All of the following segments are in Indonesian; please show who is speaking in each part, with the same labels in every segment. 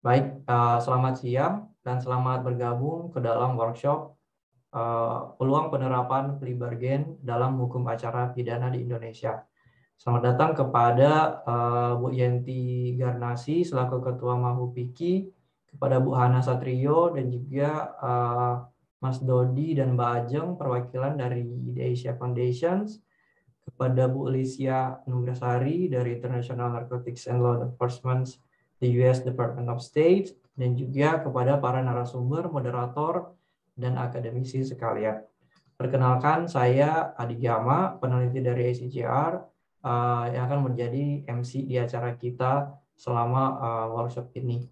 Speaker 1: Baik, eh, selamat siang dan selamat bergabung ke dalam workshop eh, Peluang Penerapan Plea Bargain dalam Hukum Acara Pidana di Indonesia. Selamat datang kepada eh, Bu Yenti Garnasi selaku Ketua Mahupiki, kepada Bu Hana Satrio dan juga Mas Dodi dan Mbak Ajeng perwakilan dari The Asia Foundations, kepada Bu Alicia Nugrasari dari International Narcotics and Law Enforcement the US Department of State, dan juga kepada para narasumber, moderator, dan akademisi sekalian. Perkenalkan, saya Adi Gama, peneliti dari ACGR, uh, eh, yang akan menjadi MC di acara kita selama uh, workshop ini.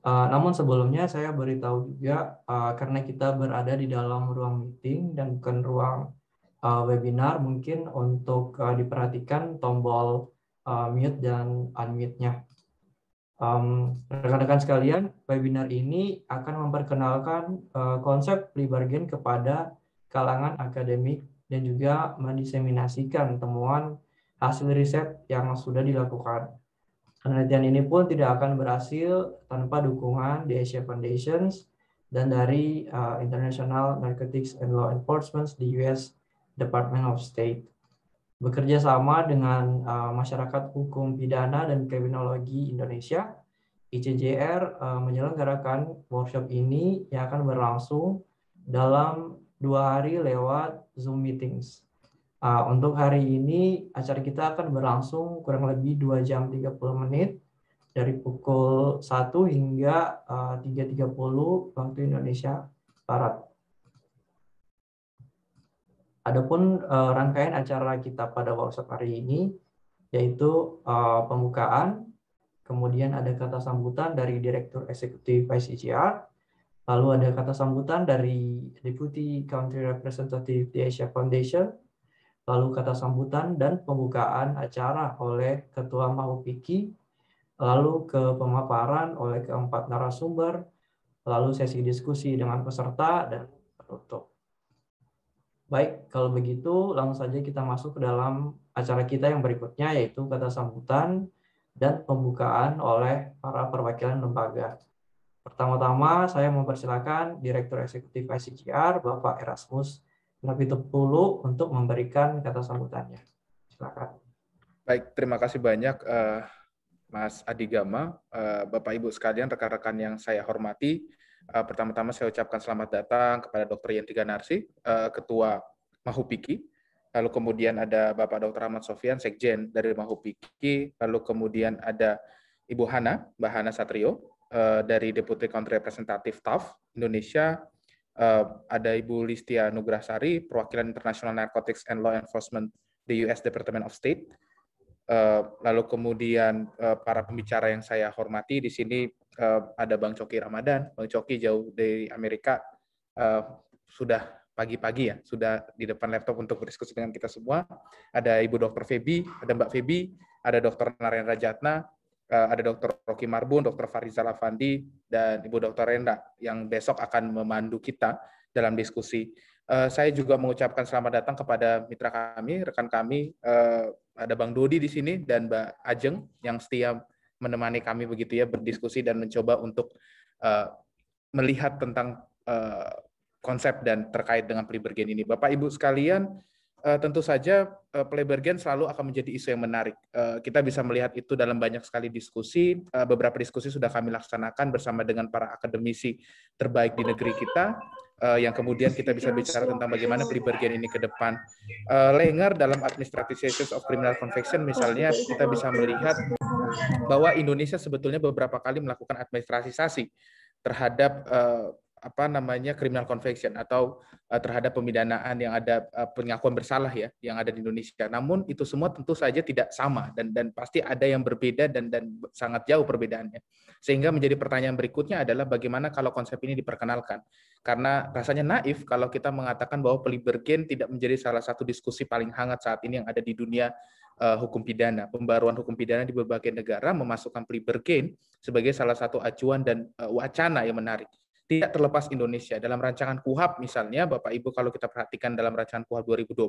Speaker 1: Uh, namun sebelumnya saya beritahu juga, uh, karena kita berada di dalam ruang meeting dan bukan ruang uh, webinar, mungkin untuk uh, diperhatikan tombol uh, mute dan unmute-nya rekan rekan-rekan sekalian, webinar ini akan memperkenalkan uh, konsep free bargain kepada kalangan akademik dan juga mendiseminasikan temuan hasil riset yang sudah dilakukan. Penelitian ini pun tidak akan berhasil tanpa dukungan di Asia Foundations dan dari uh, International Narcotics and Law Enforcement di US Department of State bekerja sama dengan uh, masyarakat hukum pidana dan kriminologi Indonesia. ICJR uh, eh, menyelenggarakan workshop ini yang akan berlangsung dalam dua hari lewat Zoom meetings. Uh, untuk hari ini acara kita akan berlangsung kurang lebih 2 jam 30 menit dari pukul 1 hingga uh, 3.30 waktu Indonesia Barat. Adapun uh, rangkaian acara kita pada workshop hari ini yaitu uh, pembukaan, kemudian ada kata sambutan dari Direktur Eksekutif ICGR, lalu ada kata sambutan dari Deputy Country Representative di Asia Foundation, lalu kata sambutan dan pembukaan acara oleh Ketua Mahupiki, lalu ke pemaparan oleh keempat narasumber, lalu sesi diskusi dengan peserta dan penutup. Baik, kalau begitu langsung saja kita masuk ke dalam acara kita yang berikutnya yaitu kata sambutan dan pembukaan oleh para perwakilan lembaga. Pertama-tama saya mempersilakan Direktur Eksekutif ICGR Bapak Erasmus Napitupulu untuk memberikan kata sambutannya.
Speaker 2: Silakan. Baik, terima kasih banyak eh, Mas Adigama, uh, Bapak Ibu sekalian, rekan-rekan yang saya hormati. Uh, pertama-tama saya ucapkan selamat datang kepada Dr. Yanti Ganarsi, uh, eh, Ketua Mahupiki. Lalu kemudian ada Bapak Dr. Ahmad Sofian, Sekjen dari Mahupiki. Lalu kemudian ada Ibu Hana, Mbak Hana Satrio, uh, dari Deputi Country Representative TAF Indonesia. Uh, ada Ibu Listia Nugrasari, Perwakilan Internasional Narcotics and Law Enforcement di US Department of State. lalu kemudian para pembicara yang saya hormati di sini uh, ada Bang Coki Ramadan, Bang Coki jauh dari Amerika uh, sudah pagi-pagi ya, sudah di depan laptop untuk berdiskusi dengan kita semua. Ada Ibu Dokter Febi, ada Mbak Febi, ada Dr. Narendra Jatna, eh, ada Dokter Rocky Marbun, Dokter Fariza Lafandi, dan Ibu Dokter Renda yang besok akan memandu kita dalam diskusi. Saya juga mengucapkan selamat datang kepada mitra kami, rekan kami, ada Bang Dodi di sini dan Mbak Ajeng yang setia menemani kami begitu ya berdiskusi dan mencoba untuk uh, melihat tentang uh, konsep dan terkait dengan pelibergen ini. Bapak Ibu sekalian, uh, tentu saja uh, pelibergen selalu akan menjadi isu yang menarik. Uh, kita bisa melihat itu dalam banyak sekali diskusi. Uh, beberapa diskusi sudah kami laksanakan bersama dengan para akademisi terbaik di negeri kita uh, yang kemudian kita bisa bicara tentang bagaimana Plibergen ini ke depan. Uh, Lenger dalam Administrative Sessions of Criminal Conviction misalnya kita bisa melihat bahwa Indonesia sebetulnya beberapa kali melakukan administrasisasi terhadap uh, apa namanya criminal conviction atau uh, terhadap pemidanaan yang ada uh, pengakuan bersalah ya yang ada di Indonesia. Namun itu semua tentu saja tidak sama dan dan pasti ada yang berbeda dan dan sangat jauh perbedaannya. Sehingga menjadi pertanyaan berikutnya adalah bagaimana kalau konsep ini diperkenalkan? Karena rasanya naif kalau kita mengatakan bahwa pelibergen tidak menjadi salah satu diskusi paling hangat saat ini yang ada di dunia uh, hukum pidana. Pembaruan hukum pidana di berbagai negara memasukkan plea bargain sebagai salah satu acuan dan uh, wacana yang menarik. Tidak terlepas Indonesia. Dalam rancangan KUHAP misalnya, Bapak Ibu kalau kita perhatikan dalam rancangan KUHAP 2012,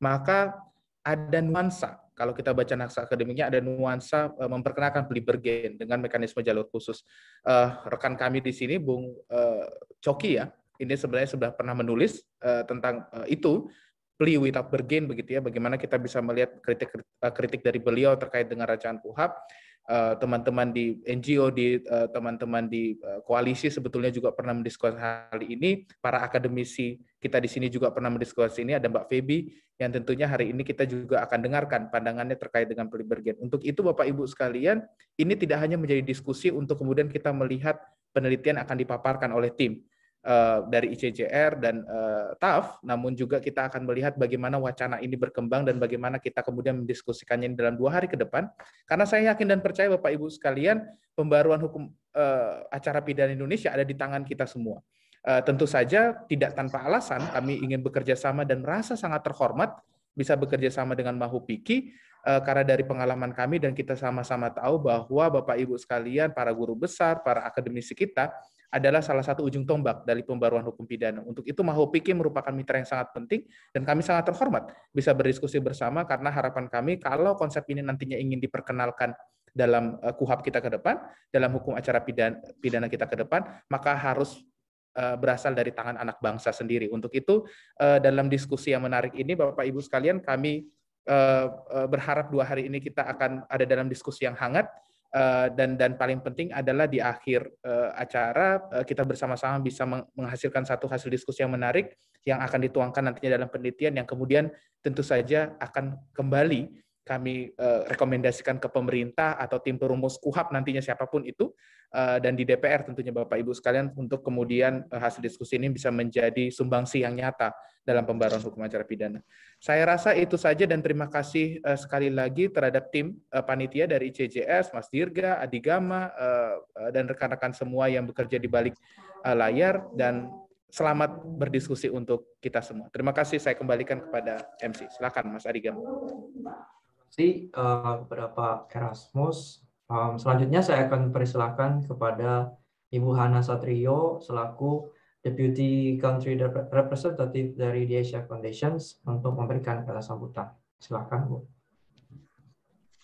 Speaker 2: maka ada nuansa. Kalau kita baca naskah akademiknya ada nuansa uh, memperkenalkan plea bargain dengan mekanisme jalur khusus. Uh, rekan kami di sini Bung uh, Coki ya, ini sebenarnya sudah pernah menulis uh, tentang uh, itu Plea Without Bargain begitu ya, bagaimana kita bisa melihat kritik eh, kritik dari beliau terkait dengan rancangan KUHAP eh, teman-teman di NGO di eh, teman-teman di koalisi sebetulnya juga pernah mendiskusi hal ini para akademisi kita di sini juga pernah mendiskusi ini ada Mbak Febi yang tentunya hari ini kita juga akan dengarkan pandangannya terkait dengan pelibergen untuk itu Bapak Ibu sekalian ini tidak hanya menjadi diskusi untuk kemudian kita melihat penelitian akan dipaparkan oleh tim Eh, dari ICJR dan eh, TAF, namun juga kita akan melihat bagaimana wacana ini berkembang dan bagaimana kita kemudian mendiskusikannya dalam dua hari ke depan. Karena saya yakin dan percaya Bapak Ibu sekalian, pembaruan hukum eh, acara pidana Indonesia ada di tangan kita semua. Tentu saja tidak tanpa alasan kami ingin bekerja sama dan merasa sangat terhormat bisa bekerja sama dengan Mahupiki karena dari pengalaman kami dan kita sama-sama tahu bahwa Bapak Ibu sekalian, para guru besar, para akademisi kita adalah salah satu ujung tombak dari pembaruan hukum pidana. Untuk itu Pikir merupakan mitra yang sangat penting dan kami sangat terhormat bisa berdiskusi bersama karena harapan kami kalau konsep ini nantinya ingin diperkenalkan dalam eh, kuhab kita ke depan, dalam hukum acara pidana kita ke depan, maka harus eh, berasal dari tangan anak bangsa sendiri. Untuk itu eh, dalam diskusi yang menarik ini Bapak Ibu sekalian kami berharap dua hari ini kita akan ada dalam diskusi yang hangat Eh, dan dan paling penting adalah di akhir eh, acara eh, kita bersama-sama bisa menghasilkan satu hasil diskusi yang menarik yang akan dituangkan nantinya dalam penelitian yang kemudian tentu saja akan kembali kami eh, rekomendasikan ke pemerintah atau tim perumus KUHAP nantinya siapapun itu eh, dan di DPR tentunya Bapak Ibu sekalian untuk kemudian eh, hasil diskusi ini bisa menjadi sumbangsi yang nyata dalam pembaruan hukum acara pidana. Saya rasa itu saja dan terima kasih sekali lagi terhadap tim panitia dari ICJS, Mas Dirga, Adigama uh, dan rekan-rekan semua yang bekerja di balik layar dan selamat berdiskusi untuk kita semua. Terima kasih saya kembalikan kepada MC. Silakan Mas Adigama kasih
Speaker 1: uh, eh, beberapa Erasmus. Um, selanjutnya saya akan persilahkan kepada Ibu Hana Satrio selaku Deputy Country Representative dari The Asia Foundations untuk memberikan kata sambutan. Silakan Bu.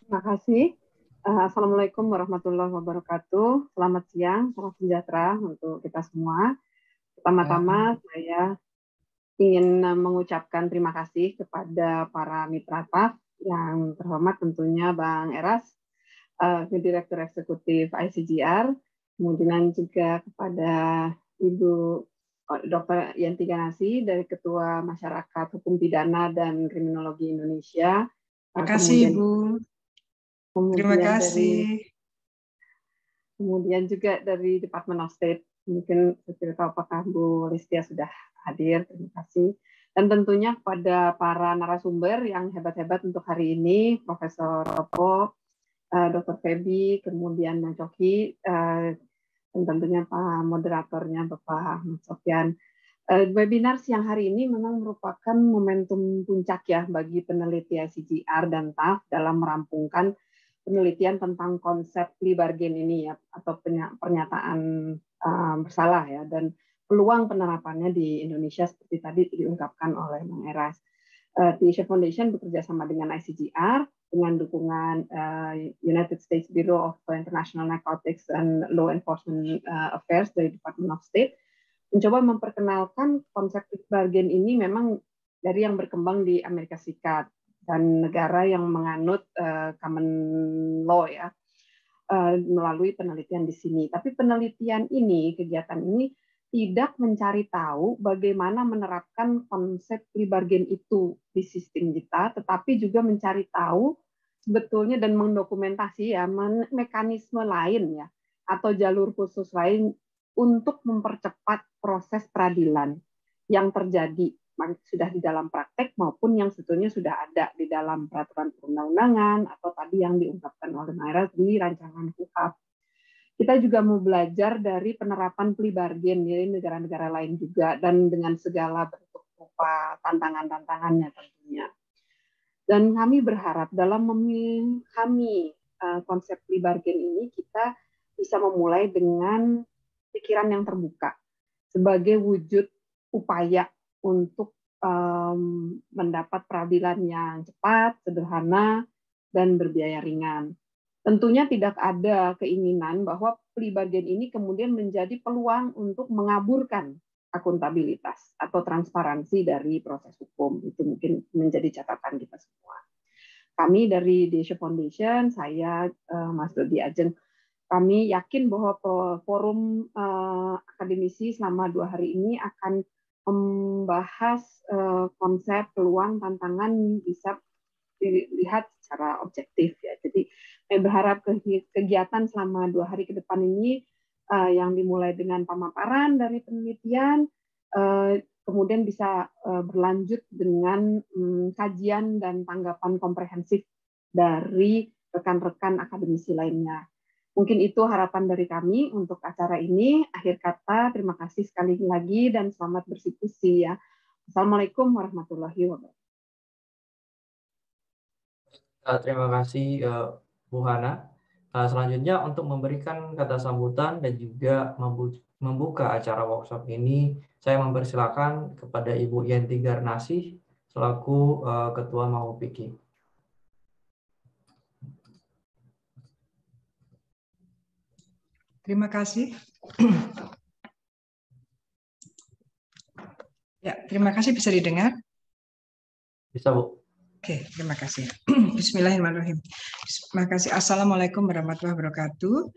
Speaker 3: Terima kasih. Eh, Assalamualaikum warahmatullahi wabarakatuh. Selamat siang, salam sejahtera untuk kita semua. Pertama-tama ya. saya ingin eh, mengucapkan terima kasih kepada para mitra TAF yang terhormat tentunya Bang Eras, uh, eh, Direktur Eksekutif ICGR, kemudian juga kepada Ibu oh, Dr. Yanti Ganasi dari Ketua Masyarakat Hukum Pidana dan Kriminologi Indonesia.
Speaker 4: Eh,
Speaker 5: Terima kasih Ibu.
Speaker 3: Kemudian Terima kasih. Dari, kemudian juga dari Department of State. Mungkin saya tahu apakah Bu Listia sudah hadir. Terima kasih dan tentunya kepada para narasumber yang hebat-hebat untuk hari ini, Profesor Ropo, eh, Dr. Febi, kemudian Mas Coki, eh, dan tentunya Pak moderatornya Bapak Mas Sofian. Eh, webinar siang hari ini memang merupakan momentum puncak ya bagi peneliti CGR dan TAF dalam merampungkan penelitian tentang konsep plea bargain ini ya atau pernyataan bersalah ya dan peluang penerapannya di Indonesia seperti tadi diungkapkan oleh Bang Eras. The eh, Asia Foundation bekerja sama dengan ICGR dengan dukungan eh, United States Bureau of International Narcotics and Law Enforcement eh, Affairs dari Department of State mencoba memperkenalkan konsep bargain ini memang dari yang berkembang di Amerika Serikat dan negara yang menganut common law ya melalui penelitian di sini. Tapi penelitian ini, kegiatan ini tidak mencari tahu bagaimana menerapkan konsep pre-bargain itu di sistem kita, tetapi juga mencari tahu sebetulnya dan mendokumentasi ya mekanisme lain ya atau jalur khusus lain untuk mempercepat proses peradilan yang terjadi sudah di dalam praktek maupun yang sebetulnya sudah ada di dalam peraturan perundang-undangan atau tadi yang diungkapkan oleh Naira di rancangan KUHP kita juga mau belajar dari penerapan plea bargain negara-negara lain juga dan dengan segala bentuk rupa tantangan-tantangannya tentunya. Dan kami berharap dalam memahami eh, konsep plea bargain ini kita bisa memulai dengan pikiran yang terbuka sebagai wujud upaya untuk um, mendapat peradilan yang cepat, sederhana, dan berbiaya ringan. Tentunya tidak ada keinginan bahwa plea bargain ini kemudian menjadi peluang untuk mengaburkan akuntabilitas atau transparansi dari proses hukum. Itu mungkin menjadi catatan kita semua. Kami dari Desha Foundation, saya eh, Mas Dodi Ajeng, kami yakin bahwa forum eh, akademisi selama dua hari ini akan membahas eh, konsep peluang tantangan bisa dilihat secara objektif ya. Jadi saya eh, berharap kegiatan selama dua hari ke depan ini uh, yang dimulai dengan pemaparan dari penelitian uh, kemudian bisa uh, berlanjut dengan um, kajian dan tanggapan komprehensif dari rekan-rekan akademisi lainnya. Mungkin itu harapan dari kami untuk acara ini. Akhir kata, terima kasih sekali lagi dan selamat bersikusi ya. Assalamualaikum warahmatullahi wabarakatuh.
Speaker 1: Eh, terima kasih eh, Bu Hana. Eh, selanjutnya untuk memberikan kata sambutan dan juga membuka acara workshop ini, saya mempersilakan kepada Ibu Yenti Garnasih selaku Ketua Piki.
Speaker 4: Terima kasih. Ya, terima kasih bisa didengar. Bisa, Bu. Oke, terima kasih. Bismillahirrahmanirrahim. Terima kasih. Assalamualaikum warahmatullahi wabarakatuh.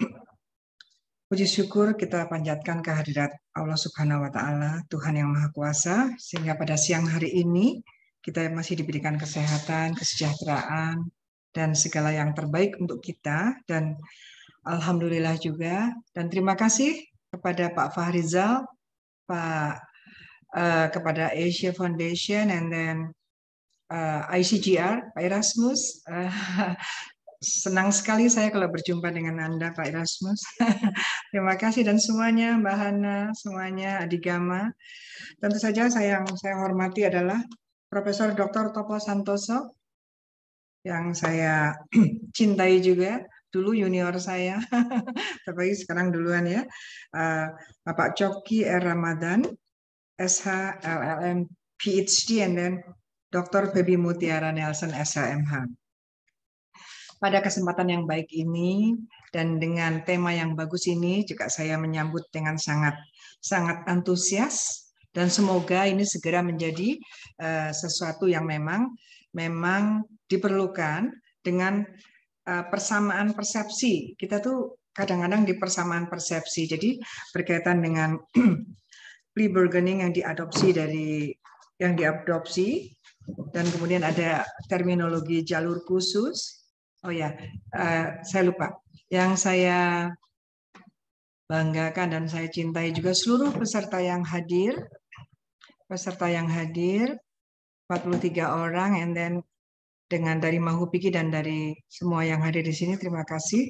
Speaker 4: Puji syukur kita panjatkan kehadirat Allah Subhanahu wa taala, Tuhan yang Maha Kuasa, sehingga pada siang hari ini kita masih diberikan kesehatan, kesejahteraan dan segala yang terbaik untuk kita dan alhamdulillah juga dan terima kasih kepada Pak Fahrizal, Pak Uh, kepada Asia Foundation and then Eh, ICGR, Pak Erasmus. Eh, senang sekali saya kalau berjumpa dengan Anda, Pak Erasmus. Terima kasih dan semuanya, Mbak Hana, semuanya, Adigama. Tentu saja saya yang saya hormati adalah Profesor Dr. Topo Santoso, yang saya cintai juga, dulu junior saya, tapi sekarang duluan ya, eh, Bapak Coki R. Ramadan, SH, LLM, PhD, and then Dr. Baby Mutiara Nelson SHMH. Pada kesempatan yang baik ini dan dengan tema yang bagus ini juga saya menyambut dengan sangat sangat antusias dan semoga ini segera menjadi uh, sesuatu yang memang memang diperlukan dengan uh, persamaan persepsi. Kita tuh kadang-kadang di persamaan persepsi. Jadi berkaitan dengan plea bargaining yang diadopsi dari yang diadopsi dan kemudian ada terminologi jalur khusus. Oh ya, eh, saya lupa. Yang saya banggakan dan saya cintai juga seluruh peserta yang hadir, peserta yang hadir 43 orang, and then dengan dari Mahupiki dan dari semua yang hadir di sini terima kasih.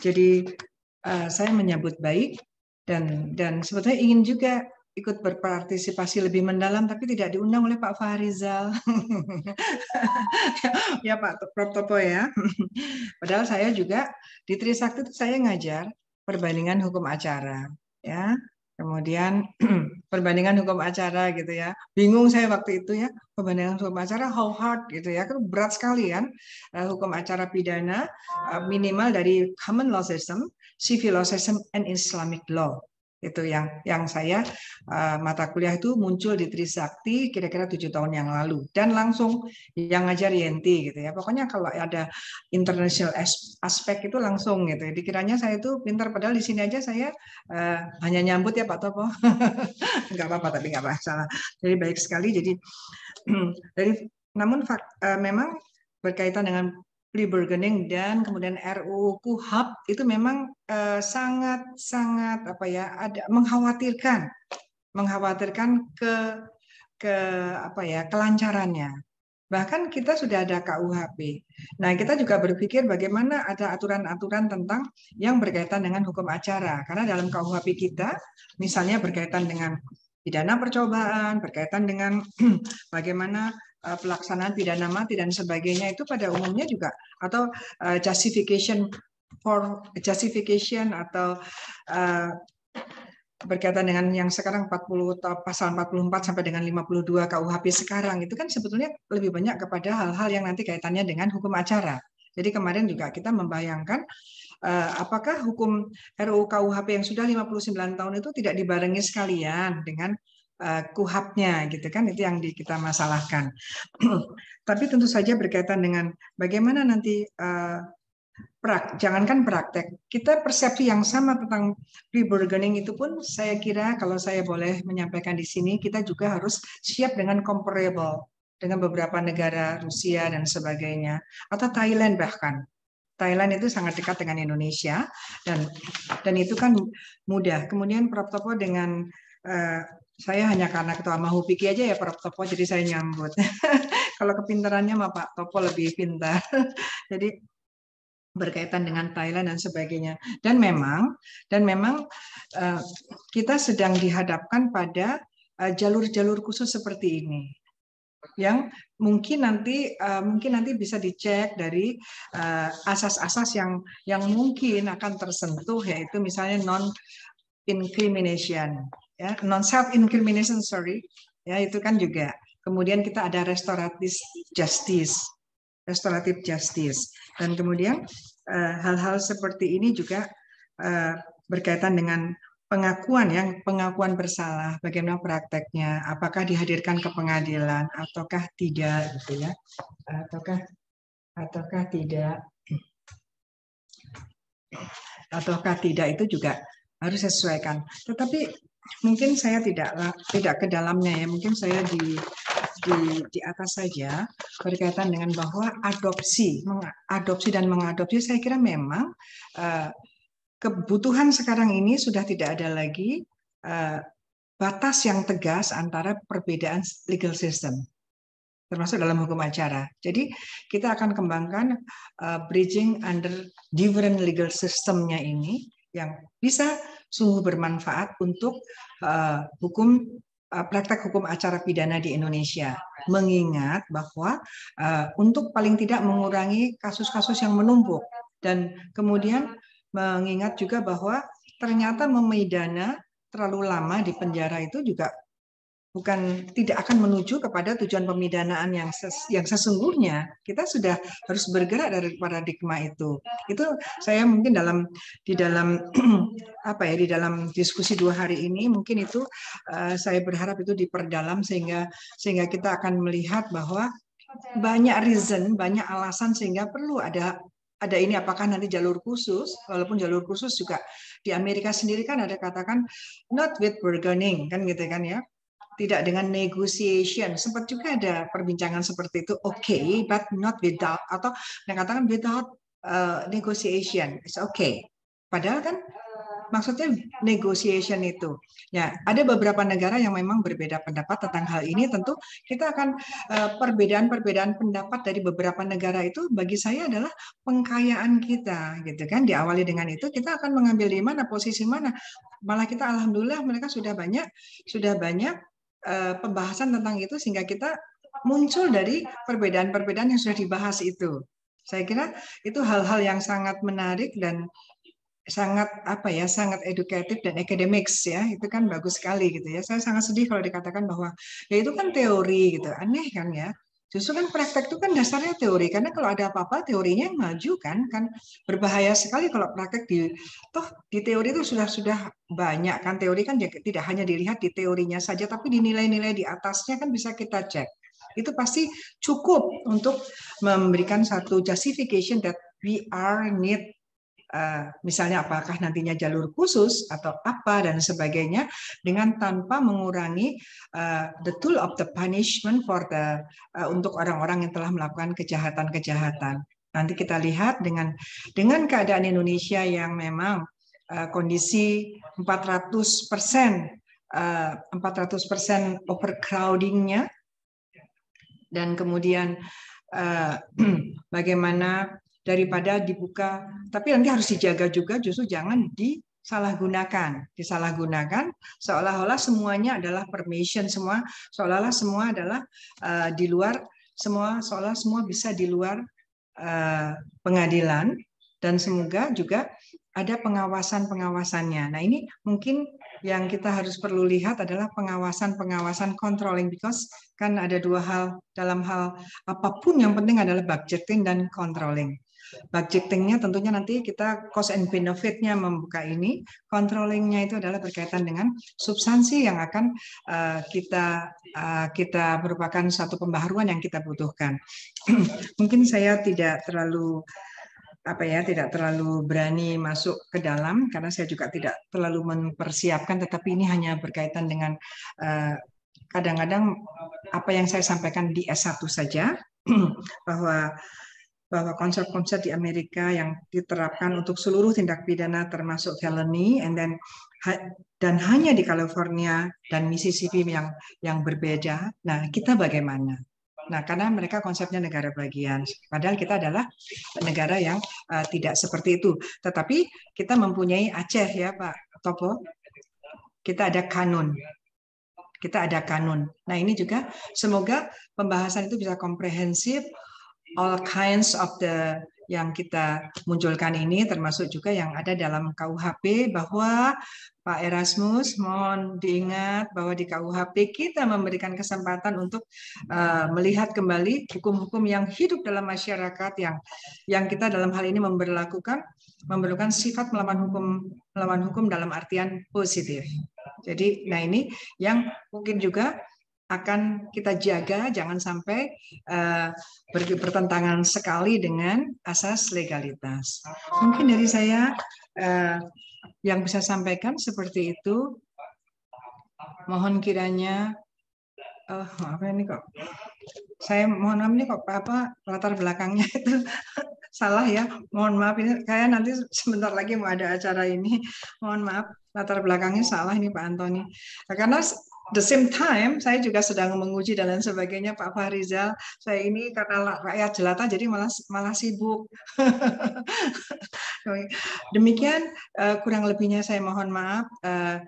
Speaker 4: Jadi eh, saya menyambut baik dan dan sebetulnya ingin juga ikut berpartisipasi lebih mendalam tapi tidak diundang oleh Pak Farizal. ya Pak Prof Topo ya. Padahal saya juga di Trisakti itu saya ngajar perbandingan hukum acara ya. Kemudian perbandingan hukum acara gitu ya. Bingung saya waktu itu ya, perbandingan hukum acara how hard gitu ya. Kan berat sekali kan eh, hukum acara pidana eh, minimal dari common law system, civil law system and Islamic law itu yang yang saya uh, mata kuliah itu muncul di Trisakti kira-kira tujuh tahun yang lalu dan langsung yang ngajar YNT gitu ya pokoknya kalau ada international aspek itu langsung gitu ya. dikiranya saya itu pintar padahal di sini aja saya uh, hanya nyambut ya Pak Topo nggak apa-apa tapi nggak masalah jadi baik sekali jadi dari namun fak, uh, memang berkaitan dengan plea bargaining dan kemudian RUU KUHAP itu memang sangat-sangat eh, apa ya ada mengkhawatirkan mengkhawatirkan ke ke apa ya kelancarannya. Bahkan kita sudah ada KUHP. Nah, kita juga berpikir bagaimana ada aturan-aturan tentang yang berkaitan dengan hukum acara. Karena dalam KUHP kita misalnya berkaitan dengan pidana percobaan, berkaitan dengan bagaimana Eh, pelaksanaan pidana mati dan sebagainya itu pada umumnya juga atau uh, justification for justification atau eh, berkaitan dengan yang sekarang 40 pasal 44 sampai dengan 52 KUHP sekarang itu kan sebetulnya lebih banyak kepada hal-hal yang nanti kaitannya dengan hukum acara. Jadi kemarin juga kita membayangkan apakah hukum RUU KUHP yang sudah 59 tahun itu tidak dibarengi sekalian dengan Eh, kuhapnya gitu kan itu yang kita masalahkan. Tapi tentu saja berkaitan dengan bagaimana nanti uh, prak, jangankan praktek, kita persepsi yang sama tentang pre bargaining itu pun saya kira kalau saya boleh menyampaikan di sini kita juga harus siap dengan comparable dengan beberapa negara Rusia dan sebagainya atau Thailand bahkan Thailand itu sangat dekat dengan Indonesia dan dan itu kan mudah. Kemudian Topo dengan eh, saya hanya karena ketua mahu pikir aja ya Prof Topo jadi saya nyambut. Kalau kepintarannya mah Pak Topo lebih pintar. jadi berkaitan dengan Thailand dan sebagainya. Dan memang dan memang eh, kita sedang dihadapkan pada eh, jalur-jalur khusus seperti ini yang mungkin nanti eh, mungkin nanti bisa dicek dari asas -asas yang yang mungkin akan tersentuh yaitu misalnya non incrimination ya non self incrimination sorry ya itu kan juga kemudian kita ada restoratif justice restoratif justice dan kemudian eh, hal-hal seperti ini juga eh, berkaitan dengan pengakuan yang pengakuan bersalah bagaimana prakteknya apakah dihadirkan ke pengadilan ataukah tidak gitu ya ataukah ataukah tidak ataukah tidak itu juga harus sesuaikan tetapi mungkin saya tidak tidak ke dalamnya ya mungkin saya di di, di atas saja berkaitan dengan bahwa adopsi mengadopsi dan mengadopsi saya kira memang uh, kebutuhan sekarang ini sudah tidak ada lagi uh, batas yang tegas antara perbedaan legal system termasuk dalam hukum acara. Jadi kita akan kembangkan uh, bridging under different legal systemnya ini yang bisa sungguh bermanfaat untuk uh, hukum uh, praktek hukum acara pidana di Indonesia mengingat bahwa uh, untuk paling tidak mengurangi kasus-kasus yang menumpuk dan kemudian mengingat juga bahwa ternyata memidana terlalu lama di penjara itu juga bukan tidak akan menuju kepada tujuan pemidanaan yang ses, yang sesungguhnya kita sudah harus bergerak dari paradigma itu itu saya mungkin dalam di dalam apa ya di dalam diskusi dua hari ini mungkin itu uh, saya berharap itu diperdalam sehingga sehingga kita akan melihat bahwa banyak reason banyak alasan sehingga perlu ada ada ini apakah nanti jalur khusus walaupun jalur khusus juga di Amerika sendiri kan ada katakan not with bargaining kan gitu kan ya tidak dengan negotiation. Sempat juga ada perbincangan seperti itu. Oke, okay, iya. but not without atau mengatakan without uh, negotiation. It's okay. Padahal kan eh, maksudnya negotiation itu. Ya, ada beberapa negara yang memang berbeda pendapat tentang hal ini. Tentu kita akan eh, perbedaan-perbedaan pendapat dari beberapa negara itu bagi saya adalah pengkayaan kita, gitu kan? Diawali dengan itu kita akan mengambil di mana posisi mana. Malah kita alhamdulillah mereka sudah banyak sudah banyak Eh, pembahasan tentang itu sehingga kita muncul dari perbedaan-perbedaan yang sudah dibahas itu. Saya kira itu hal-hal yang sangat menarik dan sangat apa ya sangat edukatif dan akademis ya itu kan bagus sekali gitu ya saya sangat sedih kalau dikatakan bahwa ya itu kan teori gitu aneh kan ya Justru kan praktek itu kan dasarnya teori, karena kalau ada apa-apa teorinya maju kan, kan berbahaya sekali kalau praktek di toh di teori itu sudah sudah banyak kan teori kan ya tidak hanya dilihat di teorinya saja, tapi nilai nilai di atasnya kan bisa kita cek. Itu pasti cukup untuk memberikan satu justification that we are need Eh, misalnya apakah nantinya jalur khusus atau apa dan sebagainya dengan tanpa mengurangi eh, the tool of the punishment for the eh, untuk orang-orang yang telah melakukan kejahatan-kejahatan. Nanti kita lihat dengan dengan keadaan Indonesia yang memang uh, kondisi 400 persen 400 persen overcrowdingnya dan kemudian bagaimana daripada dibuka. Tapi nanti harus dijaga juga justru jangan disalahgunakan. Disalahgunakan seolah-olah semuanya adalah permission semua, seolah-olah semua adalah uh, di luar semua seolah semua bisa di luar uh, pengadilan dan semoga juga ada pengawasan-pengawasannya. Nah, ini mungkin yang kita harus perlu lihat adalah pengawasan-pengawasan controlling because kan ada dua hal dalam hal apapun yang penting adalah budgeting dan controlling. Budgetingnya tentunya nanti kita cost and benefitnya membuka ini, controllingnya itu adalah berkaitan dengan substansi yang akan uh, kita uh, kita merupakan satu pembaharuan yang kita butuhkan. Mungkin saya tidak terlalu apa ya tidak terlalu berani masuk ke dalam karena saya juga tidak terlalu mempersiapkan tetapi ini hanya berkaitan dengan eh, kadang-kadang uh, apa yang saya sampaikan di S1 saja bahwa bahwa konsep-konsep di Amerika yang diterapkan untuk seluruh tindak pidana termasuk felony and then dan hanya di California dan Mississippi yang yang berbeda. Nah, kita bagaimana? Nah, karena mereka konsepnya negara bagian, padahal kita adalah negara yang uh, tidak seperti itu. Tetapi kita mempunyai Aceh ya, Pak Topo. Kita ada kanun. Kita ada kanun. Nah, ini juga semoga pembahasan itu bisa komprehensif all kinds of the yang kita munculkan ini termasuk juga yang ada dalam KUHP bahwa Pak Erasmus mohon diingat bahwa di KUHP kita memberikan kesempatan untuk uh, melihat kembali hukum-hukum yang hidup dalam masyarakat yang yang kita dalam hal ini memberlakukan memerlukan sifat melawan hukum melawan hukum dalam artian positif. Jadi nah ini yang mungkin juga akan kita jaga jangan sampai uh, bertentangan sekali dengan asas legalitas. Mungkin dari saya uh, yang bisa sampaikan seperti itu. Mohon kiranya uh, apa ini kok? Saya mohon maaf ini kok apa latar belakangnya itu salah ya. Mohon maaf ini kayak nanti sebentar lagi mau ada acara ini. Mohon maaf latar belakangnya salah ini Pak Antoni. Karena the same time saya juga sedang menguji dan lain sebagainya Pak Fahrizal. Saya ini karena rakyat jelata jadi malah malah sibuk. Demikian eh, kurang lebihnya saya mohon maaf. Eh,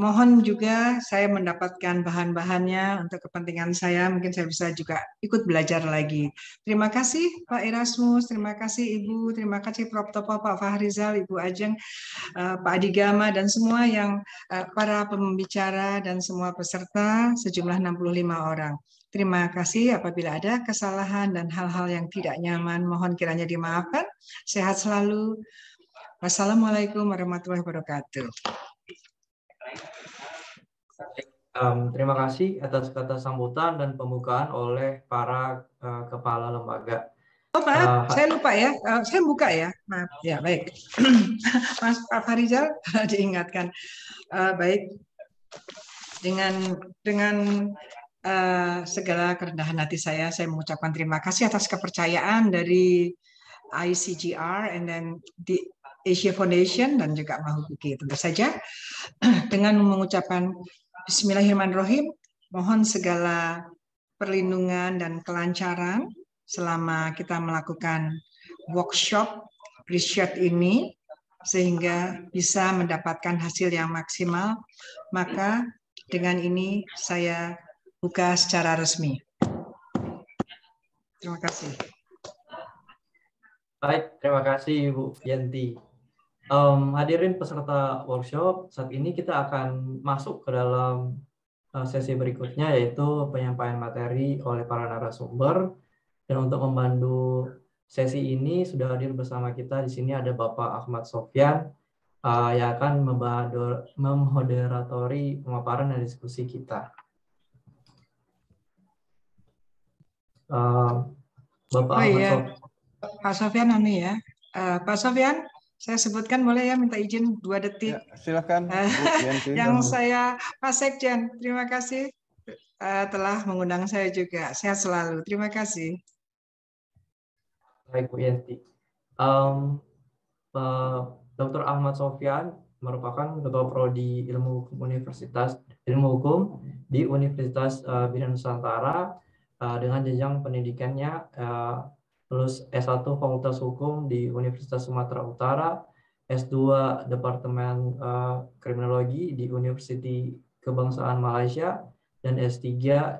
Speaker 4: Mohon juga saya mendapatkan bahan-bahannya untuk kepentingan saya. Mungkin saya bisa juga ikut belajar lagi. Terima kasih Pak Erasmus, terima kasih Ibu, terima kasih Prof. Topo, Pak Fahrizal, Ibu Ajeng, eh, Pak Adigama, dan semua yang eh, para pembicara dan semua peserta sejumlah 65 orang. Terima kasih apabila ada kesalahan dan hal-hal yang tidak nyaman. Mohon kiranya dimaafkan. Sehat selalu. Wassalamualaikum warahmatullahi wabarakatuh.
Speaker 1: Um, terima kasih atas kata sambutan dan pembukaan oleh para uh, kepala lembaga. Oh maaf, uh, eh, saya
Speaker 4: lupa ya. Uh, saya buka ya. Maaf. Ya baik. Mas Farizal diingatkan. Uh, baik. Dengan dengan uh, segala kerendahan hati saya, saya mengucapkan terima kasih atas kepercayaan dari ICGR and then the Asia Foundation dan juga Mahukuki tentu saja dengan mengucapkan Bismillahirrahmanirrahim. Mohon segala perlindungan dan kelancaran selama kita melakukan workshop riset ini sehingga bisa mendapatkan hasil yang maksimal. Maka dengan ini saya buka secara resmi.
Speaker 1: Terima kasih. Baik, terima kasih Ibu Yanti. Um, hadirin peserta workshop, saat ini kita akan masuk ke dalam eh, sesi berikutnya yaitu penyampaian materi oleh para narasumber. Dan untuk membantu sesi ini sudah hadir bersama kita di sini ada Bapak Ahmad Sofyan uh, yang akan memoderatori pemaparan dan diskusi kita. Uh, Bapak oh, iya. Ahmad iya. Sofyan.
Speaker 4: Pak Sofyan ini ya. Uh, Pak Sofyan, saya sebutkan boleh ya minta izin dua detik. Ya,
Speaker 6: silakan. Eh, yang
Speaker 4: saya Pak Sekjen, terima kasih eh, telah mengundang saya juga. Sehat selalu. Terima kasih.
Speaker 1: Baik Bu Yenti. Um, eh, Dr. Ahmad Sofian merupakan ketua prodi ilmu hukum Universitas Ilmu Hukum di Universitas uh, Bina Nusantara dengan jenjang pendidikannya lulus S1 Fakultas Hukum di Universitas Sumatera Utara, S2 Departemen eh, Kriminologi di University Kebangsaan Malaysia, dan S3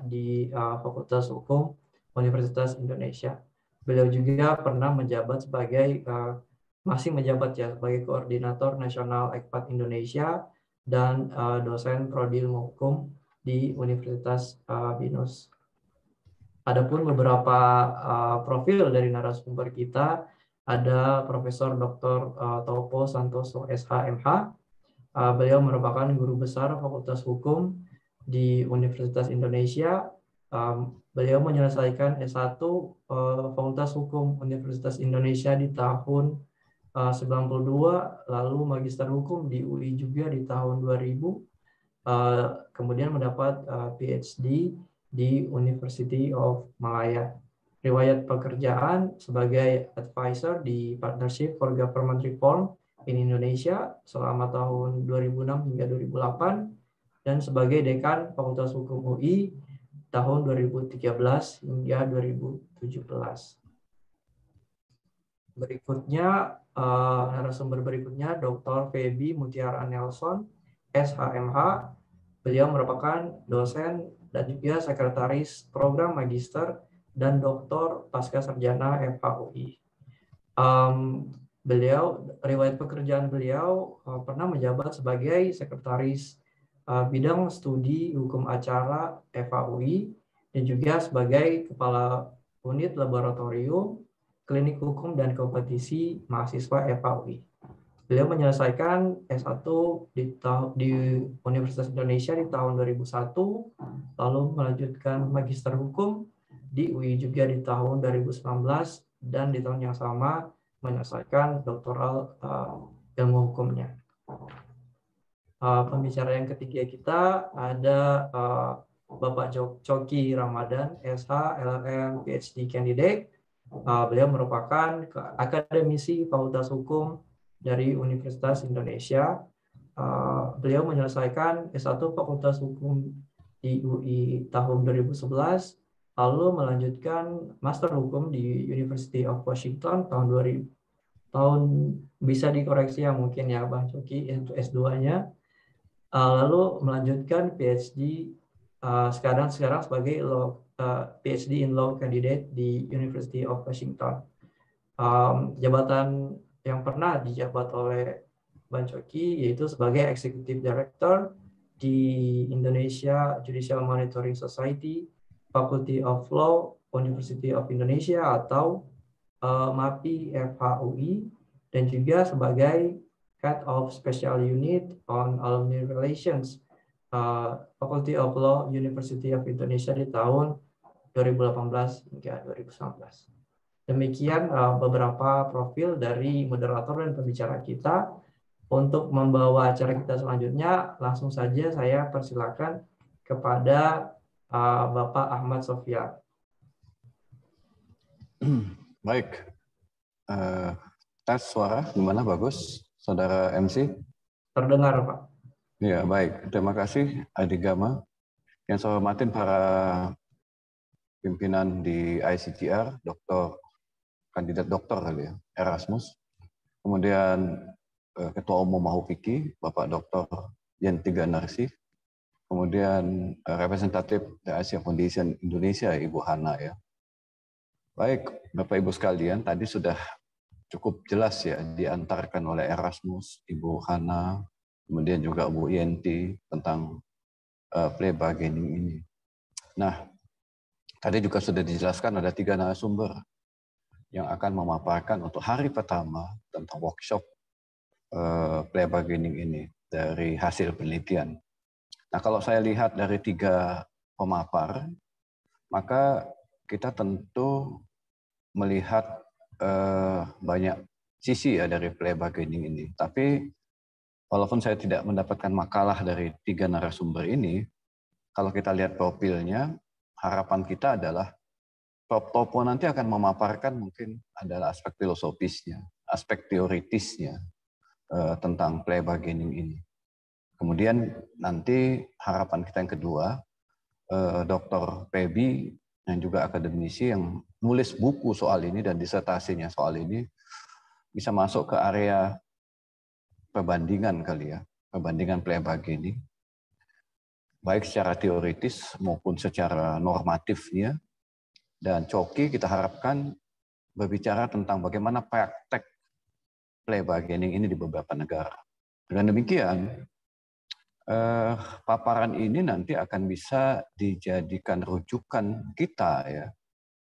Speaker 1: di eh, Fakultas Hukum Universitas Indonesia. Beliau juga pernah menjabat sebagai eh, masih menjabat ya sebagai koordinator nasional Ekpat Indonesia dan dosen prodi ilmu hukum di Universitas Binus Adapun beberapa uh, profil dari narasumber kita ada Profesor Dr. Uh, eh, Topo Santoso SHMH. Uh, eh, beliau merupakan guru besar Fakultas Hukum di Universitas Indonesia. Um, beliau menyelesaikan S1 uh, Fakultas Hukum Universitas Indonesia di tahun uh, 92, lalu Magister Hukum di UI juga di tahun 2000. Uh, kemudian mendapat uh, PhD di University of Malaya. Riwayat pekerjaan sebagai advisor di Partnership for Government Reform in Indonesia selama tahun 2006 hingga 2008 dan sebagai dekan Fakultas Hukum UI tahun 2013 hingga 2017. Berikutnya, uh, narasumber berikutnya Dr. Feby Mutiara Nelson, SHMH. Beliau merupakan dosen dan juga sekretaris program magister dan doktor pasca sarjana FHUI. Um, beliau riwayat pekerjaan beliau uh, pernah menjabat sebagai sekretaris uh, bidang studi hukum acara FHUI dan juga sebagai kepala unit laboratorium klinik hukum dan kompetisi mahasiswa FHUI beliau menyelesaikan S1 di, di Universitas Indonesia di tahun 2001, lalu melanjutkan Magister Hukum di UI juga di tahun 2019, dan di tahun yang sama menyelesaikan doktoral uh, ilmu hukumnya. Uh, eh, pembicara yang ketiga kita ada uh, Bapak Coki Ramadan, SH, LLM, PhD candidate. Uh, beliau merupakan akademisi Fakultas Hukum dari Universitas Indonesia. Uh, beliau menyelesaikan S1 Fakultas Hukum di UI tahun 2011, lalu melanjutkan Master Hukum di University of Washington tahun 2000 tahun bisa dikoreksi ya mungkin ya Bang Coki ya, untuk S2-nya. Uh, lalu melanjutkan PhD uh, sekarang sekarang sebagai law, uh, PhD in law candidate di University of Washington. Um, jabatan yang pernah dijabat oleh Ban Coki yaitu sebagai Executive Director di Indonesia Judicial Monitoring Society, Faculty of Law, University of Indonesia atau uh, eh, MAPI FHUI dan juga sebagai Head of Special Unit on Alumni Relations uh, Faculty of Law University of Indonesia di tahun 2018 hingga 2019. Demikian uh, beberapa profil dari moderator dan pembicara kita. Untuk membawa acara kita selanjutnya, langsung saja saya persilakan kepada uh, Bapak Ahmad Sofia.
Speaker 6: Baik, uh, tes suara gimana bagus, saudara MC? Terdengar, Pak. Ya, baik. Terima kasih, Adi Gama. Yang saya hormatin para pimpinan di ICTR, Dr kandidat dokter kali ya, Erasmus. Kemudian eh, Ketua Umum Mahupiki, Bapak Dr. Yentiga Narsi Kemudian eh, representatif The Asia Foundation Indonesia, Ibu Hana ya. Baik, Bapak Ibu sekalian, tadi sudah cukup jelas ya diantarkan oleh Erasmus, Ibu Hana, kemudian juga Bu Yenti tentang uh, eh, play bargaining ini. Nah, tadi juga sudah dijelaskan ada tiga narasumber yang akan memaparkan untuk hari pertama tentang workshop uh, play bargaining ini dari hasil penelitian. Nah, kalau saya lihat dari tiga pemapar, maka kita tentu melihat eh, banyak sisi ya dari play bargaining ini. Tapi walaupun saya tidak mendapatkan makalah dari tiga narasumber ini, kalau kita lihat profilnya, harapan kita adalah Topo nanti akan memaparkan mungkin adalah aspek filosofisnya, aspek teoritisnya uh, tentang play bargaining ini. Kemudian nanti harapan kita yang kedua, uh, eh, Dr. Pebi yang juga akademisi yang nulis buku soal ini dan disertasinya soal ini bisa masuk ke area perbandingan kali ya, perbandingan play bargaining baik secara teoritis maupun secara normatifnya dan Coki kita harapkan berbicara tentang bagaimana praktek play bargaining ini di beberapa negara. Dengan demikian, eh, paparan ini nanti akan bisa dijadikan rujukan kita ya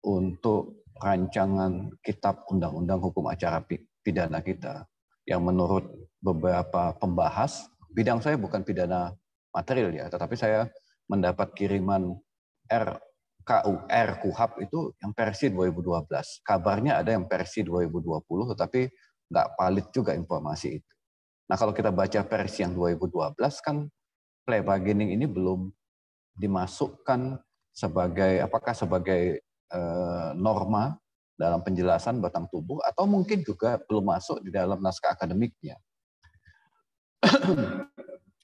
Speaker 6: untuk rancangan kitab undang-undang hukum acara pidana kita yang menurut beberapa pembahas bidang saya bukan pidana material ya tetapi saya mendapat kiriman R KUR, KUHAP itu yang versi 2012. Kabarnya ada yang versi 2020, tetapi nggak valid juga informasi itu. Nah kalau kita baca versi yang 2012 kan play bargaining ini belum dimasukkan sebagai apakah sebagai eh, norma dalam penjelasan batang tubuh atau mungkin juga belum masuk di dalam naskah akademiknya.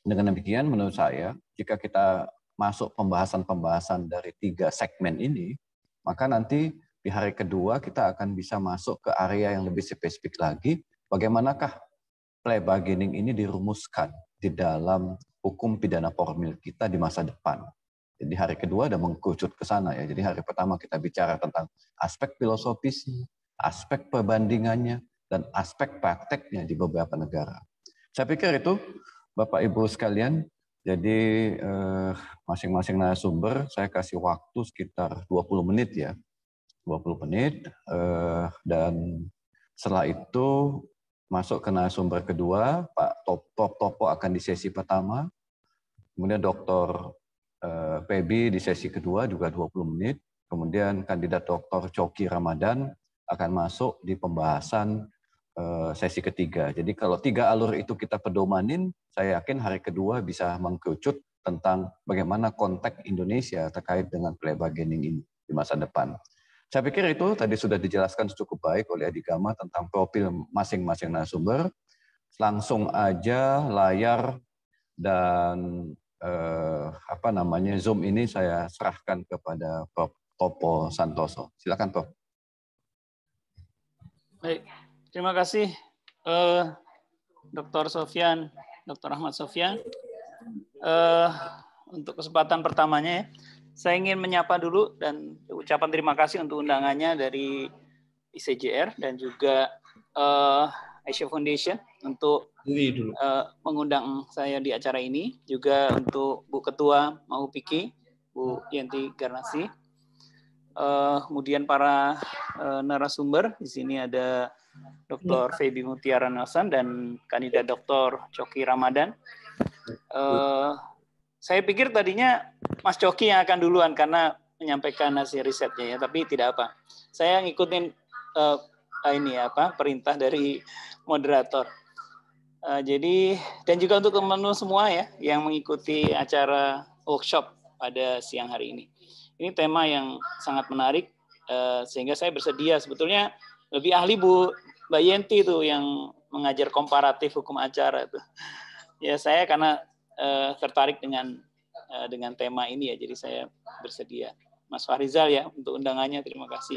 Speaker 6: Dengan demikian menurut saya jika kita masuk pembahasan-pembahasan dari tiga segmen ini, maka nanti di hari kedua kita akan bisa masuk ke area yang lebih spesifik lagi, bagaimanakah play bargaining ini dirumuskan di dalam hukum pidana formil kita di masa depan. Jadi hari kedua ada mengkucut ke sana ya. Jadi hari pertama kita bicara tentang aspek filosofis, aspek perbandingannya, dan aspek prakteknya di beberapa negara. Saya pikir itu Bapak Ibu sekalian jadi eh, masing-masing narasumber saya kasih waktu sekitar 20 menit ya. 20 menit eh, dan setelah itu masuk ke narasumber kedua, Pak Topo Topo akan di sesi pertama. Kemudian Dr. Eh, Pebi di sesi kedua juga 20 menit. Kemudian kandidat Dr. Coki Ramadan akan masuk di pembahasan Eh, sesi ketiga. Jadi kalau tiga alur itu kita pedomanin, saya yakin hari kedua bisa mengkerucut tentang bagaimana konteks Indonesia terkait dengan play bargaining ini di masa depan. Saya pikir itu tadi sudah dijelaskan cukup baik oleh Adigama tentang profil masing-masing narasumber. Langsung aja layar dan eh, apa namanya Zoom ini saya serahkan kepada Prof. Topo Santoso. Silakan Prof.
Speaker 7: Baik. Terima kasih uh, eh, Dr. Sofian, Dr. Ahmad Sofian uh, eh, untuk kesempatan pertamanya. Ya, saya ingin menyapa dulu dan ucapan terima kasih untuk undangannya dari ICJR dan juga uh, eh, Asia Foundation untuk
Speaker 5: uh,
Speaker 7: mengundang saya di acara ini, juga untuk Bu Ketua Mau Piki, Bu Yanti Garnasi. Uh, kemudian para uh, narasumber di sini ada Dr. Iya. Febi Mutiara Nelson dan kandidat Dr. Coki Ramadan. Uh, saya pikir tadinya Mas Coki yang akan duluan karena menyampaikan hasil risetnya ya, tapi tidak apa. Saya ngikutin uh, ini apa perintah dari moderator. Uh, jadi dan juga untuk teman-teman semua ya yang mengikuti acara workshop pada siang hari ini. Ini tema yang sangat menarik uh, sehingga saya bersedia sebetulnya lebih ahli Bu Mbak Yenti tuh yang mengajar komparatif hukum acara itu. Ya saya karena eh, tertarik dengan eh, dengan tema ini ya, jadi saya bersedia. Mas Farizal ya untuk undangannya, terima kasih.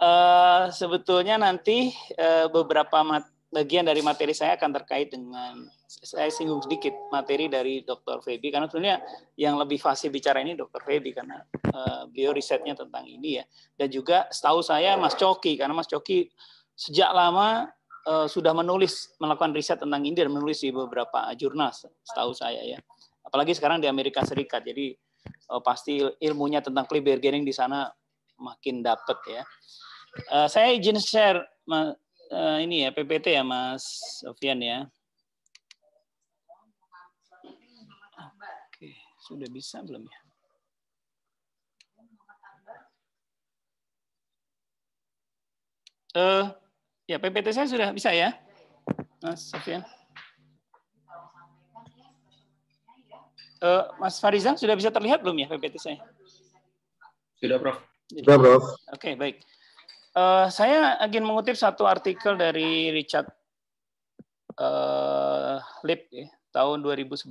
Speaker 7: Uh, sebetulnya nanti uh, beberapa mat bagian dari materi saya akan terkait dengan saya singgung sedikit materi dari Dr. Feby karena sebenarnya yang lebih fasih bicara ini Dr. Feby karena uh, eh, bio risetnya tentang ini ya dan juga setahu saya Mas Coki karena Mas Coki sejak lama uh, sudah menulis melakukan riset tentang ini dan menulis di beberapa jurnal setahu saya ya apalagi sekarang di Amerika Serikat jadi uh, pasti ilmunya tentang plea bargaining di sana makin dapat ya uh, saya izin share uh, ini ya PPT ya Mas Sofian ya. Oke, sudah bisa belum ya? Eh, uh, ya PPT saya sudah bisa ya, Mas Sofian. Uh, Mas Farizan sudah bisa terlihat belum ya PPT saya? Sudah, Prof. Sudah, Prof. Oke, okay, baik. Uh, saya ingin mengutip satu artikel dari Richard uh, Lip ya, tahun 2011.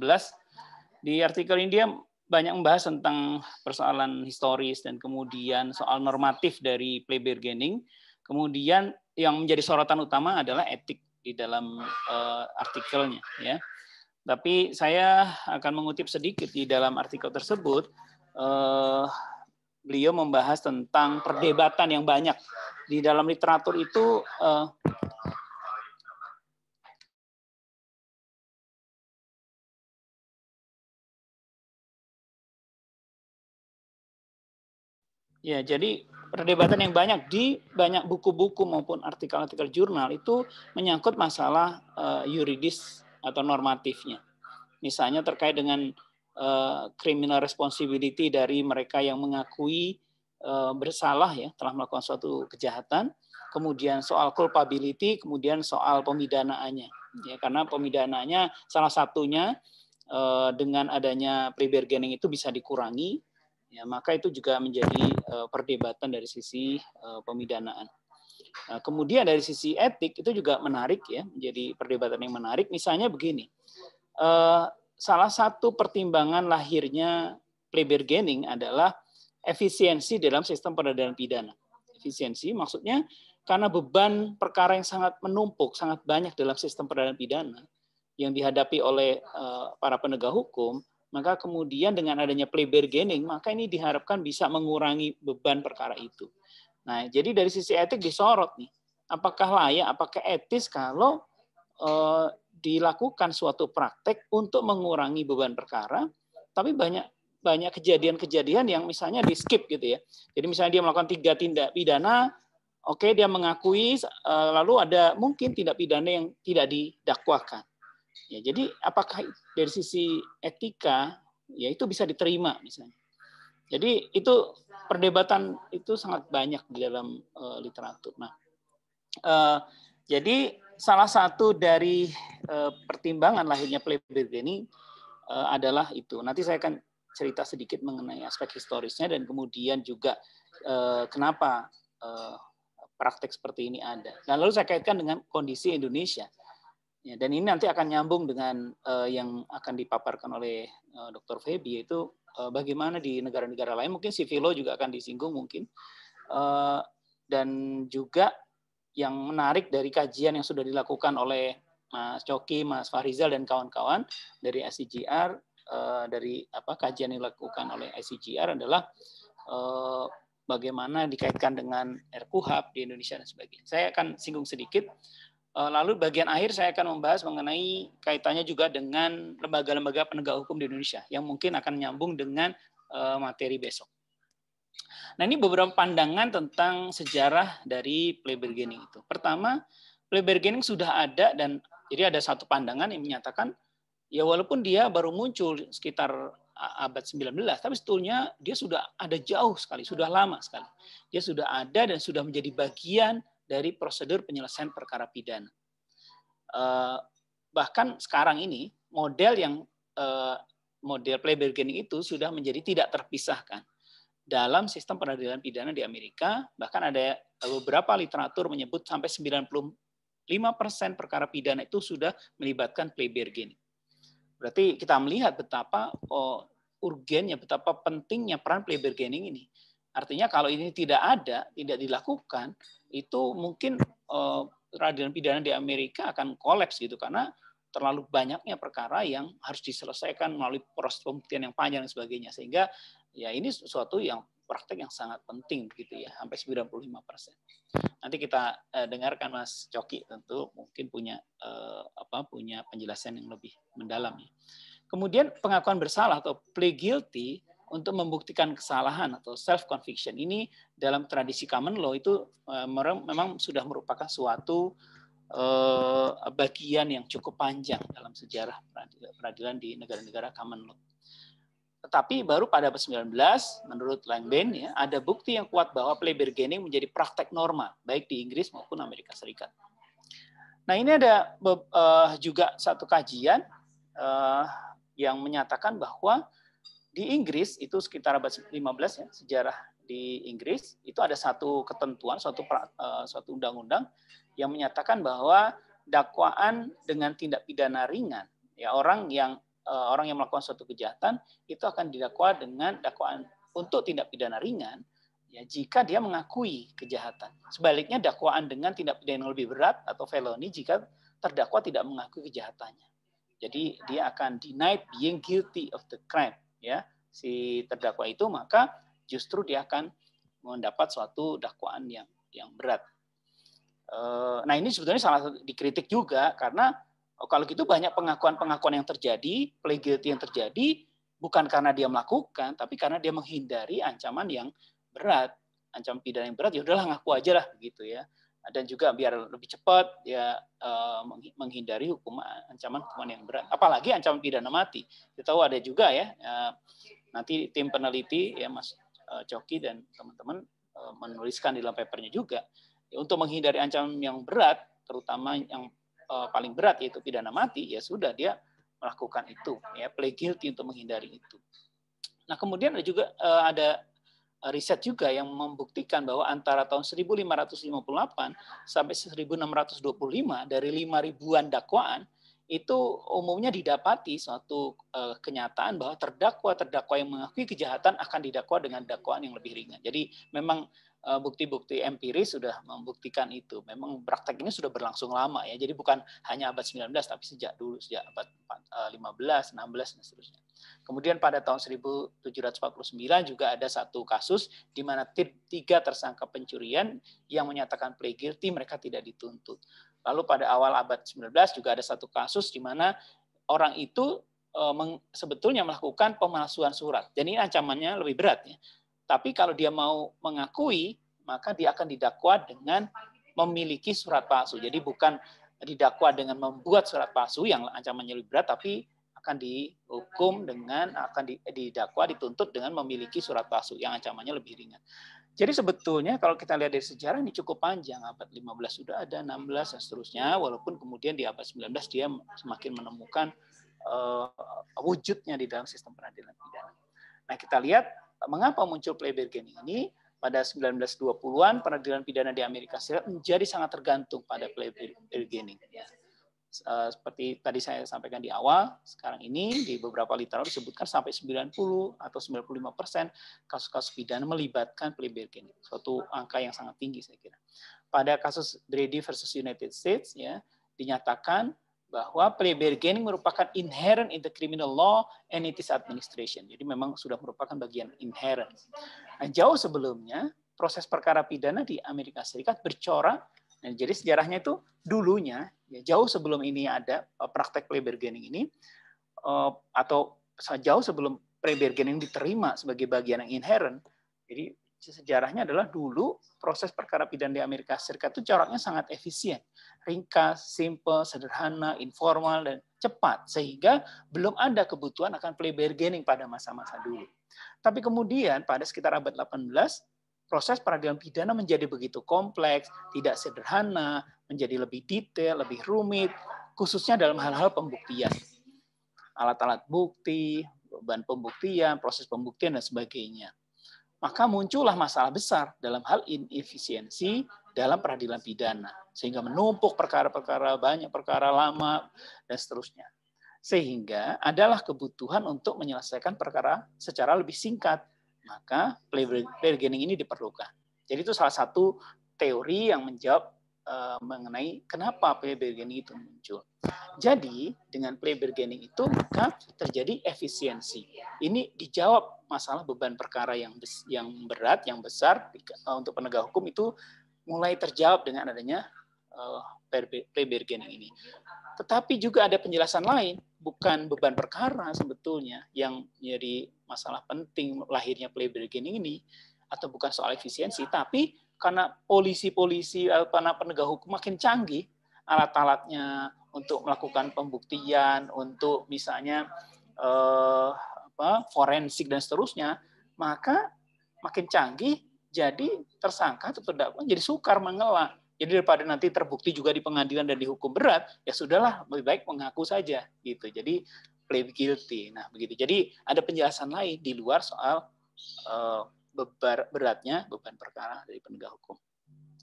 Speaker 7: Di artikel ini dia banyak membahas tentang persoalan historis dan kemudian soal normatif dari play bargaining. Kemudian yang menjadi sorotan utama adalah etik di dalam uh, artikelnya ya. Tapi saya akan mengutip sedikit di dalam artikel tersebut uh, beliau membahas tentang perdebatan yang banyak di dalam literatur itu uh,
Speaker 5: Ya, jadi perdebatan yang banyak di banyak buku-buku maupun artikel-artikel
Speaker 7: jurnal itu menyangkut masalah uh, yuridis atau normatifnya. Misalnya terkait dengan kriminal eh, criminal responsibility dari mereka yang mengakui eh, bersalah ya telah melakukan suatu kejahatan, kemudian soal culpability, kemudian soal pemidanaannya. Ya, karena pemidanaannya salah satunya eh, dengan adanya pre bargaining itu bisa dikurangi, ya maka itu juga menjadi perdebatan dari sisi pemidanaan. Nah, kemudian dari sisi etik itu juga menarik ya, menjadi perdebatan yang menarik. Misalnya begini, salah satu pertimbangan lahirnya plea bargaining adalah efisiensi dalam sistem peradilan pidana. Efisiensi maksudnya karena beban perkara yang sangat menumpuk, sangat banyak dalam sistem peradilan pidana yang dihadapi oleh eh, para penegak hukum, maka kemudian dengan adanya plea bargaining, maka ini diharapkan bisa mengurangi beban perkara itu. Nah, jadi dari sisi etik disorot nih, apakah layak, apakah etis kalau eh, dilakukan suatu praktek untuk mengurangi beban perkara, tapi banyak banyak kejadian-kejadian yang misalnya di skip gitu ya. Jadi misalnya dia melakukan tiga tindak pidana, oke okay, dia mengakui, eh, lalu ada mungkin tindak pidana yang tidak didakwakan. Ya, jadi apakah dari sisi etika ya itu bisa diterima misalnya. Jadi itu perdebatan itu sangat banyak di dalam uh, literatur. Nah, uh, jadi salah satu dari uh, pertimbangan lahirnya PBB ini uh, adalah itu. Nanti saya akan cerita sedikit mengenai aspek historisnya dan kemudian juga uh, kenapa uh, praktek seperti ini ada. Nah, lalu saya kaitkan dengan kondisi Indonesia. Ya, dan ini nanti akan nyambung dengan uh, yang akan dipaparkan oleh uh, Dr. Feby yaitu uh, bagaimana di negara-negara lain mungkin Sivilo juga akan disinggung mungkin uh, dan juga yang menarik dari kajian yang sudah dilakukan oleh Mas Coki, Mas Farizal dan kawan-kawan dari ICGR eh, dari apa kajian yang dilakukan oleh ICGR adalah eh, bagaimana dikaitkan dengan RKUHP di Indonesia dan sebagainya. Saya akan singgung sedikit. Eh, lalu bagian akhir saya akan membahas mengenai kaitannya juga dengan lembaga-lembaga penegak hukum di Indonesia yang mungkin akan nyambung dengan materi besok. Nah, ini beberapa pandangan tentang sejarah dari play bargaining itu. Pertama, play bargaining sudah ada dan jadi ada satu pandangan yang menyatakan ya walaupun dia baru muncul sekitar abad 19, tapi sebetulnya dia sudah ada jauh sekali, sudah lama sekali. Dia sudah ada dan sudah menjadi bagian dari prosedur penyelesaian perkara pidana. E, bahkan sekarang ini model yang e, model play bargaining itu sudah menjadi tidak terpisahkan dalam sistem peradilan pidana di Amerika, bahkan ada beberapa literatur menyebut sampai 95% perkara pidana itu sudah melibatkan plea bargaining. Berarti kita melihat betapa oh, urgennya, betapa pentingnya peran plea bargaining ini. Artinya kalau ini tidak ada, tidak dilakukan, itu mungkin eh, peradilan pidana di Amerika akan kolaps gitu karena terlalu banyaknya perkara yang harus diselesaikan melalui proses pembuktian yang panjang dan sebagainya sehingga Ya ini suatu yang praktek yang sangat penting gitu ya, sampai 95 persen. Nanti kita eh, dengarkan Mas Coki tentu mungkin punya eh, apa punya penjelasan yang lebih mendalam ya. Kemudian pengakuan bersalah atau plea guilty untuk membuktikan kesalahan atau self conviction ini dalam tradisi common law itu eh, memang sudah merupakan suatu eh, bagian yang cukup panjang dalam sejarah peradilan di negara-negara common law tetapi baru pada abad 19, menurut Langben, ya, ada bukti yang kuat bahwa play bargaining menjadi praktek norma, baik di Inggris maupun Amerika Serikat. Nah ini ada uh, juga satu kajian uh, yang menyatakan bahwa di Inggris itu sekitar abad 15 ya sejarah di Inggris itu ada satu ketentuan suatu uh, eh, suatu undang-undang yang menyatakan bahwa dakwaan dengan tindak pidana ringan ya orang yang Eh, orang yang melakukan suatu kejahatan itu akan didakwa dengan dakwaan untuk tindak pidana ringan ya jika dia mengakui kejahatan. Sebaliknya dakwaan dengan tindak pidana yang lebih berat atau felony jika terdakwa tidak mengakui kejahatannya. Jadi dia akan denied being guilty of the crime ya si terdakwa itu maka justru dia akan mendapat suatu dakwaan yang yang berat. Eh, nah ini sebetulnya salah satu dikritik juga karena Oh, kalau gitu banyak pengakuan-pengakuan yang terjadi, play yang terjadi, bukan karena dia melakukan, tapi karena dia menghindari ancaman yang berat. Ancaman pidana yang berat, ya udahlah ngaku aja lah gitu ya. Dan juga biar lebih cepat ya eh, menghindari hukuman ancaman hukuman yang berat. Apalagi ancaman pidana mati. Kita tahu ada juga ya eh, nanti tim peneliti ya Mas eh, Coki dan teman-teman menuliskan di dalam papernya juga ya, untuk menghindari ancaman yang berat terutama yang uh, paling berat yaitu pidana mati, ya sudah dia melakukan itu, ya play guilty untuk menghindari itu. Nah kemudian ada juga uh, ada riset juga yang membuktikan bahwa antara tahun 1558 sampai 1625 dari 5 ribuan dakwaan itu umumnya didapati suatu uh, kenyataan bahwa terdakwa-terdakwa yang mengakui kejahatan akan didakwa dengan dakwaan yang lebih ringan. Jadi memang Eh, bukti-bukti empiris sudah membuktikan itu. Memang praktek ini sudah berlangsung lama ya. Jadi bukan hanya abad 19 tapi sejak dulu sejak abad 15, 16 eh, dan seterusnya. Kemudian pada tahun 1749 juga ada satu kasus di mana tiga tersangka pencurian yang menyatakan play guilty mereka tidak dituntut. Lalu pada awal abad 19 juga ada satu kasus di mana orang itu eh, sebetulnya melakukan pemalsuan surat. Jadi ancamannya lebih berat ya tapi kalau dia mau mengakui, maka dia akan didakwa dengan memiliki surat palsu. Jadi bukan didakwa dengan membuat surat palsu yang ancamannya lebih berat, tapi akan dihukum dengan akan didakwa dituntut dengan memiliki surat palsu yang ancamannya lebih ringan. Jadi sebetulnya kalau kita lihat dari sejarah ini cukup panjang abad 15 sudah ada 16 dan seterusnya walaupun kemudian di abad 19 dia semakin menemukan uh, wujudnya di dalam sistem peradilan pidana. Nah, kita lihat mengapa muncul plea bargaining ini pada 1920-an peradilan pidana di Amerika Serikat menjadi sangat tergantung pada play bargaining. Ya. Eh, seperti tadi saya sampaikan di awal, sekarang ini di beberapa literatur disebutkan sampai 90 atau 95 persen kasus-kasus pidana melibatkan plea bargaining. Suatu angka yang sangat tinggi saya kira. Pada kasus Brady versus United States ya dinyatakan bahwa play bargaining merupakan inherent in the criminal law and it is administration. Jadi memang sudah merupakan bagian inherent. Nah, jauh sebelumnya proses perkara pidana di Amerika Serikat bercorak. Nah, jadi sejarahnya itu dulunya ya, jauh sebelum ini ada eh, praktek play bargaining ini eh, atau jauh sebelum play bargaining diterima sebagai bagian yang inherent. Jadi sejarahnya adalah dulu proses perkara pidana di Amerika Serikat itu coraknya sangat efisien, ringkas, simple, sederhana, informal dan cepat sehingga belum ada kebutuhan akan play bargaining pada masa-masa dulu. Tapi kemudian pada sekitar abad 18 proses peradilan pidana menjadi begitu kompleks, tidak sederhana, menjadi lebih detail, lebih rumit, khususnya dalam hal-hal pembuktian. Alat-alat bukti, beban pembuktian, proses pembuktian dan sebagainya maka muncullah masalah besar dalam hal inefisiensi dalam peradilan pidana sehingga menumpuk perkara-perkara banyak perkara lama dan seterusnya sehingga adalah kebutuhan untuk menyelesaikan perkara secara lebih singkat maka plea bargaining ini diperlukan jadi itu salah satu teori yang menjawab Eh, mengenai kenapa play bargaining itu muncul. Jadi dengan play bargaining itu maka terjadi efisiensi. Ini dijawab masalah beban perkara yang yang berat, yang besar eh, untuk penegak hukum itu mulai terjawab dengan adanya eh, play bargaining ini. Tetapi juga ada penjelasan lain, bukan beban perkara sebetulnya yang menjadi masalah penting lahirnya play bargaining ini atau bukan soal efisiensi, tapi karena polisi-polisi eh, karena penegak hukum makin canggih alat-alatnya untuk melakukan pembuktian untuk misalnya eh, apa, forensik dan seterusnya maka makin canggih jadi tersangka atau terdakwa jadi sukar mengelak jadi daripada nanti terbukti juga di pengadilan dan dihukum berat ya sudahlah lebih baik mengaku saja gitu jadi plead guilty nah begitu jadi ada penjelasan lain di luar soal eh, bebar, beratnya beban perkara dari penegak hukum.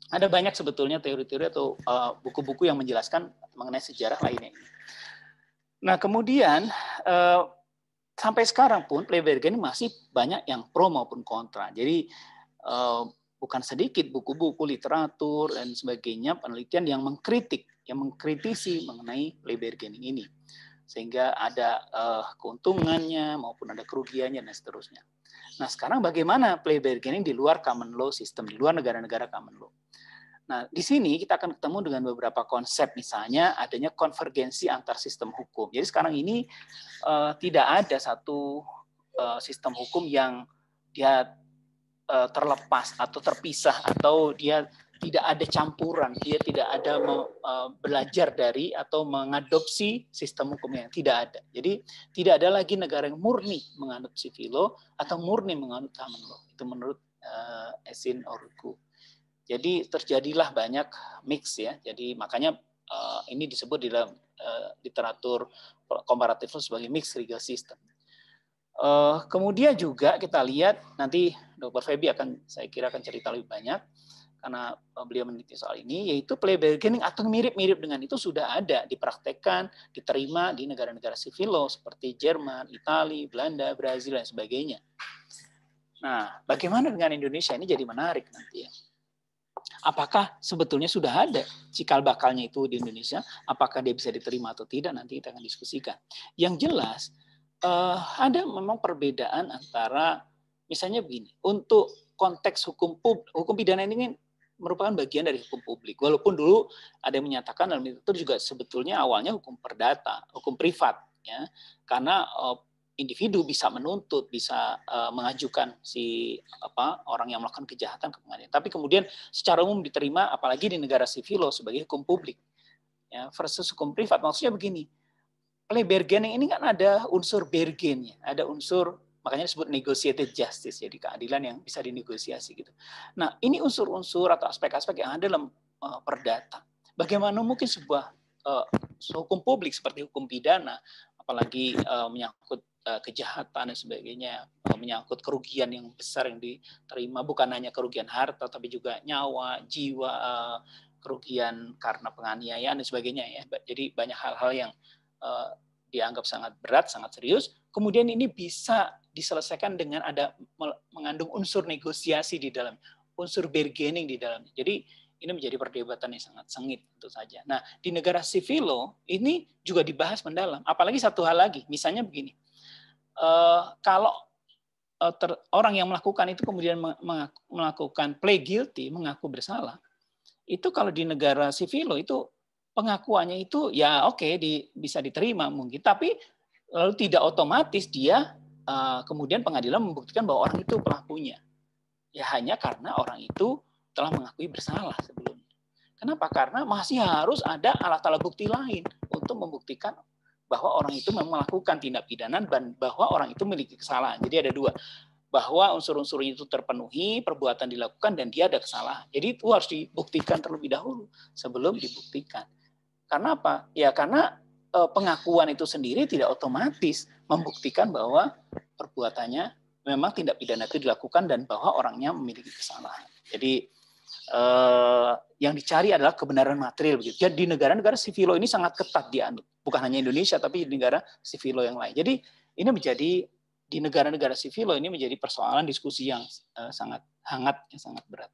Speaker 7: Ada banyak sebetulnya teori-teori atau eh, buku-buku uh, yang menjelaskan mengenai sejarah lainnya ini. Nah kemudian uh, sampai sekarang pun Playberger masih banyak yang pro maupun kontra. Jadi uh, bukan sedikit buku-buku literatur dan sebagainya penelitian yang mengkritik, yang mengkritisi mengenai Playbergen ini sehingga ada uh, keuntungannya maupun ada kerugiannya dan seterusnya. Nah, sekarang bagaimana play bargaining di luar common law system, di luar negara-negara common law? Nah, di sini kita akan ketemu dengan beberapa konsep, misalnya adanya konvergensi antar sistem hukum. Jadi sekarang ini uh, tidak ada satu uh, sistem hukum yang dia terlepas atau terpisah atau dia tidak ada campuran, dia tidak ada e, belajar dari atau mengadopsi sistem hukum yang tidak ada. Jadi tidak ada lagi negara yang murni mengadopsi filo atau murni menganut common law. Itu menurut uh, Esin Orku. Jadi terjadilah banyak mix ya. Jadi makanya uh, ini disebut di dalam uh, literatur komparatif sebagai mix legal system. Uh, kemudian juga kita lihat nanti Dr. Febi akan saya kira akan cerita lebih banyak karena eh, beliau meneliti soal ini, yaitu play bargaining atau mirip-mirip dengan itu sudah ada, dipraktekkan, diterima di negara-negara law seperti Jerman, Italia, Belanda, Brazil, dan sebagainya. Nah, bagaimana dengan Indonesia? Ini jadi menarik nanti ya. Apakah sebetulnya sudah ada cikal bakalnya itu di Indonesia? Apakah dia bisa diterima atau tidak? Nanti kita akan diskusikan. Yang jelas, eh, ada memang perbedaan antara, misalnya begini, untuk konteks hukum pub hukum pidana ini merupakan bagian dari hukum publik. Walaupun dulu ada yang menyatakan dalam itu juga sebetulnya awalnya hukum perdata, hukum privat, ya, karena uh, individu bisa menuntut, bisa uh, mengajukan si apa orang yang melakukan kejahatan ke pengadilan. Tapi kemudian secara umum diterima, apalagi di negara sivil sebagai hukum publik, ya, versus hukum privat. Maksudnya begini, oleh bargaining ini kan ada unsur bargainnya, ada unsur Makanya disebut negotiated justice, jadi ya, keadilan yang bisa dinegosiasi gitu. Nah, ini unsur-unsur atau aspek-aspek yang ada dalam uh, perdata. Bagaimana mungkin sebuah uh, eh, hukum publik seperti hukum pidana, apalagi uh, menyangkut kejahatan dan sebagainya, menyangkut kerugian yang besar yang diterima, bukan hanya kerugian harta, tapi juga nyawa, jiwa, kerugian karena penganiayaan dan sebagainya ya. Jadi banyak hal-hal yang dianggap sangat berat, sangat serius. Kemudian ini bisa diselesaikan dengan ada mengandung unsur negosiasi di dalam, unsur bargaining di dalam. Jadi ini menjadi perdebatan yang sangat sengit tentu saja. Nah, di negara Sivilo ini juga dibahas mendalam. Apalagi satu hal lagi, misalnya begini. Uh, kalau uh, ter, orang yang melakukan itu kemudian mengaku, melakukan play guilty, mengaku bersalah, itu kalau di negara Sivilo itu pengakuannya itu ya oke okay, di, bisa diterima mungkin, tapi lalu tidak otomatis dia Eh, kemudian pengadilan membuktikan bahwa orang itu pelakunya. Ya hanya karena orang itu telah mengakui bersalah sebelumnya. Kenapa? Karena masih harus ada alat-alat bukti lain untuk membuktikan bahwa orang itu memang melakukan tindak pidana dan bahwa orang itu memiliki kesalahan. Jadi ada dua, bahwa unsur-unsur itu terpenuhi, perbuatan dilakukan dan dia ada kesalahan. Jadi itu harus dibuktikan terlebih dahulu sebelum dibuktikan. Karena apa? Ya karena eh, pengakuan itu sendiri tidak otomatis membuktikan bahwa perbuatannya memang tindak pidana itu dilakukan dan bahwa orangnya memiliki kesalahan. Jadi eh, yang dicari adalah kebenaran material begitu. Jadi di negara-negara sivilo ini sangat ketat dianut, bukan hanya Indonesia tapi di negara sivilo yang lain. Jadi ini menjadi di negara-negara sivilo ini menjadi persoalan diskusi yang eh, sangat hangat yang sangat berat.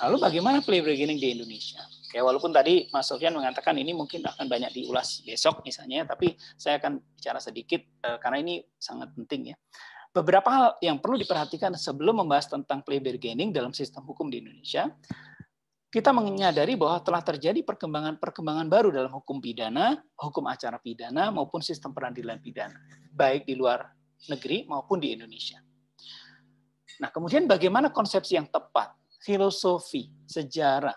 Speaker 7: Lalu bagaimana play bargaining di Indonesia? Ya walaupun tadi Mas Sofian mengatakan ini mungkin akan banyak diulas besok misalnya, tapi saya akan bicara sedikit eh, karena ini sangat penting ya. Beberapa hal yang perlu diperhatikan sebelum membahas tentang play bargaining dalam sistem hukum di Indonesia, kita menyadari bahwa telah terjadi perkembangan-perkembangan baru dalam hukum pidana, hukum acara pidana, maupun sistem peradilan pidana, baik di luar negeri maupun di Indonesia. Nah, kemudian bagaimana konsepsi yang tepat, filosofi, sejarah,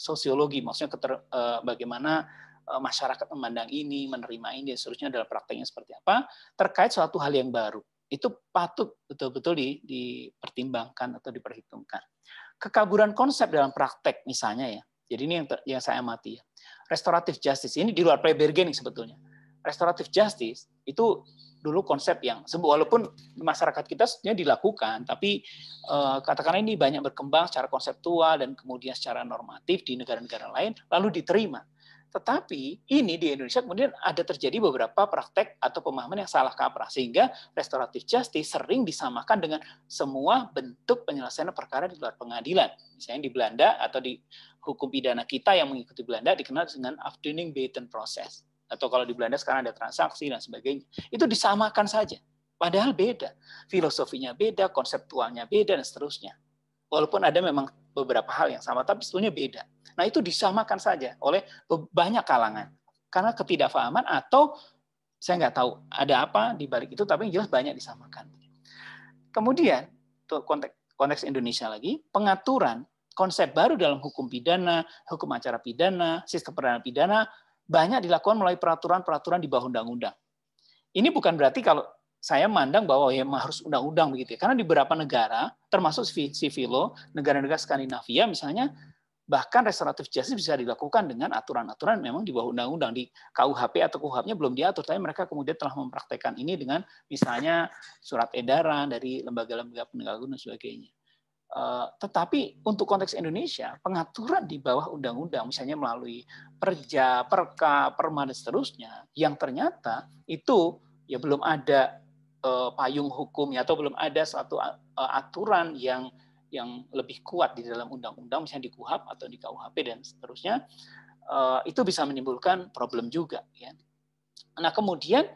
Speaker 7: sosiologi, maksudnya keter, uh, bagaimana uh, masyarakat memandang ini, menerima ini, dan seterusnya dalam prakteknya seperti apa, terkait suatu hal yang baru. Itu patut betul-betul di, dipertimbangkan atau diperhitungkan. Kekaburan konsep dalam praktek misalnya ya, jadi ini yang, ter, yang saya amati ya. Restoratif justice, ini di luar play bargaining sebetulnya. Restoratif justice itu dulu konsep yang sembuh walaupun masyarakat kita sebenarnya dilakukan tapi uh, katakanlah ini banyak berkembang secara konseptual dan kemudian secara normatif di negara-negara lain lalu diterima tetapi ini di Indonesia kemudian ada terjadi beberapa praktek atau pemahaman yang salah kaprah sehingga restoratif justice sering disamakan dengan semua bentuk penyelesaian perkara di luar pengadilan. Misalnya di Belanda atau di hukum pidana kita yang mengikuti Belanda dikenal dengan afdoening beaten process atau kalau di Belanda sekarang ada transaksi dan sebagainya. Itu disamakan saja. Padahal beda. Filosofinya beda, konseptualnya beda, dan seterusnya. Walaupun ada memang beberapa hal yang sama, tapi sebetulnya beda. Nah itu disamakan saja oleh banyak kalangan. Karena ketidakfahaman atau saya nggak tahu ada apa di balik itu, tapi yang jelas banyak disamakan. Kemudian, konteks, konteks Indonesia lagi, pengaturan konsep baru dalam hukum pidana, hukum acara pidana, sistem perdana pidana, banyak dilakukan melalui peraturan-peraturan di bawah undang-undang. Ini bukan berarti kalau saya mandang bahwa oh ya harus undang-undang begitu ya. Karena di beberapa negara, termasuk Civilo, negara-negara Skandinavia misalnya, bahkan restoratif justice bisa dilakukan dengan aturan-aturan memang di bawah undang-undang di KUHP atau KUHP-nya belum diatur tapi mereka kemudian telah mempraktekkan ini dengan misalnya surat edaran dari lembaga-lembaga penegak hukum dan sebagainya. Eh, tetapi untuk konteks Indonesia, pengaturan di bawah undang-undang, misalnya melalui perja, perka, perma, dan seterusnya, yang ternyata itu ya belum ada eh, payung hukumnya atau belum ada suatu eh, aturan yang yang lebih kuat di dalam undang-undang, misalnya di KUHAP atau di KUHP dan seterusnya, itu bisa menimbulkan problem juga. Ya. Nah kemudian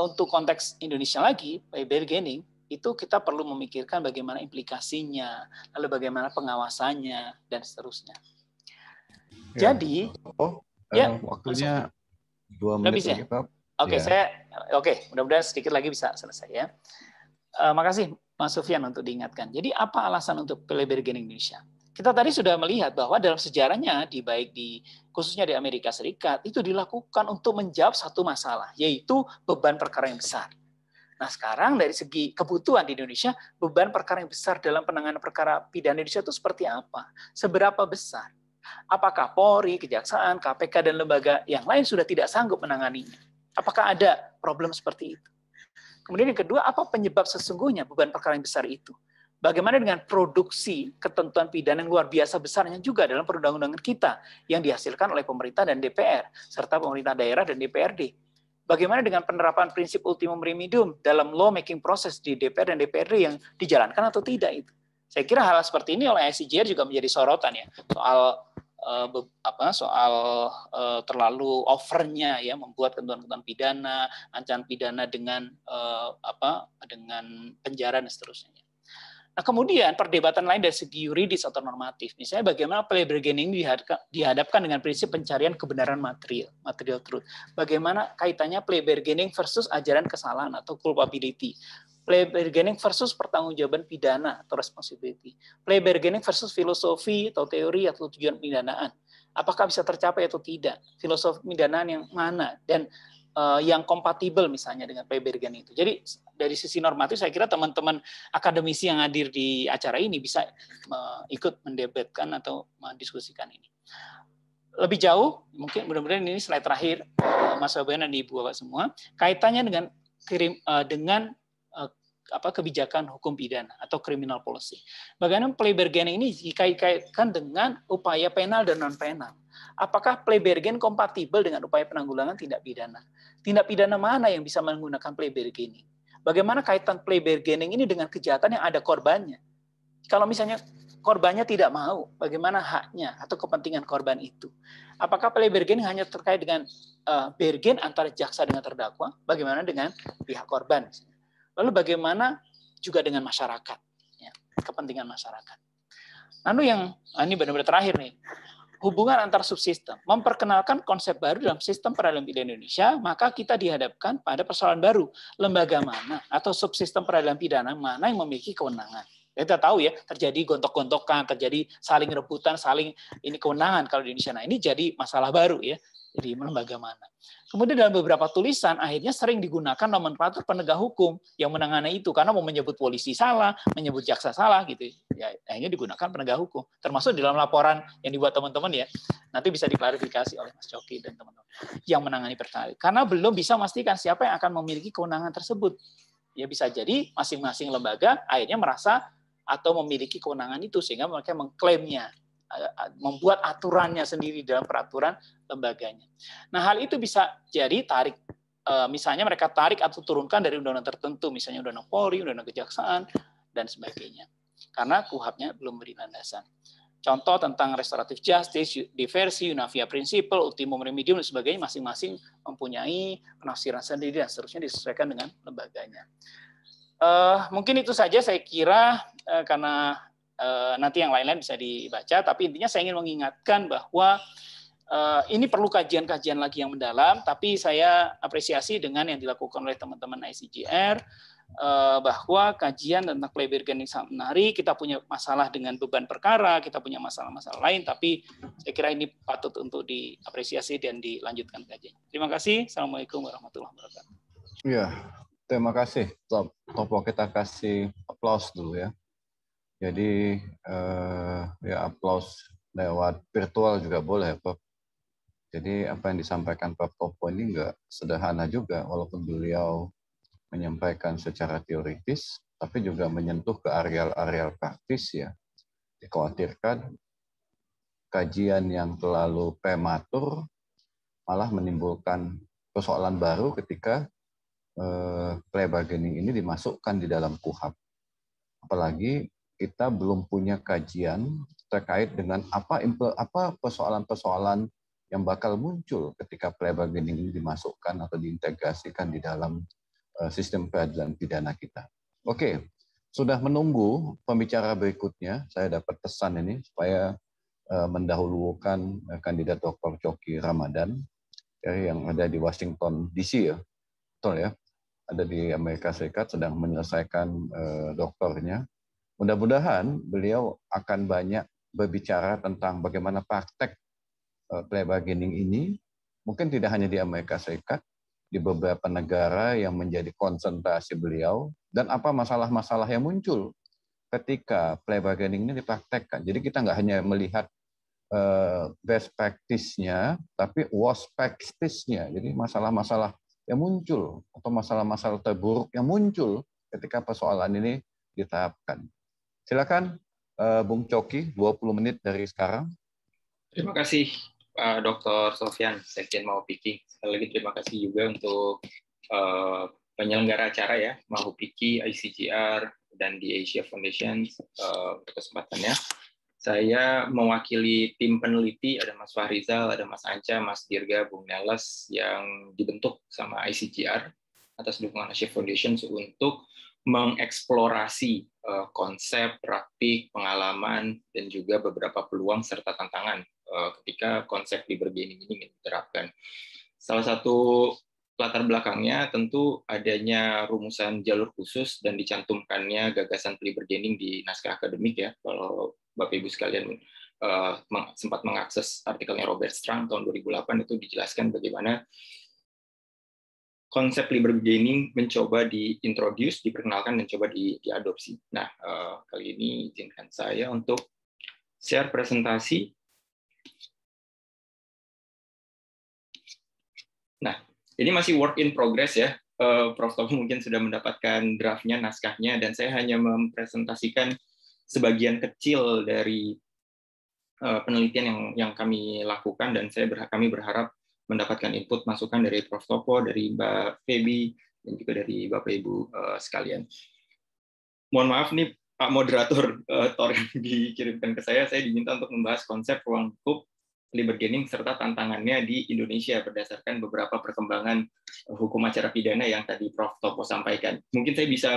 Speaker 7: untuk konteks Indonesia lagi, by bargaining, itu kita perlu memikirkan bagaimana implikasinya, lalu bagaimana pengawasannya dan seterusnya. Ya. Jadi, oh, ya, eh, waktunya
Speaker 6: dua menit ya? lagi, Pak. Oke, okay, ya. saya
Speaker 7: oke, okay, mudah-mudahan sedikit lagi bisa selesai ya. Uh, makasih Mas Sofian untuk diingatkan. Jadi apa alasan untuk Pelebergen Indonesia? Kita tadi sudah melihat bahwa dalam sejarahnya di baik di khususnya di Amerika Serikat itu dilakukan untuk menjawab satu masalah yaitu beban perkara yang besar Nah sekarang dari segi kebutuhan di Indonesia, beban perkara yang besar dalam penanganan perkara pidana Indonesia itu seperti apa? Seberapa besar? Apakah Polri, Kejaksaan, KPK, dan lembaga yang lain sudah tidak sanggup menanganinya? Apakah ada problem seperti itu? Kemudian yang kedua, apa penyebab sesungguhnya beban perkara yang besar itu? Bagaimana dengan produksi ketentuan pidana yang luar biasa besarnya juga dalam perundang-undangan kita yang dihasilkan oleh pemerintah dan DPR, serta pemerintah daerah dan DPRD bagaimana dengan penerapan prinsip ultimum remedium dalam law making proses di DPR dan DPRD yang dijalankan atau tidak itu. Saya kira hal seperti ini oleh ICJR juga menjadi sorotan ya soal eh, apa soal eh, terlalu overnya ya membuat ketentuan-ketentuan pidana, ancaman pidana dengan eh, apa dengan penjara dan seterusnya. Nah, kemudian perdebatan lain dari segi yuridis atau normatif, misalnya bagaimana play bargaining dihadapkan dengan prinsip pencarian kebenaran material, material truth. Bagaimana kaitannya play bargaining versus ajaran kesalahan atau culpability. Play bargaining versus pertanggungjawaban pidana atau responsibility. Play bargaining versus filosofi atau teori atau tujuan pidanaan. Apakah bisa tercapai atau tidak? Filosofi pidanaan yang mana? Dan uh, yang kompatibel misalnya dengan Pembergen itu. Jadi dari sisi normatif saya kira teman-teman akademisi yang hadir di acara ini bisa uh, ikut mendebatkan atau mendiskusikan ini. Lebih jauh, mungkin benar-benar ini slide terakhir eh, Mas Fabian dan Ibu Bapak semua, kaitannya dengan kirim uh, dengan apa kebijakan hukum pidana atau kriminal policy. Bagaimana play bargaining ini dikaitkan dengan upaya penal dan non penal? Apakah play bargaining kompatibel dengan upaya penanggulangan tindak pidana? Tindak pidana mana yang bisa menggunakan play bargaining? Bagaimana kaitan play bargaining ini dengan kejahatan yang ada korbannya? Kalau misalnya korbannya tidak mau, bagaimana haknya atau kepentingan korban itu? Apakah play bargaining hanya terkait dengan uh, bergen antara jaksa dengan terdakwa? Bagaimana dengan pihak korban? Misalnya? Lalu bagaimana juga dengan masyarakat, ya, kepentingan masyarakat. Lalu yang ah, ini benar-benar terakhir nih, hubungan antar subsistem, memperkenalkan konsep baru dalam sistem peradilan pidana Indonesia, maka kita dihadapkan pada persoalan baru, lembaga mana atau subsistem peradilan pidana mana yang memiliki kewenangan. Ya, kita tahu ya terjadi gontok-gontokan, terjadi saling rebutan, saling ini kewenangan kalau di Indonesia. Nah ini jadi masalah baru ya di lembaga mana. Kemudian dalam beberapa tulisan akhirnya sering digunakan nomenklatur penegak hukum yang menangani itu karena mau menyebut polisi salah, menyebut jaksa salah gitu. Ya, ya akhirnya digunakan penegak hukum. Termasuk dalam laporan yang dibuat teman-teman ya. Nanti bisa diklarifikasi oleh Mas Coki dan teman-teman yang menangani perkara. Karena belum bisa memastikan siapa yang akan memiliki kewenangan tersebut. Ya bisa jadi masing-masing lembaga akhirnya merasa atau memiliki kewenangan itu sehingga mereka mengklaimnya eh, eh, membuat aturannya sendiri dalam peraturan lembaganya. Nah, hal itu bisa jadi tarik eh, misalnya mereka tarik atau turunkan dari undang-undang tertentu, misalnya undang-undang Polri, undang-undang kejaksaan dan sebagainya. Karena kuhabnya belum beri landasan. Contoh tentang restoratif justice, diversi, unavia principle, ultimum remedium, dan sebagainya, masing-masing mempunyai penafsiran sendiri dan seterusnya disesuaikan dengan lembaganya. Uh, mungkin itu saja saya kira uh, karena uh, nanti yang lain-lain bisa dibaca, tapi intinya saya ingin mengingatkan bahwa uh, ini perlu kajian-kajian lagi yang mendalam, tapi saya apresiasi dengan yang dilakukan oleh teman-teman ICGR uh, bahwa kajian tentang play bargaining sangat menarik, kita punya masalah dengan beban perkara, kita punya masalah-masalah lain, tapi saya kira ini patut untuk diapresiasi dan dilanjutkan kajian. Terima kasih. Assalamualaikum warahmatullahi wabarakatuh.
Speaker 6: Ya, Terima kasih. Top, Topo kita kasih aplaus dulu ya. Jadi eh, ya aplaus lewat virtual juga boleh, Prof. Jadi apa yang disampaikan Prof Topo ini enggak sederhana juga, walaupun beliau menyampaikan secara teoritis, tapi juga menyentuh ke areal-areal praktis ya. Dikhawatirkan kajian yang terlalu prematur malah menimbulkan persoalan baru ketika Eh, play bargaining ini dimasukkan di dalam KUHAP. Apalagi kita belum punya kajian terkait dengan apa apa persoalan-persoalan yang bakal muncul ketika play bargaining ini dimasukkan atau diintegrasikan di dalam eh, sistem peradilan pidana kita. Oke, sudah menunggu pembicara berikutnya. Saya dapat pesan ini supaya eh, mendahulukan kandidat Dr. Coki Ramadan yang ada di Washington DC ya. Betul ya ada di Amerika Serikat sedang menyelesaikan eh, doktornya. Mudah-mudahan beliau akan banyak berbicara tentang bagaimana praktek eh, play bargaining ini. Mungkin tidak hanya di Amerika Serikat, di beberapa negara yang menjadi konsentrasi beliau dan apa masalah-masalah yang muncul ketika play bargaining ini dipraktekkan. Jadi kita nggak hanya melihat eh, best practice-nya, tapi worst practice-nya. Jadi masalah-masalah yang muncul atau masalah-masalah terburuk yang muncul ketika persoalan ini ditetapkan. Silakan eh, Bung Coki 20 menit dari sekarang.
Speaker 8: Terima kasih eh, Dr. Sofian Sekjen mau Piki. Sekali lagi terima kasih juga untuk eh, penyelenggara acara ya, Mahupiki, ICGR, dan di Asia Foundation kesempatannya. Saya mewakili tim peneliti, ada Mas Fahrizal, ada Mas Anca, Mas Dirga, Bung Neles, yang dibentuk sama ICGR atas dukungan Asia Foundation untuk mengeksplorasi eh, konsep, praktik, pengalaman, dan juga beberapa peluang serta tantangan eh, ketika konsep libergaining ini diterapkan. Salah satu latar belakangnya tentu adanya rumusan jalur khusus dan dicantumkannya gagasan pre di naskah akademik ya. Kalau Bapak Ibu sekalian uh, sempat mengakses artikelnya Robert Strang tahun 2008 itu dijelaskan bagaimana konsep liber beginning mencoba diintroduce, diperkenalkan dan coba di, diadopsi. Nah, uh, kali ini izinkan saya untuk share presentasi. Nah, ini masih work in progress ya. Uh, Prof. Tom mungkin sudah mendapatkan draftnya, naskahnya, dan saya hanya mempresentasikan sebagian kecil dari eh, penelitian yang yang kami lakukan dan saya berha kami berharap mendapatkan input masukan dari Prof Topo, dari Mbak Feby dan juga dari Bapak Ibu eh, sekalian. Mohon maaf nih Pak moderator uh, Tor yang dikirimkan ke saya, saya diminta untuk membahas konsep ruang lingkup libergening serta tantangannya di Indonesia berdasarkan beberapa perkembangan eh, hukum acara pidana yang tadi Prof. Topo sampaikan. Mungkin saya bisa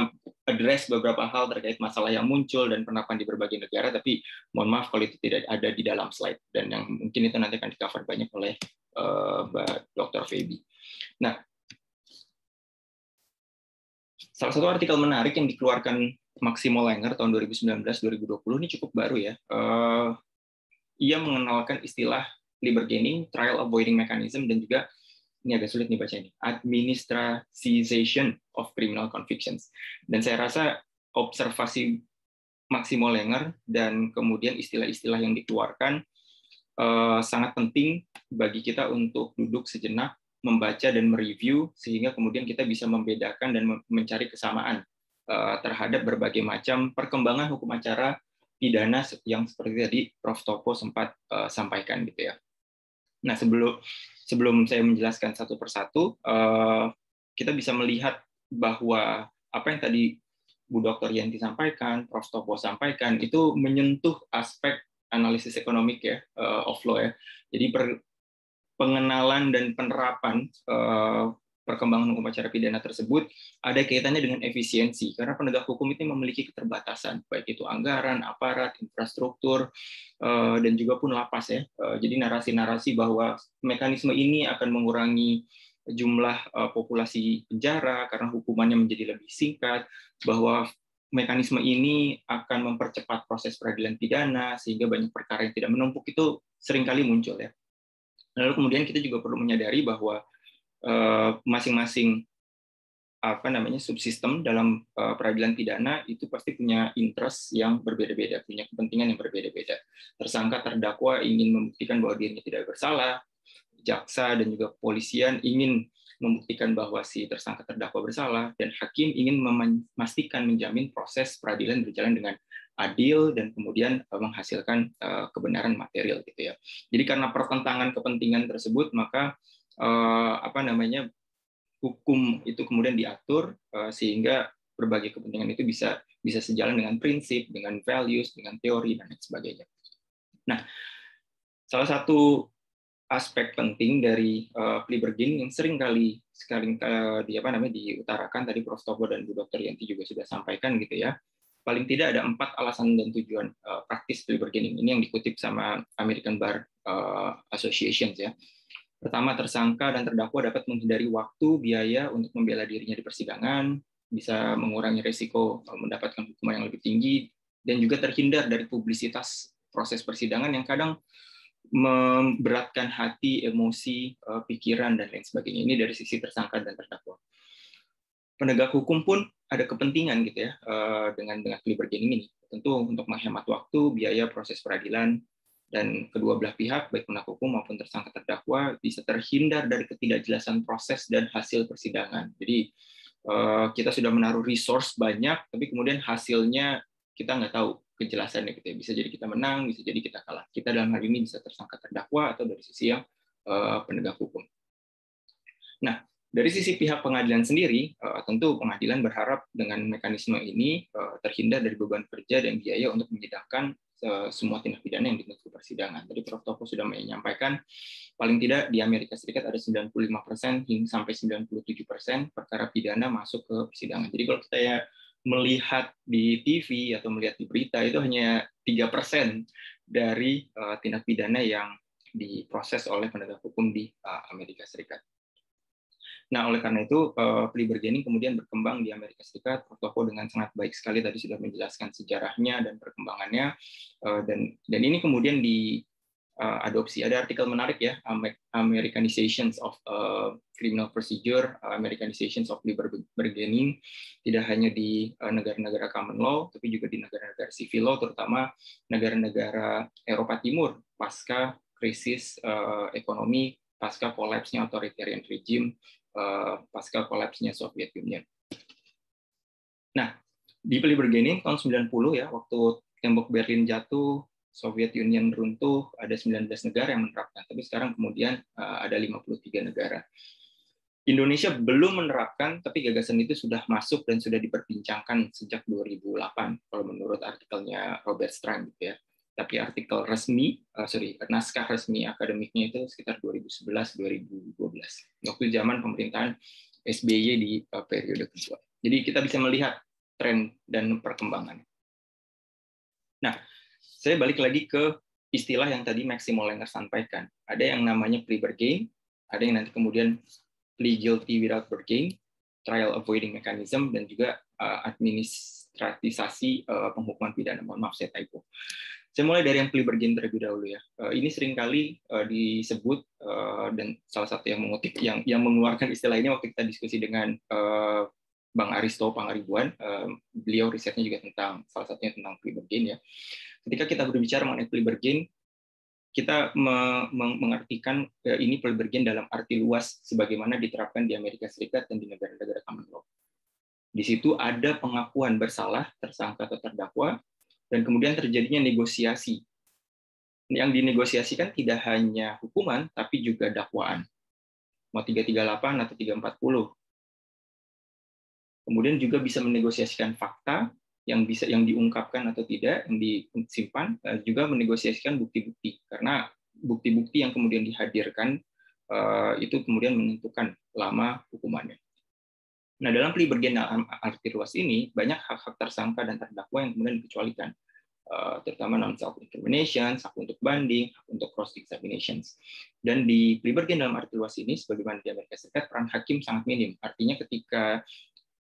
Speaker 8: address beberapa hal terkait masalah yang muncul dan penerapan di berbagai negara, tapi mohon maaf kalau itu tidak ada di dalam slide dan yang mungkin itu nanti akan di cover banyak oleh eh, Mbak Dr. Feby. Nah, salah satu artikel menarik yang dikeluarkan Maximo Langer tahun 2019-2020 ini cukup baru ya. Uh, ia mengenalkan istilah gaining, trial avoiding mechanism, dan juga ini agak sulit nih baca ini, administratization of criminal convictions. Dan saya rasa observasi Maximo Lenger dan kemudian istilah-istilah yang dikeluarkan eh, sangat penting bagi kita untuk duduk sejenak, membaca dan mereview, sehingga kemudian kita bisa membedakan dan mencari kesamaan eh, terhadap berbagai macam perkembangan hukum acara pidana yang seperti tadi Prof. Topo sempat uh, sampaikan gitu ya. Nah sebelum sebelum saya menjelaskan satu persatu, uh, kita bisa melihat bahwa apa yang tadi Bu Dokter Yanti sampaikan, Prof. Topo sampaikan, itu menyentuh aspek analisis ekonomi ya, uh, of ya. Jadi per, pengenalan dan penerapan uh, perkembangan hukum acara pidana tersebut ada kaitannya dengan efisiensi karena penegak hukum itu memiliki keterbatasan baik itu anggaran, aparat, infrastruktur eh, dan juga pun lapas ya. Eh, jadi narasi-narasi bahwa mekanisme ini akan mengurangi jumlah eh, populasi penjara karena hukumannya menjadi lebih singkat, bahwa mekanisme ini akan mempercepat proses peradilan pidana sehingga banyak perkara yang tidak menumpuk itu seringkali muncul ya. Lalu kemudian kita juga perlu menyadari bahwa Eh, masing-masing apa namanya subsistem dalam uh, peradilan pidana itu pasti punya interest yang berbeda-beda, punya kepentingan yang berbeda-beda. Tersangka terdakwa ingin membuktikan bahwa dirinya tidak bersalah, jaksa dan juga kepolisian ingin membuktikan bahwa si tersangka terdakwa bersalah dan hakim ingin memastikan menjamin proses peradilan berjalan dengan adil dan kemudian eh, menghasilkan kebenaran material gitu ya. Jadi karena pertentangan kepentingan tersebut maka Eh, apa namanya hukum itu kemudian diatur eh, sehingga berbagai kepentingan itu bisa bisa sejalan dengan prinsip, dengan values, dengan teori dan lain sebagainya. Nah, salah satu aspek penting dari uh, yang sering kali sekali uh, di apa namanya diutarakan tadi Prof Tobo dan Bu Dokter Yanti juga sudah sampaikan gitu ya. Paling tidak ada empat alasan dan tujuan uh, praktis Plibergening ini yang dikutip sama American Bar uh, Association ya. Pertama, tersangka dan terdakwa dapat menghindari waktu, biaya untuk membela dirinya di persidangan, bisa mengurangi risiko e, mendapatkan hukuman yang lebih tinggi, dan juga terhindar dari publisitas proses persidangan yang kadang memberatkan hati, emosi, e, pikiran, dan lain sebagainya. Ini dari sisi tersangka dan terdakwa. Penegak hukum pun ada kepentingan gitu ya e, dengan dengan Klibergen ini. Tentu untuk menghemat waktu, biaya proses peradilan, dan kedua belah pihak, baik penegak hukum maupun tersangka terdakwa, bisa terhindar dari ketidakjelasan proses dan hasil persidangan. Jadi eh, kita sudah menaruh resource banyak, tapi kemudian hasilnya kita nggak tahu kejelasannya gitu ya. Bisa jadi kita menang, bisa jadi kita kalah. Kita dalam hal ini bisa tersangka terdakwa atau dari sisi yang eh, penegak hukum. Nah, dari sisi pihak pengadilan sendiri, eh, tentu pengadilan berharap dengan mekanisme ini terhindar dari beban kerja dan biaya untuk menyidangkan semua tindak pidana yang dimiliki persidangan. Tadi Prof. Toko sudah menyampaikan, paling tidak di Amerika Serikat ada 95% hingga sampai 97% perkara pidana masuk ke persidangan. Jadi kalau saya melihat di TV atau melihat di berita itu hanya 3% dari eh, tindak pidana yang diproses oleh penegak hukum di eh, Amerika Serikat. Nah, oleh karena itu, uh, eh, free bargaining kemudian berkembang di Amerika Serikat. protokol dengan sangat baik sekali tadi sudah menjelaskan sejarahnya dan perkembangannya. Eh, dan, dan ini kemudian diadopsi eh, Ada artikel menarik ya, Americanizations of Criminal Procedure, Americanization Americanizations of Labor Bargaining, tidak hanya di negara-negara common law, tapi juga di negara-negara civil law, terutama negara-negara Eropa Timur pasca krisis ekonomi pasca kolapsnya authoritarian regime Eh, pasca kolapsnya Soviet Union. Nah, di early tahun 90 ya, waktu tembok Berlin jatuh, Soviet Union runtuh, ada 19 negara yang menerapkan. Tapi sekarang kemudian eh, ada 53 negara. Indonesia belum menerapkan, tapi gagasan itu sudah masuk dan sudah diperbincangkan sejak 2008, kalau menurut artikelnya Robert Strand. Gitu ya tapi artikel resmi, uh, sorry, naskah resmi akademiknya itu sekitar 2011-2012, waktu zaman pemerintahan SBY di uh, periode kedua. Jadi kita bisa melihat tren dan perkembangan. Nah, saya balik lagi ke istilah yang tadi Maximo Lenger sampaikan. Ada yang namanya plea bargain, ada yang nanti kemudian plea guilty without bargain, trial avoiding mechanism, dan juga uh, administratisasi uh, penghukuman pidana. Mohon maaf, saya typo. Saya mulai dari yang Flea Bergen terlebih dahulu ya. Eh, ini seringkali eh, disebut eh, dan salah satu yang mengutip yang yang mengeluarkan istilah ini waktu kita diskusi dengan Bang Aristo Pangaribuan, beliau risetnya juga tentang salah satunya tentang Flea Bergen ya. Ketika kita berbicara mengenai Flea Bergen, kita mengartikan ini Flea Bergen dalam arti luas sebagaimana diterapkan di Amerika Serikat dan di negara-negara Commonwealth. Di situ ada pengakuan bersalah tersangka atau terdakwa dan kemudian terjadinya negosiasi. Yang dinegosiasikan tidak hanya hukuman, tapi juga dakwaan. Mau 338 atau 340. Kemudian juga bisa menegosiasikan fakta yang bisa yang diungkapkan atau tidak, yang disimpan, eh, juga menegosiasikan bukti-bukti. Karena bukti-bukti yang kemudian dihadirkan eh, itu kemudian menentukan lama hukumannya. Nah, dalam plea dalam arti luas ini, banyak hak-hak tersangka dan terdakwa yang kemudian dikecualikan, eh, terutama non self incrimination, hak untuk banding, hak untuk cross examinations. Dan di plea dalam arti luas ini, sebagaimana di Amerika Serikat, peran hakim sangat minim. Artinya ketika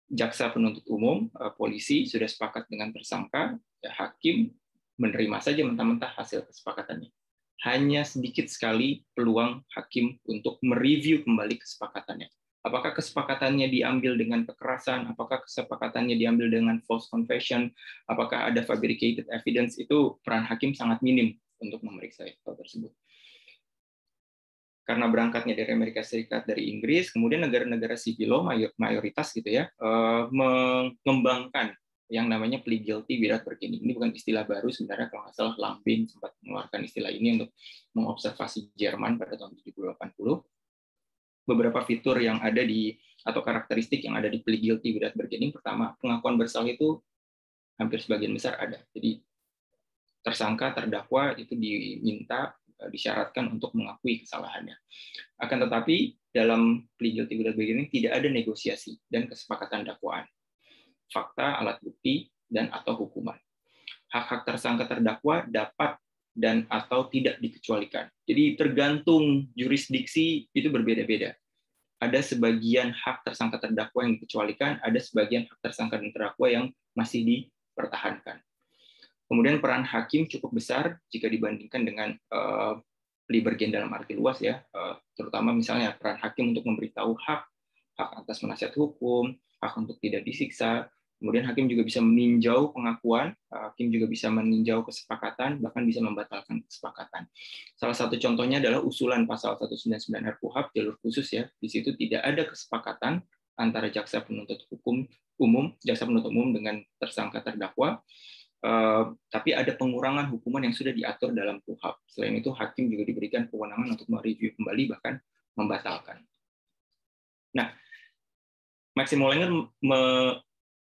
Speaker 8: jaksa penuntut umum, eh, polisi sudah sepakat dengan tersangka, ya hakim menerima saja mentah-mentah hasil kesepakatannya. Hanya sedikit sekali peluang hakim untuk mereview kembali kesepakatannya apakah kesepakatannya diambil dengan kekerasan, apakah kesepakatannya diambil dengan false confession, apakah ada fabricated evidence, itu peran hakim sangat minim untuk memeriksa hal tersebut. Karena berangkatnya dari Amerika Serikat, dari Inggris, kemudian negara-negara sipilo mayoritas gitu ya, eh, mengembangkan yang namanya plea guilty without bargaining. Ini bukan istilah baru sebenarnya kalau nggak salah Lambin sempat mengeluarkan istilah ini untuk mengobservasi Jerman pada tahun 1780 beberapa fitur yang ada di atau karakteristik yang ada di plea guilty without bargaining pertama pengakuan bersalah itu hampir sebagian besar ada jadi tersangka terdakwa itu diminta eh, disyaratkan untuk mengakui kesalahannya akan tetapi dalam plea guilty without bargaining tidak ada negosiasi dan kesepakatan dakwaan fakta alat bukti dan atau hukuman hak-hak tersangka terdakwa dapat dan atau tidak dikecualikan. Jadi tergantung jurisdiksi itu berbeda-beda. Ada sebagian hak tersangka terdakwa yang dikecualikan, ada sebagian hak tersangka dan terdakwa yang masih dipertahankan. Kemudian peran hakim cukup besar jika dibandingkan dengan uh, libergen dalam arti luas ya, uh, terutama misalnya peran hakim untuk memberitahu hak, hak atas menasihat hukum, hak untuk tidak disiksa, Kemudian hakim juga bisa meninjau pengakuan, eh, hakim juga bisa meninjau kesepakatan, bahkan bisa membatalkan kesepakatan. Salah satu contohnya adalah usulan pasal 199 RkuHP jalur khusus ya. Di situ tidak ada kesepakatan antara jaksa penuntut hukum umum, jaksa penuntut umum dengan tersangka terdakwa. Eh, tapi ada pengurangan hukuman yang sudah diatur dalam KUHAP. Selain itu, hakim juga diberikan kewenangan untuk mereview kembali bahkan
Speaker 9: membatalkan.
Speaker 8: Nah, Maximal Langer me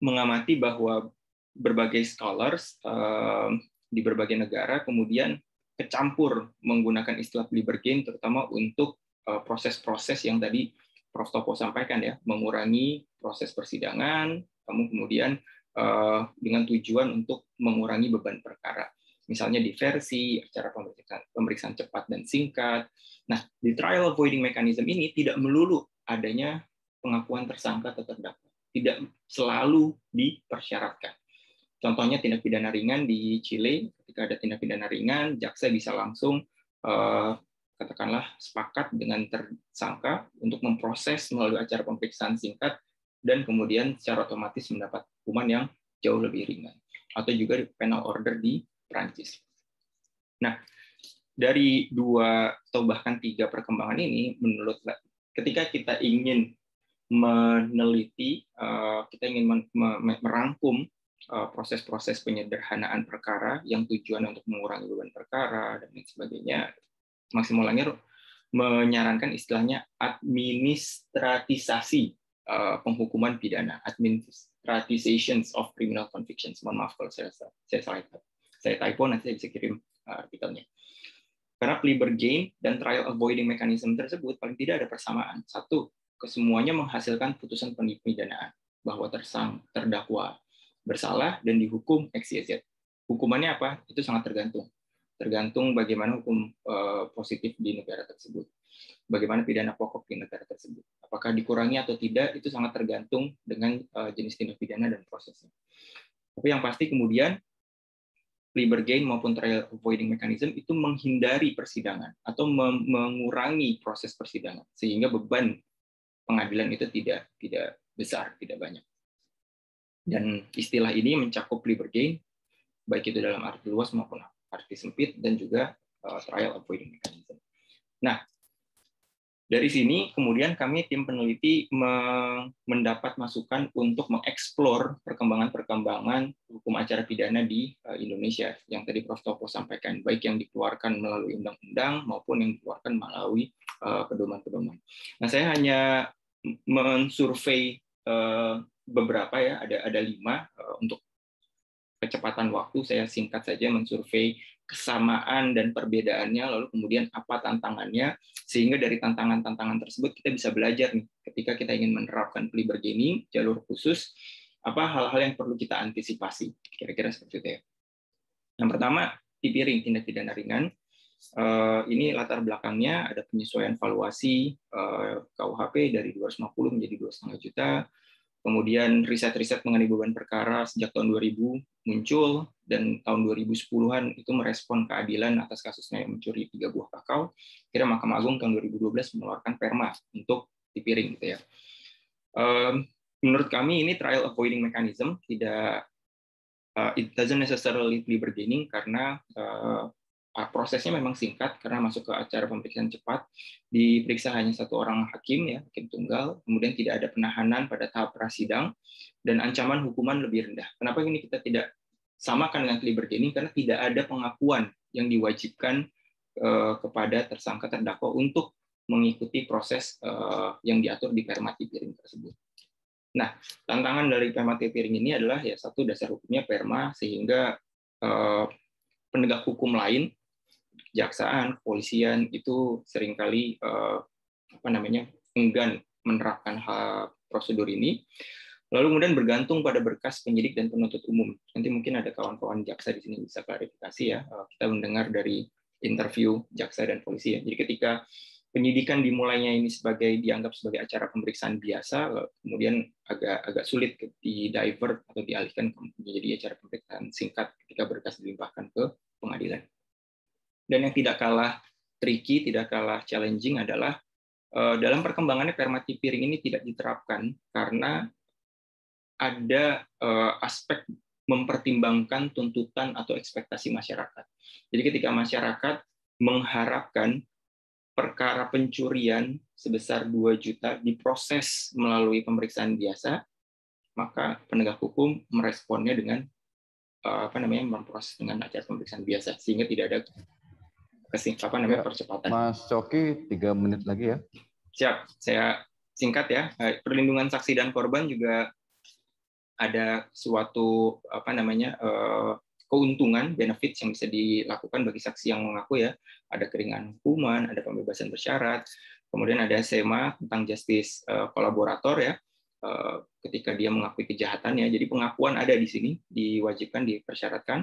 Speaker 8: mengamati bahwa berbagai scholars ehm, di berbagai negara kemudian kecampur menggunakan istilah libergain terutama untuk ehm, proses-proses yang tadi Prof. Topo sampaikan ya, mengurangi proses persidangan, kamu kemudian ehm, dengan tujuan untuk mengurangi beban perkara. Misalnya diversi, acara pemeriksaan, pemeriksaan cepat dan singkat. Nah, di trial avoiding mechanism ini tidak melulu adanya pengakuan tersangka atau terdakwa tidak selalu dipersyaratkan. Contohnya tindak pidana ringan di Chile, ketika ada tindak pidana ringan, jaksa bisa langsung eh, katakanlah sepakat dengan tersangka untuk memproses melalui acara pemeriksaan singkat dan kemudian secara otomatis mendapat hukuman yang jauh lebih ringan atau juga penal order di Prancis. Nah, dari dua atau bahkan tiga perkembangan ini menurut ketika kita ingin meneliti, eh, kita ingin merangkum eh, proses-proses penyederhanaan perkara yang tujuan untuk mengurangi beban perkara dan lain sebagainya. Maksimal Langer menyarankan istilahnya administratisasi eh, penghukuman pidana, administratizations of criminal convictions. Mohon maaf kalau saya, saya salah saya typo nanti saya bisa kirim artikelnya. Karena plea bargain dan trial avoiding mechanism tersebut paling tidak ada persamaan. Satu, kesemuanya menghasilkan putusan pidanaan bahwa tersang terdakwa bersalah dan dihukum XYZ. Hukumannya apa? Itu sangat tergantung. Tergantung bagaimana hukum eh, positif di negara tersebut. Bagaimana pidana pokok di negara tersebut. Apakah dikurangi atau tidak itu sangat tergantung dengan eh, jenis tindak pidana dan prosesnya. Tapi yang pasti kemudian labor gain maupun trial avoiding mechanism itu menghindari persidangan atau mengurangi proses persidangan sehingga beban pengadilan itu tidak tidak besar, tidak banyak. Dan istilah ini mencakup labor gain, baik itu dalam arti luas maupun arti sempit, dan juga uh, trial avoiding mechanism. Nah,
Speaker 5: dari sini
Speaker 8: kemudian kami tim peneliti mendapat masukan untuk mengeksplor perkembangan-perkembangan hukum acara pidana di eh, Indonesia yang tadi Prof. Topo sampaikan, baik yang dikeluarkan melalui undang-undang maupun yang dikeluarkan melalui eh, pedoman-pedoman. Nah, saya hanya mensurvei eh, beberapa ya, ada ada lima untuk kecepatan waktu saya singkat saja mensurvei kesamaan dan perbedaannya, lalu kemudian apa tantangannya, sehingga dari tantangan-tantangan tersebut kita bisa belajar nih ketika kita ingin menerapkan plea bargaining jalur khusus apa hal-hal yang perlu kita antisipasi kira-kira seperti itu ya. Yang pertama tipiring tindak pidana ringan. Eh, ini latar belakangnya ada penyesuaian valuasi eh, KUHP dari 250 menjadi 2,5 juta, Kemudian riset-riset mengenai beban perkara sejak tahun 2000 muncul dan tahun 2010-an itu merespon keadilan atas kasusnya yang mencuri tiga buah kakao. Kira Mahkamah Agung tahun 2012 mengeluarkan perma untuk dipiring gitu ya. Menurut kami ini trial avoiding mechanism tidak eh, it doesn't necessarily be bargaining karena eh, Ah, prosesnya memang singkat karena masuk ke acara pemeriksaan cepat diperiksa hanya satu orang hakim ya hakim tunggal kemudian tidak ada penahanan pada tahap prasidang dan ancaman hukuman lebih rendah kenapa ini kita tidak samakan dengan liberty ini karena tidak ada pengakuan yang diwajibkan eh, kepada tersangka terdakwa untuk mengikuti proses eh, yang diatur di permati piring tersebut Nah, tantangan dari permati piring ini adalah ya satu dasar hukumnya perma sehingga eh, penegak hukum lain kejaksaan, kepolisian itu seringkali uh, apa namanya enggan menerapkan hal prosedur ini. Lalu kemudian bergantung pada berkas penyidik dan penuntut umum. Nanti mungkin ada kawan-kawan jaksa di sini bisa klarifikasi ya. Eh, kita mendengar dari interview jaksa dan polisi ya. Jadi ketika penyidikan dimulainya ini sebagai dianggap sebagai acara pemeriksaan biasa, eh, kemudian agak agak sulit di divert atau dialihkan menjadi acara pemeriksaan singkat ketika berkas dilimpahkan ke pengadilan. Dan yang tidak kalah tricky, tidak kalah challenging adalah eh, dalam perkembangannya permati piring ini tidak diterapkan karena ada eh, aspek mempertimbangkan tuntutan atau ekspektasi masyarakat. Jadi ketika masyarakat mengharapkan perkara pencurian sebesar 2 juta diproses melalui pemeriksaan biasa, maka penegak hukum meresponnya dengan eh, apa namanya memproses dengan acara pemeriksaan biasa sehingga tidak ada kesing apa namanya ya, percepatan.
Speaker 6: Mas Coki tiga menit lagi ya.
Speaker 8: Siap, saya singkat ya. Eh, perlindungan saksi dan korban juga ada suatu apa namanya eh, keuntungan benefit yang bisa dilakukan bagi saksi yang mengaku ya. Ada keringanan hukuman, ada pembebasan bersyarat, kemudian ada SEMA tentang justice eh, kolaborator ya ketika dia mengakui kejahatannya. Jadi pengakuan ada di sini, diwajibkan, dipersyaratkan.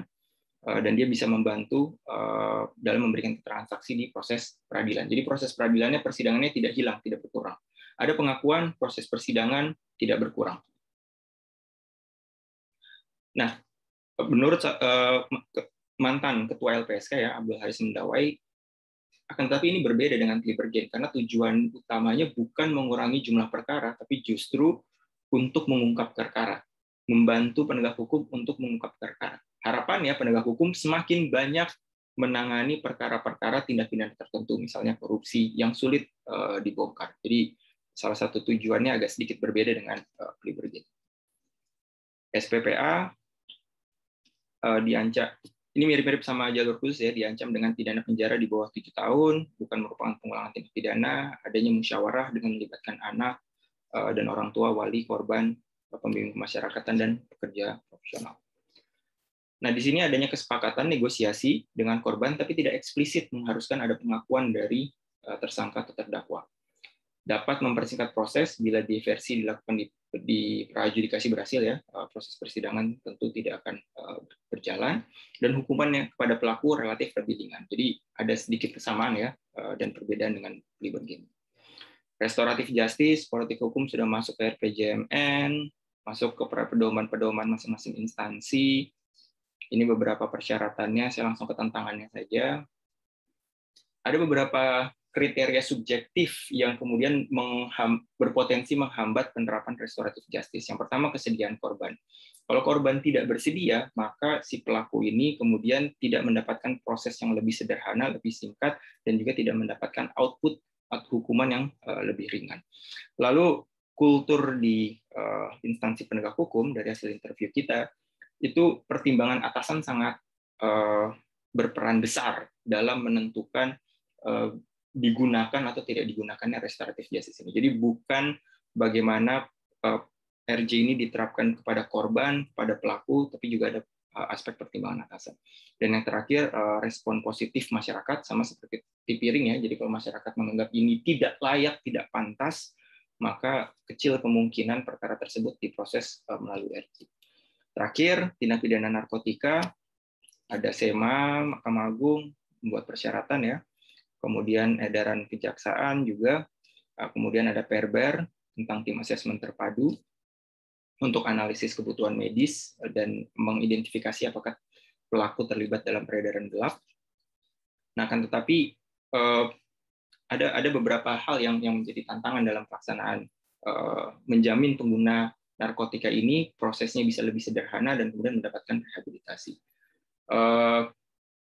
Speaker 8: Eh, dan dia bisa membantu eh, dalam memberikan transaksi di proses peradilan. Jadi proses peradilannya persidangannya tidak hilang, tidak berkurang. Ada pengakuan, proses persidangan tidak berkurang. Nah, menurut eh, mantan ketua LPSK ya Abdul Haris Mendawai akan tetapi ini berbeda dengan Clippergate karena tujuan utamanya bukan mengurangi jumlah perkara tapi justru untuk mengungkap perkara, membantu penegak hukum untuk mengungkap perkara harapannya penegak hukum semakin banyak menangani perkara-perkara tindak pidana tertentu, misalnya korupsi yang sulit uh, dibongkar. Jadi salah satu tujuannya agak sedikit berbeda dengan uh, eh, Libergen. SPPA uh, eh, diancam ini mirip-mirip sama jalur khusus ya, diancam dengan pidana penjara di bawah tujuh tahun, bukan merupakan pengulangan tindak pidana, adanya musyawarah dengan melibatkan anak uh, dan orang tua, wali, korban, pembimbing masyarakatan, dan pekerja profesional. Nah, di sini adanya kesepakatan negosiasi dengan korban, tapi tidak eksplisit mengharuskan ada pengakuan dari eh, tersangka atau terdakwa. Dapat mempersingkat proses bila diversi dilakukan di, di prajudikasi berhasil ya, eh, proses persidangan tentu tidak akan eh, berjalan dan hukumannya kepada pelaku relatif lebih ringan. Jadi ada sedikit kesamaan ya dan perbedaan dengan plea Game. Restoratif justice, politik hukum sudah masuk ke RPJMN, masuk ke pedoman-pedoman masing-masing instansi, ini beberapa persyaratannya, saya langsung ke tantangannya saja. Ada beberapa kriteria subjektif yang kemudian mengham, berpotensi menghambat penerapan restoratif justice. Yang pertama, kesediaan korban. Kalau korban tidak bersedia, maka si pelaku ini kemudian tidak mendapatkan proses yang lebih sederhana, lebih singkat, dan juga tidak mendapatkan output atau hukuman yang eh, lebih ringan. Lalu kultur di eh, instansi penegak hukum dari hasil interview kita itu pertimbangan atasan sangat uh, berperan besar dalam menentukan uh, digunakan atau tidak digunakannya restoratif justice ini. Jadi bukan bagaimana uh, eh, RJ ini diterapkan kepada korban, kepada pelaku, tapi juga ada aspek pertimbangan atasan. Dan yang terakhir, respon positif masyarakat sama seperti di piring ya. Jadi kalau masyarakat menganggap ini tidak layak, tidak pantas, maka kecil kemungkinan perkara tersebut diproses melalui RG. Terakhir, tindak pidana narkotika, ada SEMA, Mahkamah Agung membuat persyaratan ya. Kemudian edaran kejaksaan juga, eh, kemudian ada Perber tentang tim asesmen terpadu untuk analisis kebutuhan medis dan mengidentifikasi apakah pelaku terlibat dalam peredaran gelap. Nah, kan tetapi eh, ada ada beberapa hal yang yang menjadi tantangan dalam pelaksanaan eh, menjamin pengguna narkotika ini prosesnya bisa lebih sederhana dan kemudian mendapatkan rehabilitasi. Eh,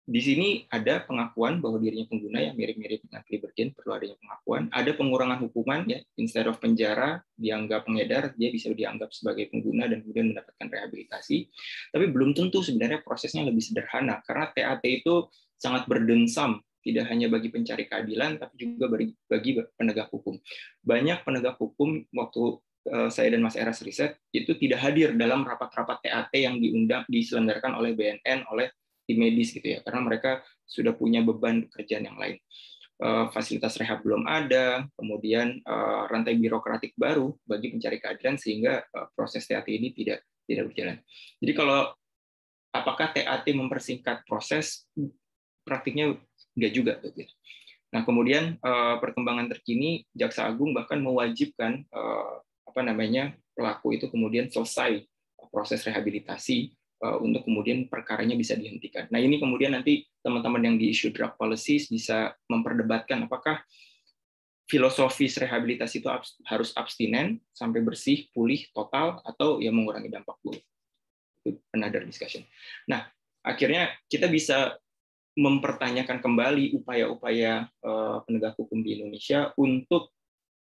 Speaker 8: di sini ada pengakuan bahwa dirinya pengguna yang mirip-mirip dengan Klibergen, perlu adanya pengakuan. Ada pengurangan hukuman, ya instead of penjara, dianggap pengedar, dia bisa dianggap sebagai pengguna dan kemudian mendapatkan rehabilitasi. Tapi belum tentu sebenarnya prosesnya lebih sederhana, karena TAT itu sangat berdensam tidak hanya bagi pencari keadilan, tapi juga bagi penegak hukum. Banyak penegak hukum waktu Eh, saya dan Mas Eras Riset itu tidak hadir dalam rapat-rapat TAT yang diundang diselenggarakan oleh BNN oleh tim medis gitu ya karena mereka sudah punya beban pekerjaan yang lain eh, fasilitas rehab belum ada kemudian eh, rantai birokratik baru bagi pencari keadilan sehingga proses TAT ini tidak tidak berjalan jadi kalau apakah TAT mempersingkat proses praktiknya enggak juga gitu Nah, kemudian perkembangan terkini, Jaksa Agung bahkan mewajibkan apa namanya pelaku itu kemudian selesai uh, proses rehabilitasi uh, untuk kemudian perkaranya bisa dihentikan. Nah ini kemudian nanti teman-teman yang di issue drug policies bisa memperdebatkan apakah filosofis rehabilitasi itu harus abstinen sampai bersih, pulih, total, atau ya mengurangi dampak buruk. Itu another discussion. Nah akhirnya kita bisa mempertanyakan kembali upaya-upaya uh, penegak hukum di Indonesia untuk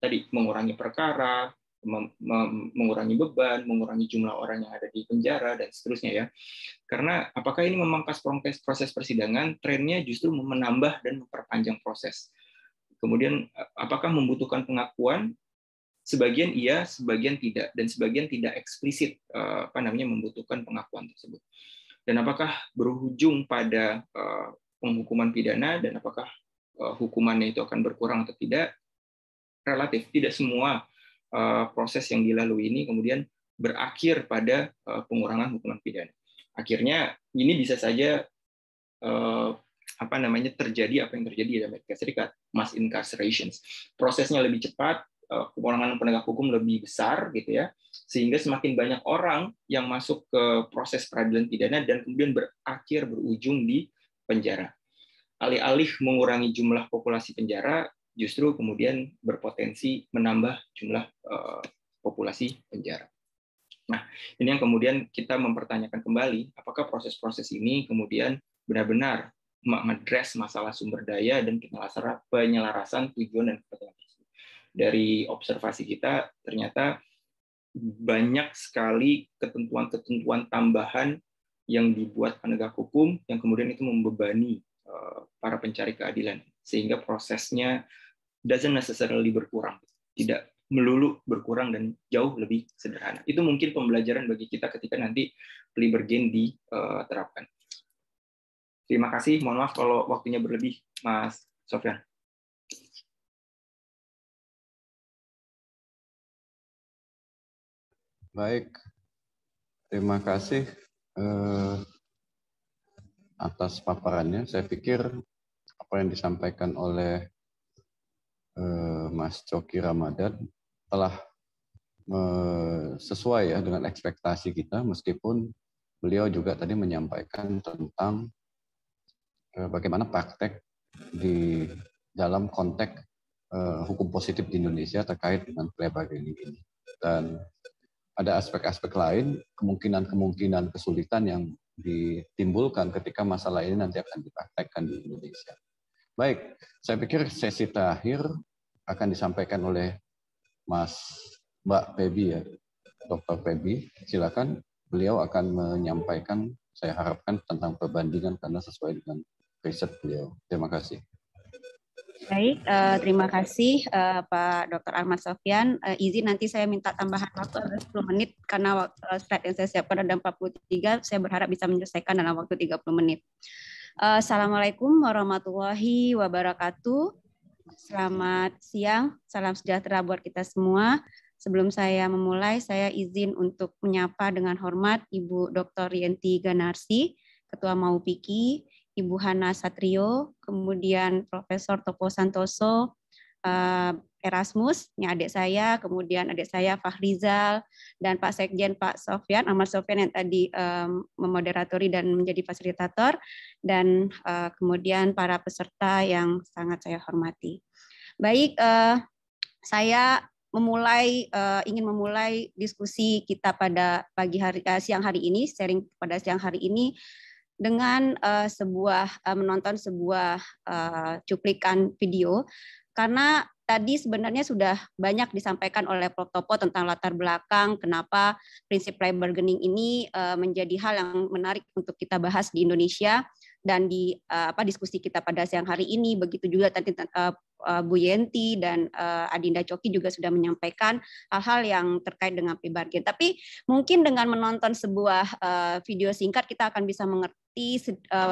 Speaker 8: tadi mengurangi perkara, mengurangi beban, mengurangi jumlah orang yang ada di penjara dan seterusnya ya. Karena apakah ini memangkas proses persidangan? Trennya justru menambah dan memperpanjang proses. Kemudian e, apakah membutuhkan pengakuan? Sebagian iya, sebagian tidak, dan sebagian tidak eksplisit e, apa namanya membutuhkan pengakuan tersebut. Dan apakah berujung pada e, penghukuman pidana dan apakah hukumannya itu akan berkurang atau tidak? Relatif, tidak semua Eh, proses yang dilalui ini kemudian berakhir pada eh, pengurangan hukuman pidana. Akhirnya ini bisa saja eh, apa namanya terjadi apa yang terjadi di Amerika Serikat, mass incarceration. Prosesnya lebih cepat, kewenangan penegak hukum lebih besar gitu ya sehingga semakin banyak orang yang masuk ke proses peradilan pidana dan kemudian berakhir berujung di penjara alih-alih mengurangi jumlah populasi penjara justru kemudian berpotensi menambah jumlah eh, populasi penjara. Nah, ini yang kemudian kita mempertanyakan kembali, apakah proses-proses ini kemudian benar-benar mengadres masalah sumber daya dan penyelarasan tujuan dan kepentingan tersebut. Dari observasi kita, ternyata banyak sekali ketentuan-ketentuan tambahan yang dibuat penegak hukum yang kemudian itu membebani eh, para pencari keadilan sehingga prosesnya doesn't necessarily berkurang, tidak melulu berkurang dan jauh lebih sederhana. Itu mungkin pembelajaran bagi kita ketika nanti gain diterapkan. Eh, terima kasih. Mohon
Speaker 5: maaf kalau waktunya berlebih, Mas Sofyan. Baik, terima kasih eh, atas paparannya. Saya
Speaker 6: pikir apa yang disampaikan oleh eh, Mas Coki Ramadan telah eh, sesuai ya dengan ekspektasi kita meskipun beliau juga tadi menyampaikan tentang eh, bagaimana praktek di dalam konteks hukum positif di Indonesia terkait dengan play bargaining ini dan ada aspek-aspek lain kemungkinan-kemungkinan kesulitan yang ditimbulkan ketika masalah ini nanti akan dipraktekkan di Indonesia. Baik, saya pikir sesi terakhir akan disampaikan oleh Mas Mbak Pebi ya, Dr. Pebi. Silakan, beliau akan menyampaikan, saya harapkan tentang perbandingan karena sesuai dengan riset beliau. Terima kasih.
Speaker 10: Baik, uh, terima kasih uh, Pak Dr. Ahmad Sofian. Uh, izin nanti saya minta tambahan waktu 10 menit karena waktu, slide yang saya siapkan ada 43, saya berharap bisa menyelesaikan dalam waktu 30 menit. Eh, Assalamualaikum warahmatullahi wabarakatuh. Selamat siang, salam sejahtera buat kita semua. Sebelum saya memulai, saya izin untuk menyapa dengan hormat Ibu Dr. Yenti Ganarsi, Ketua Maupiki, Ibu Hana Satrio, kemudian Profesor Topo Santoso, eh, Erasmus, yang adik saya, kemudian adik saya Fahrizal, dan Pak Sekjen Pak Sofyan, Amar Sofyan yang tadi um, memoderatori dan menjadi fasilitator, dan uh, kemudian para peserta yang sangat saya hormati. Baik, uh, saya memulai uh, ingin memulai diskusi kita pada pagi hari uh, siang hari ini, sharing pada siang hari ini dengan uh, sebuah uh, menonton sebuah uh, cuplikan video karena tadi sebenarnya sudah banyak disampaikan oleh Prof. Topo tentang latar belakang kenapa prinsip labor bargaining ini uh, menjadi hal yang menarik untuk kita bahas di Indonesia dan di uh, apa diskusi kita pada siang hari ini begitu juga tadi uh, uh, Bu Yenti dan uh, Adinda Coki juga sudah menyampaikan hal-hal yang terkait dengan pre Tapi mungkin dengan menonton sebuah uh, video singkat kita akan bisa mengerti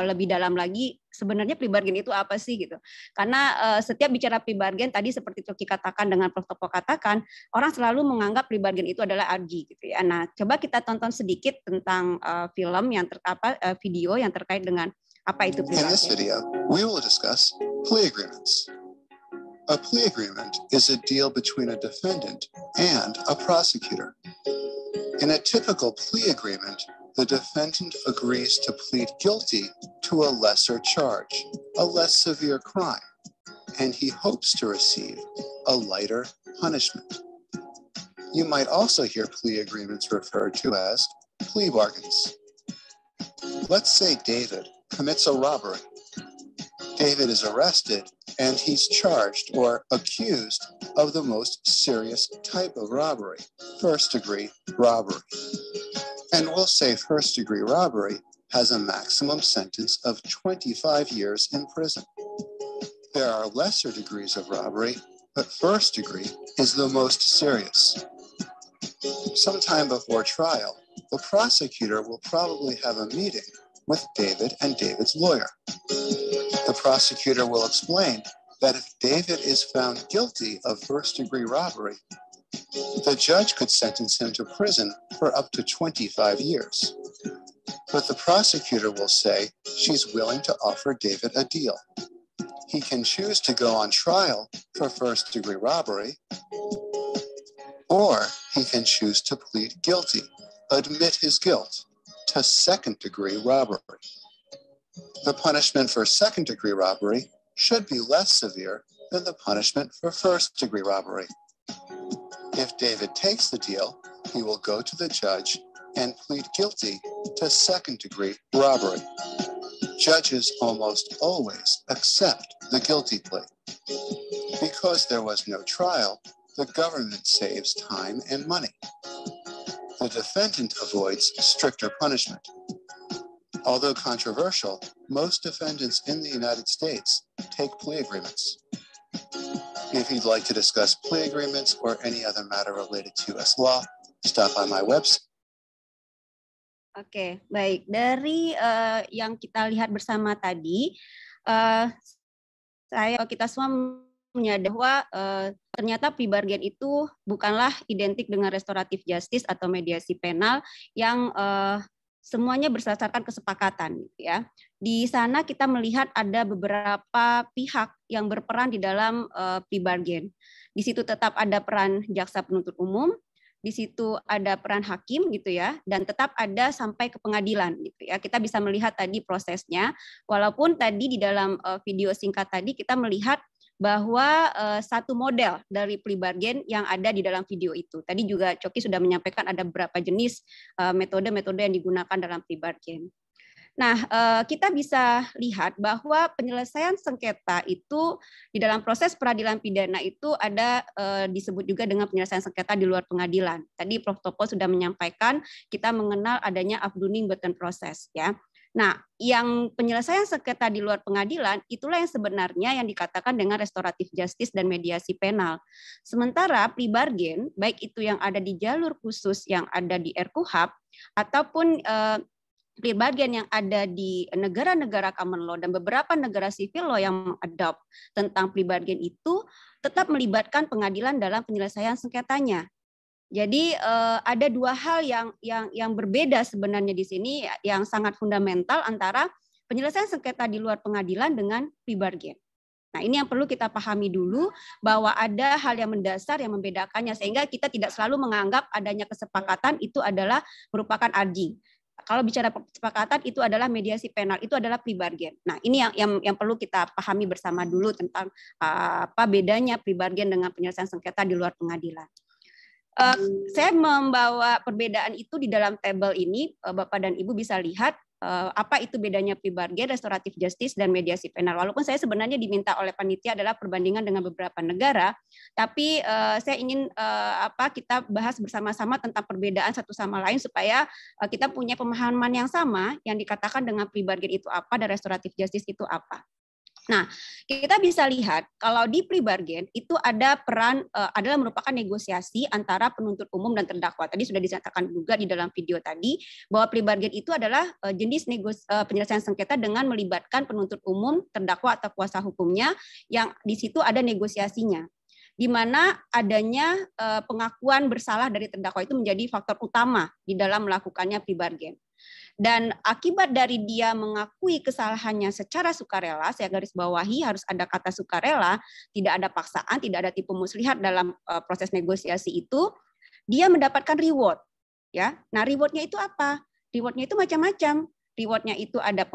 Speaker 10: lebih dalam lagi sebenarnya pre itu apa sih gitu. Karena uh, setiap bicara pre tadi seperti Coki katakan dengan protokol katakan orang selalu menganggap pre itu adalah argi gitu ya. Nah, coba kita tonton sedikit tentang uh, film yang ter apa uh, video yang terkait dengan apa itu pre In this
Speaker 5: video, we will discuss plea agreements. A plea agreement is a deal between a defendant and a prosecutor. In a typical plea agreement, the defendant agrees to plead guilty to a lesser charge, a less severe crime, and he hopes to receive a lighter punishment. You might also hear plea agreements referred to as plea bargains. Let's say David commits a robbery David is arrested and he's charged or accused of the most serious type of robbery, first degree robbery. And we'll say first degree robbery has a maximum sentence of 25 years in prison. There are lesser degrees of robbery, but first degree is the most serious. Sometime before trial, the prosecutor will probably have a meeting with David and David's lawyer the prosecutor will explain that if David is found guilty of first degree robbery, the judge could sentence him to prison for up to 25 years. But the prosecutor will say she's willing to offer David a deal. He can choose to go on trial for first degree robbery, or he can choose to plead guilty, admit his guilt to second degree robbery. The punishment for second degree robbery should be less severe than the punishment for first degree robbery. If David takes the deal, he will go to the judge and plead guilty to second degree robbery. Judges almost always accept the guilty plea. Because there was no trial, the government saves time and money. The defendant avoids stricter punishment. Although controversial, most defendants in the United States take plea agreements. If you'd like to discuss plea agreements or any other matter related to US law, stop by my website.
Speaker 10: Oke, okay, baik. Dari uh, yang kita lihat bersama tadi, uh, saya kita semua menyadari bahwa uh, ternyata plea bargain itu bukanlah identik dengan restoratif justice atau mediasi penal yang uh, semuanya berdasarkan kesepakatan gitu ya. Di sana kita melihat ada beberapa pihak yang berperan di dalam uh, eh, plea bargain. E di situ tetap ada peran jaksa penuntut umum, di situ ada peran hakim gitu ya dan tetap ada sampai ke pengadilan gitu ya kita bisa melihat tadi prosesnya walaupun tadi di dalam eh, video singkat tadi kita melihat bahwa uh, satu model dari plea bargain yang ada di dalam video itu. Tadi juga Coki sudah menyampaikan ada beberapa jenis eh, metode-metode uh, yang digunakan dalam plea bargain. Nah, eh, kita bisa lihat bahwa penyelesaian sengketa itu di dalam proses peradilan pidana itu ada disebut juga dengan penyelesaian sengketa di luar pengadilan. Tadi Prof Topo sudah menyampaikan kita mengenal adanya abduning button process. ya. Nah, yang penyelesaian sengketa di luar pengadilan itulah yang sebenarnya yang dikatakan dengan restoratif justice dan mediasi penal. Sementara plea baik itu yang ada di jalur khusus yang ada di RKUHP ataupun eh, plea yang ada di negara-negara common law dan beberapa negara civil law yang mengadopt tentang plea itu tetap melibatkan pengadilan dalam penyelesaian sengketanya. Jadi eh, ada dua hal yang yang yang berbeda sebenarnya di sini yang sangat fundamental antara penyelesaian sengketa di luar pengadilan dengan pre-bargain. Nah, ini yang perlu kita pahami dulu bahwa ada hal yang mendasar yang membedakannya sehingga kita tidak selalu menganggap adanya kesepakatan itu adalah merupakan argi. Kalau bicara kesepakatan itu adalah mediasi penal, itu adalah pre-bargain. Nah, ini yang yang, yang perlu kita pahami bersama dulu tentang eh, apa bedanya pre-bargain dengan penyelesaian sengketa di luar pengadilan. Uh, saya membawa perbedaan itu di dalam tabel ini, uh, Bapak dan Ibu bisa lihat uh, apa itu bedanya pibarge bargain restoratif justice, dan mediasi penal. Walaupun saya sebenarnya diminta oleh panitia adalah perbandingan dengan beberapa negara, tapi uh, saya ingin uh, apa kita bahas bersama-sama tentang perbedaan satu sama lain supaya uh, kita punya pemahaman yang sama yang dikatakan dengan pibarge itu apa dan restoratif justice itu apa. Nah, kita bisa lihat kalau di plea bargain itu ada peran uh, adalah merupakan negosiasi antara penuntut umum dan terdakwa. Tadi sudah disatakan juga di dalam video tadi bahwa plea bargain itu adalah uh, jenis negos, uh, penyelesaian sengketa dengan melibatkan penuntut umum, terdakwa atau kuasa hukumnya yang di situ ada negosiasinya di mana adanya pengakuan bersalah dari terdakwa itu menjadi faktor utama di dalam melakukannya plea bargain. Dan akibat dari dia mengakui kesalahannya secara sukarela, saya garis bawahi harus ada kata sukarela, tidak ada paksaan, tidak ada tipu muslihat dalam eh, proses negosiasi itu, dia mendapatkan reward. Ya, nah rewardnya itu apa? Rewardnya itu macam-macam rewardnya itu ada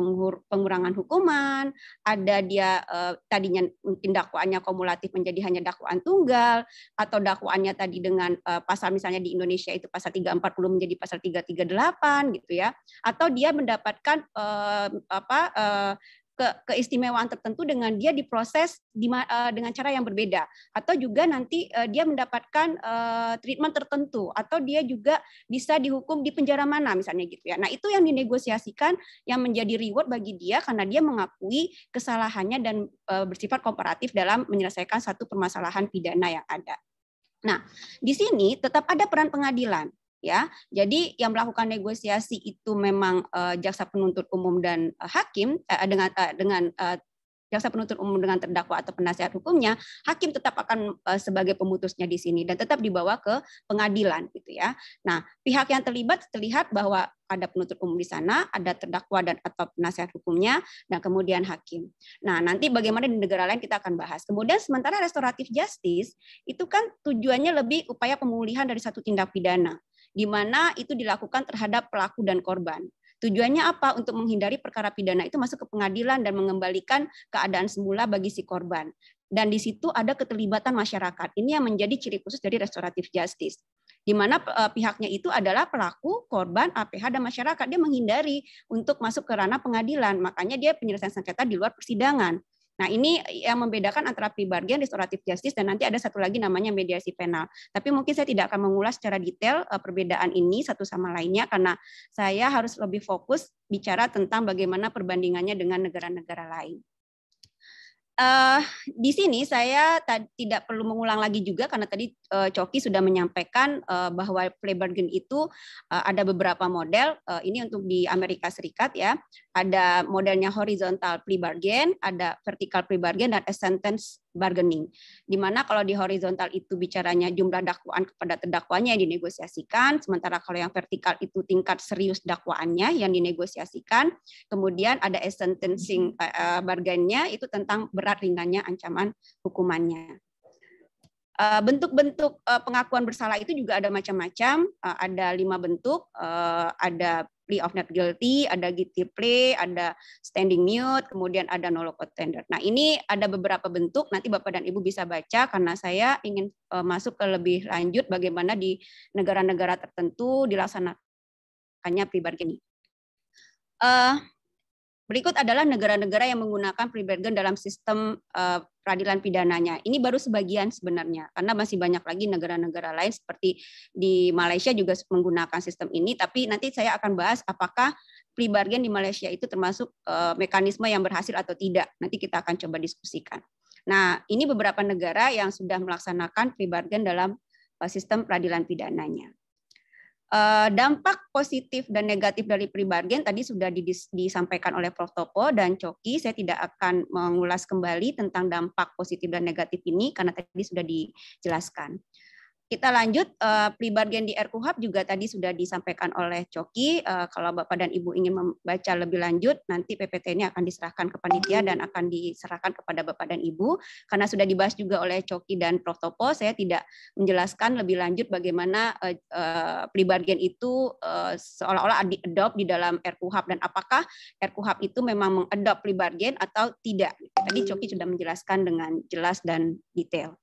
Speaker 10: pengurangan hukuman, ada dia eh, tadinya mungkin dakwaannya kumulatif menjadi hanya dakwaan tunggal atau dakwaannya tadi dengan eh, pasal misalnya di Indonesia itu pasal 340 menjadi pasal 338 gitu ya. Atau dia mendapatkan eh, apa eh, ke keistimewaan tertentu dengan dia diproses di, uh, dengan cara yang berbeda atau juga nanti uh, dia mendapatkan uh, treatment tertentu atau dia juga bisa dihukum di penjara mana misalnya gitu ya. Nah, itu yang dinegosiasikan yang menjadi reward bagi dia karena dia mengakui kesalahannya dan uh, bersifat komparatif dalam menyelesaikan satu permasalahan pidana yang ada. Nah, di sini tetap ada peran pengadilan ya. Jadi yang melakukan negosiasi itu memang uh, jaksa penuntut umum dan uh, hakim uh, dengan uh, dengan uh, jaksa penuntut umum dengan terdakwa atau penasihat hukumnya, hakim tetap akan sebagai pemutusnya di sini dan tetap dibawa ke pengadilan gitu ya. Nah, pihak yang terlibat terlihat bahwa ada penuntut umum di sana, ada terdakwa dan atau penasihat hukumnya dan kemudian hakim. Nah, nanti bagaimana di negara lain kita akan bahas. Kemudian sementara restoratif justice itu kan tujuannya lebih upaya pemulihan dari satu tindak pidana di mana itu dilakukan terhadap pelaku dan korban. Tujuannya apa? Untuk menghindari perkara pidana itu masuk ke pengadilan dan mengembalikan keadaan semula bagi si korban. Dan di situ ada keterlibatan masyarakat. Ini yang menjadi ciri khusus dari restoratif justice. Di mana e, pihaknya itu adalah pelaku, korban, APH, dan masyarakat. Dia menghindari untuk masuk ke ranah pengadilan. Makanya dia penyelesaian sengketa di luar persidangan. Nah, ini yang membedakan antara plea bargain restoratif justice, dan nanti ada satu lagi namanya mediasi penal. Tapi mungkin saya tidak akan mengulas secara detail eh, perbedaan ini satu sama lainnya, karena saya harus lebih fokus bicara tentang bagaimana perbandingannya dengan negara-negara lain uh, di sini saya tidak perlu mengulang lagi juga karena tadi uh, Coki sudah menyampaikan uh, bahwa play bargain itu uh, ada beberapa model. Uh, ini untuk di Amerika Serikat ya. Ada modelnya horizontal play bargain, ada vertical play bargain dan ascendance bargaining. Di mana kalau di horizontal itu bicaranya jumlah dakwaan kepada terdakwanya yang dinegosiasikan, sementara kalau yang vertikal itu tingkat serius dakwaannya yang dinegosiasikan. Kemudian ada sentencing mm-hmm. eh, eh, bargainnya itu tentang berat ringannya ancaman hukumannya. Eh, bentuk-bentuk eh, pengakuan bersalah itu juga ada macam-macam, eh, ada lima bentuk, ada plea of not guilty, ada guilty plea, ada standing mute, kemudian ada no local tender. Nah ini ada beberapa bentuk, nanti Bapak dan Ibu bisa baca karena saya ingin masuk ke lebih lanjut bagaimana di negara-negara tertentu dilaksanakannya plea bargaining. Uh, Berikut adalah negara-negara yang menggunakan bargain dalam sistem uh, peradilan pidananya. Ini baru sebagian sebenarnya, karena masih banyak lagi negara-negara lain seperti di Malaysia juga menggunakan sistem ini. Tapi nanti saya akan bahas apakah bargain di Malaysia itu termasuk uh, mekanisme yang berhasil atau tidak. Nanti kita akan coba diskusikan. Nah, ini beberapa negara yang sudah melaksanakan bargain dalam uh, sistem peradilan pidananya. Eh, dampak positif dan negatif dari pre-bargain tadi sudah disampaikan oleh Prof. Topo dan Coki. Saya tidak akan mengulas kembali tentang dampak positif dan negatif ini karena tadi sudah dijelaskan. Kita lanjut uh, di RKUHAP juga tadi sudah disampaikan oleh Coki. Uh, kalau Bapak dan Ibu ingin membaca lebih lanjut, nanti PPT ini akan diserahkan ke panitia dan akan diserahkan kepada Bapak dan Ibu. Karena sudah dibahas juga oleh Coki dan Prof. Topo, saya tidak menjelaskan lebih lanjut bagaimana uh, uh, itu uh, seolah-olah di-adopt di dalam RKUHAP dan apakah RKUHAP itu memang mengadopt pre atau tidak. Tadi Coki sudah menjelaskan dengan jelas dan detail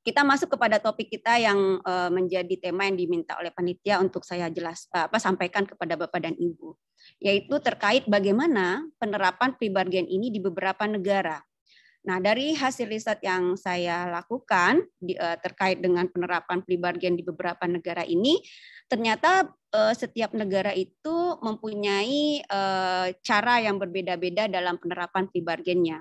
Speaker 10: kita masuk kepada topik kita yang uh, menjadi tema yang diminta oleh panitia untuk saya jelas uh, apa sampaikan kepada Bapak dan Ibu yaitu terkait bagaimana penerapan pribargen ini di beberapa negara. Nah, dari hasil riset yang saya lakukan di, uh, terkait dengan penerapan plea bargain di beberapa negara ini, ternyata uh, setiap negara itu mempunyai uh, cara yang berbeda-beda dalam penerapan plea bargainnya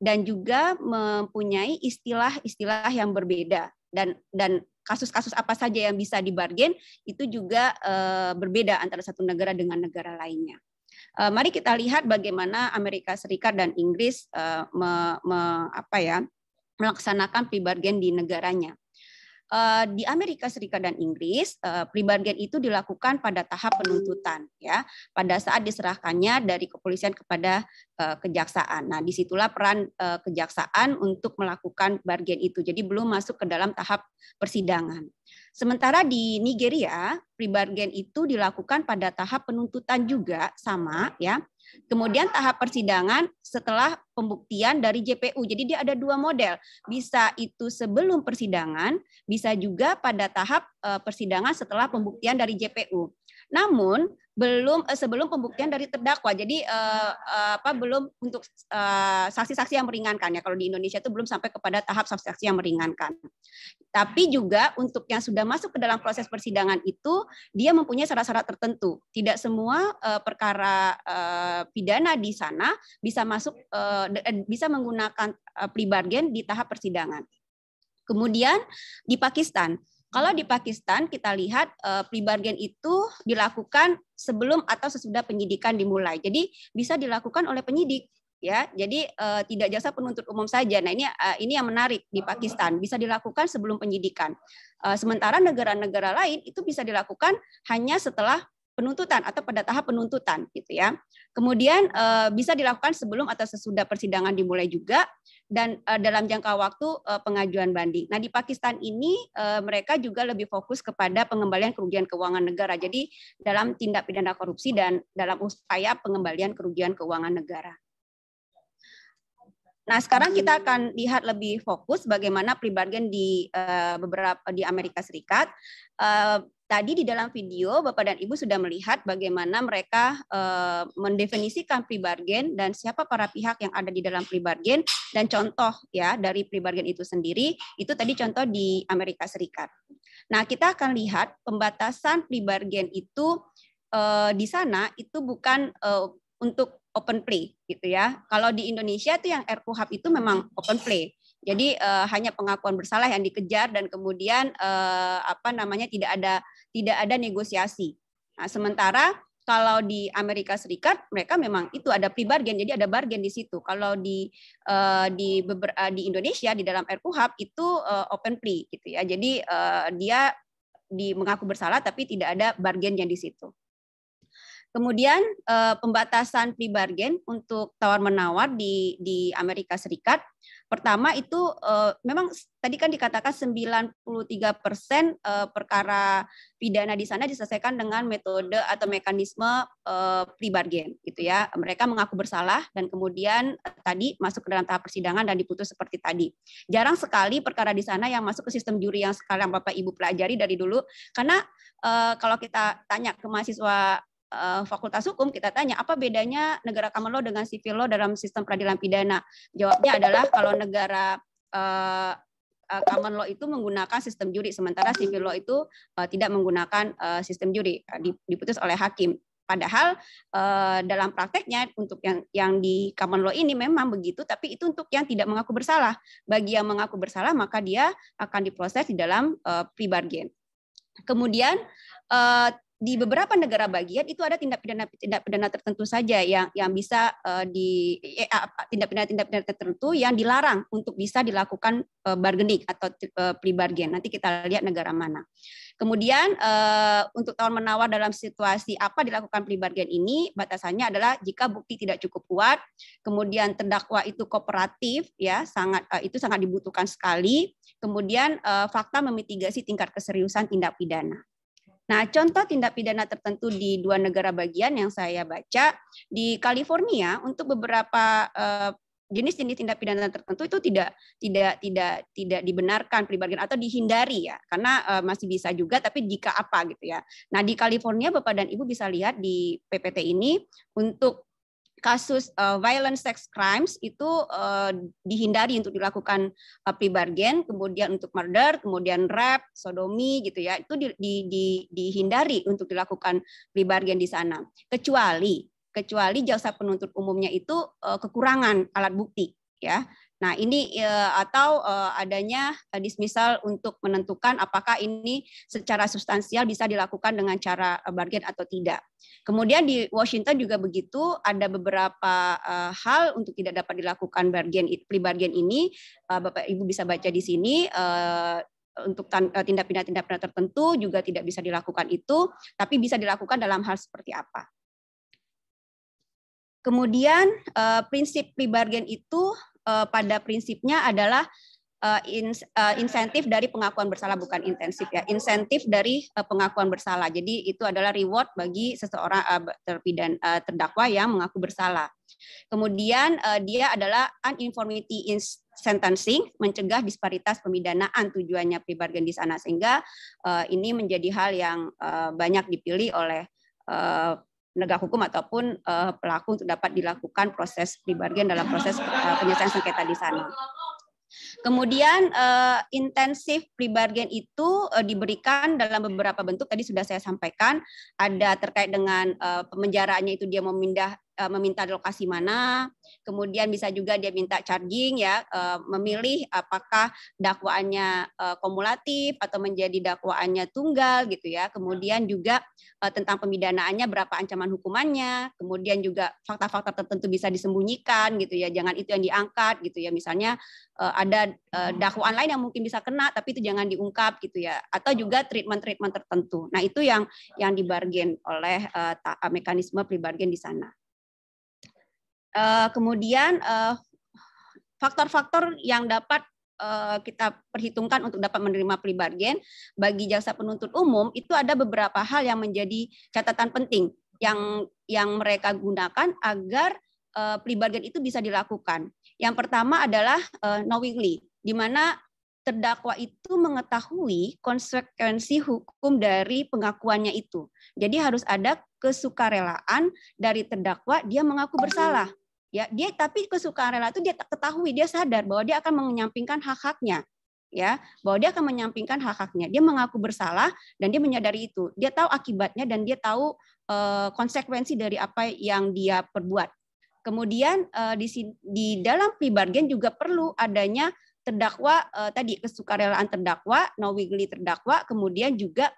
Speaker 10: dan juga mempunyai istilah-istilah yang berbeda dan dan kasus-kasus apa saja yang bisa dibargain itu juga uh, berbeda antara satu negara dengan negara lainnya. Eh, mari kita lihat bagaimana Amerika Serikat dan Inggris uh, me, me, apa ya, melaksanakan pribargen di negaranya. Uh, di Amerika Serikat dan Inggris, uh, pribargen itu dilakukan pada tahap penuntutan, ya, pada saat diserahkannya dari kepolisian kepada uh, kejaksaan. Nah, disitulah peran uh, kejaksaan untuk melakukan bargain itu. Jadi belum masuk ke dalam tahap persidangan. Sementara di Nigeria, pre-bargain itu dilakukan pada tahap penuntutan juga sama ya. Kemudian tahap persidangan setelah pembuktian dari JPU. Jadi dia ada dua model. Bisa itu sebelum persidangan, bisa juga pada tahap eh, persidangan setelah pembuktian dari JPU. Namun belum eh, sebelum pembuktian dari terdakwa. Jadi eh, eh, apa belum untuk eh, saksi-saksi yang meringankan ya. Kalau di Indonesia itu belum sampai kepada tahap saksi-saksi yang meringankan. Tapi juga untuk yang sudah masuk ke dalam proses persidangan itu dia mempunyai syarat-syarat tertentu. Tidak semua eh, perkara eh, pidana di sana bisa masuk eh, eh bisa menggunakan eh, plea di tahap persidangan. Kemudian di Pakistan kalau di Pakistan kita lihat uh, eh, plea itu dilakukan sebelum atau sesudah penyidikan dimulai. Jadi bisa dilakukan oleh penyidik ya. Jadi uh, tidak jasa penuntut umum saja. Nah, ini uh, ini yang menarik di Pakistan, bisa dilakukan sebelum penyidikan. Uh, sementara negara-negara lain itu bisa dilakukan hanya setelah penuntutan atau pada tahap penuntutan gitu ya. Kemudian eh, bisa dilakukan sebelum atau sesudah persidangan dimulai juga dan eh, dalam jangka waktu eh, pengajuan banding. Nah, di Pakistan ini mereka juga lebih fokus kepada pengembalian kerugian keuangan negara. Jadi dalam tindak pidana korupsi dan dalam upaya pengembalian kerugian keuangan negara. Nah, sekarang kita akan lihat lebih fokus bagaimana pribargen di beberapa di Amerika Serikat. Tadi di dalam video Bapak dan Ibu sudah melihat bagaimana mereka e, mendefinisikan pre bargain dan siapa para pihak yang ada di dalam pre bargain dan contoh ya dari pre bargain itu sendiri itu tadi contoh di Amerika Serikat. Nah, kita akan lihat pembatasan pre bargain itu e, di sana itu bukan e, untuk open play gitu ya. Kalau di Indonesia itu yang RkuHP itu memang open play. Jadi uh, hanya pengakuan bersalah yang dikejar dan kemudian uh, apa namanya tidak ada tidak ada negosiasi. Nah, sementara kalau di Amerika Serikat mereka memang itu ada pre-bargain, jadi ada bargain di situ. Kalau di eh, di eh, di Indonesia di dalam RUHAP itu eh, open plea gitu ya. Jadi dia di mengaku bersalah tapi tidak ada bargain yang di situ. Kemudian pembatasan pre-bargain untuk tawar menawar di di Amerika Serikat Pertama itu uh, memang tadi kan dikatakan 93% persen uh, perkara pidana di sana diselesaikan dengan metode atau mekanisme uh, eh, plea bargain gitu ya. Mereka mengaku bersalah dan kemudian uh, tadi masuk ke dalam tahap persidangan dan diputus seperti tadi. Jarang sekali perkara di sana yang masuk ke sistem juri yang sekarang Bapak Ibu pelajari dari dulu karena uh, kalau kita tanya ke mahasiswa uh, Fakultas Hukum kita tanya apa bedanya negara common law dengan civil law dalam sistem peradilan pidana. Jawabnya adalah kalau negara uh, common law itu menggunakan sistem juri sementara civil law itu uh, tidak menggunakan uh, sistem juri diputus oleh hakim. Padahal uh, dalam prakteknya untuk yang yang di common law ini memang begitu, tapi itu untuk yang tidak mengaku bersalah. Bagi yang mengaku bersalah maka dia akan diproses di dalam uh, pre bargain. Kemudian di beberapa negara bagian itu ada tindak pidana tindak pidana tertentu saja yang yang bisa uh, di eh, tindak pidana tindak pidana tertentu yang dilarang untuk bisa dilakukan uh, bargaining atau uh, eh, pre-bargain. Nanti kita lihat negara mana. Kemudian uh, untuk tahun menawar dalam situasi apa dilakukan pre-bargain ini batasannya adalah jika bukti tidak cukup kuat, kemudian terdakwa itu kooperatif ya sangat uh, itu sangat dibutuhkan sekali, kemudian uh, fakta memitigasi tingkat keseriusan tindak pidana. Nah, contoh tindak pidana tertentu di dua negara bagian yang saya baca di California untuk beberapa eh, jenis-jenis tindak pidana tertentu itu tidak tidak tidak tidak dibenarkan pribadi atau dihindari ya karena uh, masih bisa juga tapi jika apa gitu ya. Nah, di California Bapak dan Ibu bisa lihat di PPT ini untuk kasus uh, violent sex crimes itu uh, dihindari untuk dilakukan uh, eh, pre-bargain, kemudian untuk murder, kemudian rap, sodomi gitu ya, itu di, di, di, dihindari untuk dilakukan pre-bargain di sana. Kecuali kecuali jaksa penuntut umumnya itu uh, kekurangan alat bukti ya. Nah, ini ya, atau eh, adanya eh, dismissal untuk menentukan apakah ini secara substansial bisa dilakukan dengan cara eh, bargain atau tidak. Kemudian di Washington juga begitu, ada beberapa hal untuk tidak dapat dilakukan bargain pre bargain ini. Bapak Ibu bisa baca di sini untuk tindak pidana-tindak pidana tertentu juga tidak bisa dilakukan itu, tapi bisa dilakukan dalam hal seperti apa. Kemudian prinsip pre bargain itu uh, pada prinsipnya adalah uh, eh, in, uh, eh, insentif dari pengakuan bersalah bukan intensif ya insentif dari uh, pengakuan bersalah jadi itu adalah reward bagi seseorang uh, terpidan uh, terdakwa yang mengaku bersalah kemudian uh, dia adalah uninformity in sentencing mencegah disparitas pemidanaan tujuannya pribadi di sana sehingga uh, ini menjadi hal yang uh, banyak dipilih oleh penegak hukum ataupun uh, pelaku untuk dapat dilakukan proses dibargain dalam proses uh, penyelesaian sengketa di sana. Kemudian uh, intensif pre itu uh, diberikan dalam beberapa bentuk tadi sudah saya sampaikan ada terkait dengan uh, pemenjaraannya itu dia memindah Eh, meminta lokasi mana, kemudian bisa juga dia minta charging ya, eh, memilih apakah dakwaannya eh, kumulatif atau menjadi dakwaannya tunggal gitu ya. Kemudian juga tentang pemidanaannya berapa ancaman hukumannya, kemudian juga fakta-fakta tertentu bisa disembunyikan gitu ya. Jangan itu yang diangkat gitu ya. Misalnya ada dakwaan lain yang mungkin bisa kena tapi itu jangan diungkap gitu ya. Atau juga treatment-treatment tertentu. Nah, itu yang yang dibargain oleh mekanisme pribargain di sana. Eh, kemudian eh, faktor-faktor uh, yang dapat eh, kita perhitungkan untuk dapat menerima plea bargain bagi jaksa penuntut umum itu ada beberapa hal yang menjadi catatan penting yang yang mereka gunakan agar uh, plea bargain itu bisa dilakukan. Yang pertama adalah uh, knowingly, di mana terdakwa itu mengetahui konsekuensi hukum dari pengakuannya itu. Jadi harus ada kesukarelaan dari terdakwa dia mengaku bersalah ya dia tapi kesukaan rela itu dia ketahui dia sadar bahwa dia akan menyampingkan hak-haknya ya bahwa dia akan menyampingkan hak-haknya dia mengaku bersalah dan dia menyadari itu dia tahu akibatnya dan dia tahu eh, konsekuensi dari apa yang dia perbuat kemudian eh, di, di dalam pribargen juga perlu adanya terdakwa uh, tadi kesukarelaan terdakwa knowingly terdakwa kemudian juga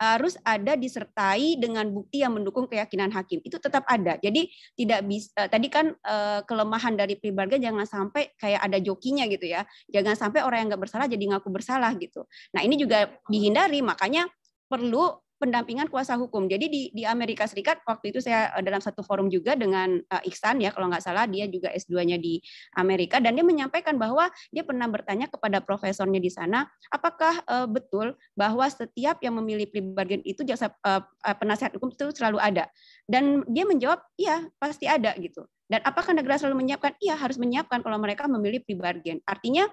Speaker 10: harus ada disertai dengan bukti yang mendukung keyakinan hakim. Itu tetap ada. Jadi tidak bisa eh, tadi kan eh, kelemahan dari pribarga jangan sampai kayak ada jokinya gitu ya. Jangan sampai orang yang nggak bersalah jadi ngaku bersalah gitu. Nah, ini juga dihindari makanya perlu pendampingan kuasa hukum. Jadi di, di Amerika Serikat waktu itu saya eh, dalam satu forum juga dengan uh, Iksan ya kalau nggak salah dia juga S2-nya di Amerika dan dia menyampaikan bahwa dia pernah bertanya kepada profesornya di sana apakah uh, betul bahwa setiap yang memilih pribadi itu jasa uh, penasihat hukum itu selalu ada. Dan dia menjawab iya pasti ada gitu. Dan apakah negara selalu menyiapkan? Iya harus menyiapkan kalau mereka memilih pre Artinya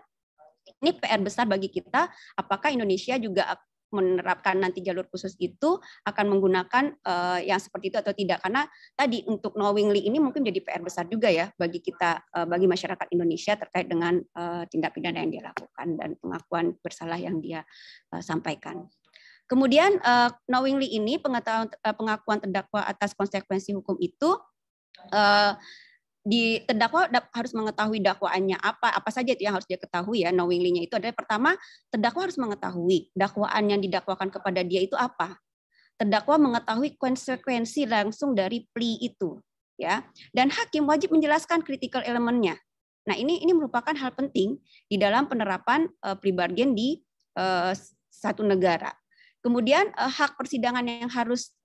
Speaker 10: ini PR besar bagi kita. Apakah Indonesia juga menerapkan nanti jalur khusus itu akan menggunakan uh, yang seperti itu atau tidak karena tadi untuk knowingly ini mungkin jadi PR besar juga ya bagi kita uh, bagi masyarakat Indonesia terkait dengan uh, tindak pidana yang dia lakukan dan pengakuan bersalah yang dia uh, sampaikan. Kemudian uh, knowingly ini pengetahuan uh, pengakuan terdakwa atas konsekuensi hukum itu uh, di terdakwa harus mengetahui dakwaannya apa apa saja itu yang harus dia ketahui ya knowingly-nya itu adalah pertama terdakwa harus mengetahui dakwaan yang didakwakan kepada dia itu apa terdakwa mengetahui konsekuensi langsung dari plea itu ya dan hakim wajib menjelaskan critical elemennya nah ini ini merupakan hal penting di dalam penerapan uh, plea di uh, satu negara Kemudian eh, hak persidangan yang harus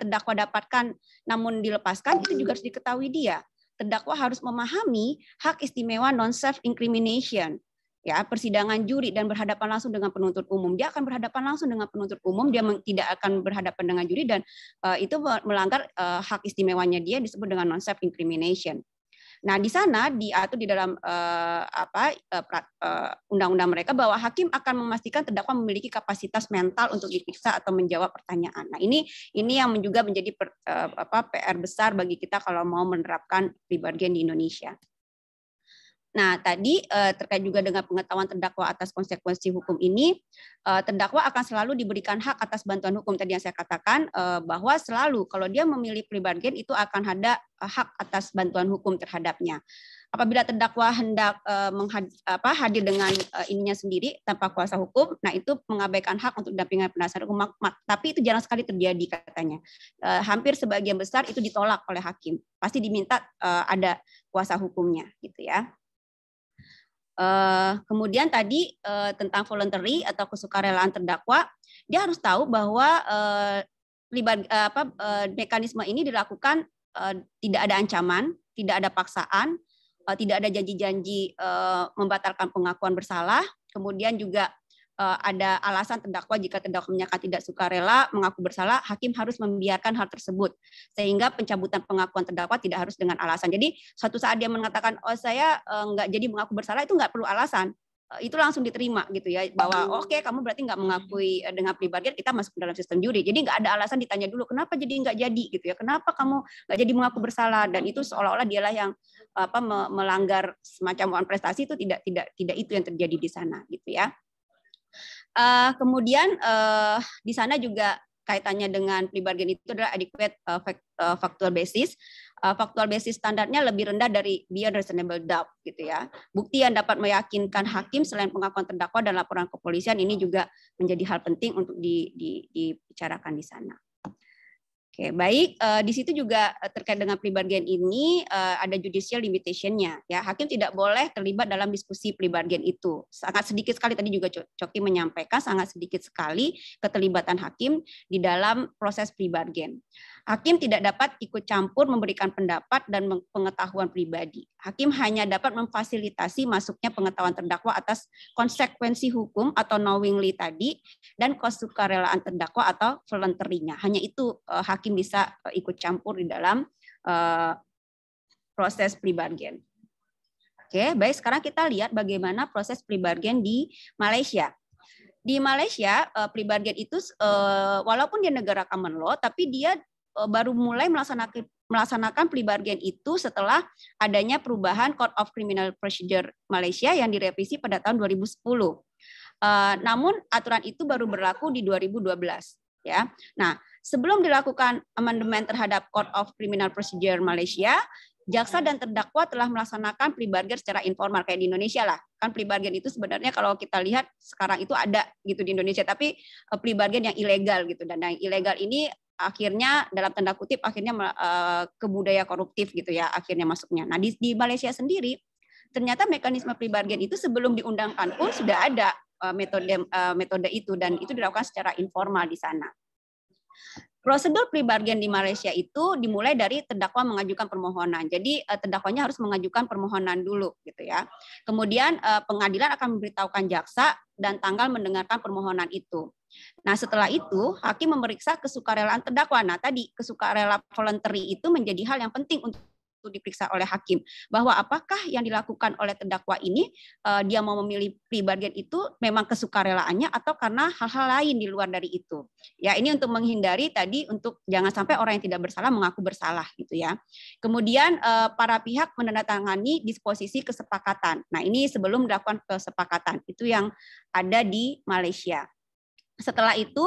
Speaker 10: terdakwa dapatkan namun dilepaskan itu juga harus diketahui dia terdakwa harus memahami hak istimewa non-self incrimination ya persidangan juri dan berhadapan langsung dengan penuntut umum dia akan berhadapan langsung dengan penuntut umum dia tidak akan berhadapan dengan juri dan uh, itu melanggar uh, hak istimewanya dia disebut dengan non self incrimination Nah, di sana diatur di dalam uh, apa eh, eh, undang-undang uh, mereka bahwa hakim akan memastikan terdakwa memiliki kapasitas mental untuk diperiksa atau menjawab pertanyaan. Nah, ini ini yang juga menjadi per, uh, apa PR besar bagi kita kalau mau menerapkan plea bargain di Indonesia. Nah, tadi eh, terkait juga dengan pengetahuan terdakwa atas konsekuensi hukum ini, eh, terdakwa akan selalu diberikan hak atas bantuan hukum tadi yang saya katakan eh, bahwa selalu kalau dia memilih plea itu akan ada hak atas bantuan hukum terhadapnya. Apabila terdakwa hendak eh, hadir dengan ininya sendiri tanpa kuasa hukum, nah itu mengabaikan hak untuk dampingan penasihat hukum. tapi itu jarang sekali terjadi katanya. hampir sebagian besar itu ditolak oleh hakim. Pasti diminta ada kuasa hukumnya gitu ya. Eh, kemudian tadi uh, tentang voluntary atau kesukarelaan terdakwa, dia harus tahu bahwa uh, eh, libat, uh, apa, uh, mekanisme ini dilakukan uh, tidak ada ancaman, tidak ada paksaan, uh, tidak ada janji-janji uh, membatalkan pengakuan bersalah, kemudian juga Eh, ada alasan terdakwa jika terdakwa terdakwanya tidak suka rela mengaku bersalah, hakim harus membiarkan hal tersebut sehingga pencabutan pengakuan terdakwa tidak harus dengan alasan. Jadi suatu saat dia mengatakan oh saya uh, nggak jadi mengaku bersalah itu nggak perlu alasan, eh, itu langsung diterima gitu ya bahwa oke okay, kamu berarti nggak hmm. mengakui dengan pribadi kita masuk ke dalam sistem juri. Jadi nggak ada alasan ditanya dulu kenapa jadi nggak jadi gitu ya, kenapa kamu nggak jadi mengaku bersalah dan itu seolah-olah dialah yang apa melanggar semacam prestasi itu tidak tidak tidak itu yang terjadi di sana gitu ya. Uh, kemudian uh, di sana juga kaitannya dengan plea bargain itu adalah adequate uh, uh, factual basis. Uh, factual basis standarnya lebih rendah dari beyond reasonable doubt gitu ya. Bukti yang dapat meyakinkan hakim selain pengakuan terdakwa dan laporan kepolisian ini juga menjadi hal penting untuk di, di, dibicarakan di sana. Oke, baik. Uh, di situ juga eh, terkait dengan pribargen ini uh, ada judicial limitation-nya. Ya, hakim tidak boleh terlibat dalam diskusi pribargen itu. Sangat sedikit sekali tadi juga Coki menyampaikan sangat sedikit sekali keterlibatan hakim di dalam proses pribargen. Hakim tidak dapat ikut campur memberikan pendapat dan pengetahuan pribadi. Hakim hanya dapat memfasilitasi masuknya pengetahuan terdakwa atas konsekuensi hukum atau knowingly tadi dan kesukarelaan terdakwa atau voluntary-nya. Hanya itu uh, hakim bisa uh, ikut campur di dalam uh, proses pribargen. Oke, Oke, baik sekarang kita lihat bagaimana proses pribargen di Malaysia di Malaysia pribargen itu walaupun dia negara common law tapi dia Eh, baru mulai melaksanakan melaksanakan plea itu setelah adanya perubahan Code of Criminal Procedure Malaysia yang direvisi pada tahun 2010. Eh, namun aturan itu baru berlaku di 2012 ya. Nah, sebelum dilakukan amandemen terhadap Code of Criminal Procedure Malaysia, jaksa dan terdakwa telah melaksanakan plea secara informal kayak di Indonesia lah. Kan plea itu sebenarnya kalau kita lihat sekarang itu ada gitu di Indonesia, tapi eh, plea yang ilegal gitu dan yang ilegal ini akhirnya dalam tanda kutip akhirnya uh, eh, ke koruptif gitu ya akhirnya masuknya. Nah di, di Malaysia sendiri ternyata mekanisme pribargen itu sebelum diundangkan pun sudah ada uh, metode uh, metode itu dan itu dilakukan secara informal di sana. Prosedur pribargen di Malaysia itu dimulai dari terdakwa mengajukan permohonan. Jadi terdakwanya harus mengajukan permohonan dulu gitu ya. Kemudian pengadilan akan memberitahukan jaksa dan tanggal mendengarkan permohonan itu. Nah, setelah itu hakim memeriksa kesukarelaan terdakwa. Nah, tadi kesukarela voluntary itu menjadi hal yang penting untuk diperiksa oleh hakim bahwa apakah yang dilakukan oleh terdakwa ini uh, dia mau memilih pribadian itu memang kesukarelaannya atau karena hal-hal lain di luar dari itu. Ya, ini untuk menghindari tadi untuk jangan sampai orang yang tidak bersalah mengaku bersalah gitu ya. Kemudian uh, para pihak menandatangani disposisi kesepakatan. Nah, ini sebelum dilakukan kesepakatan. Itu yang ada di Malaysia. Setelah itu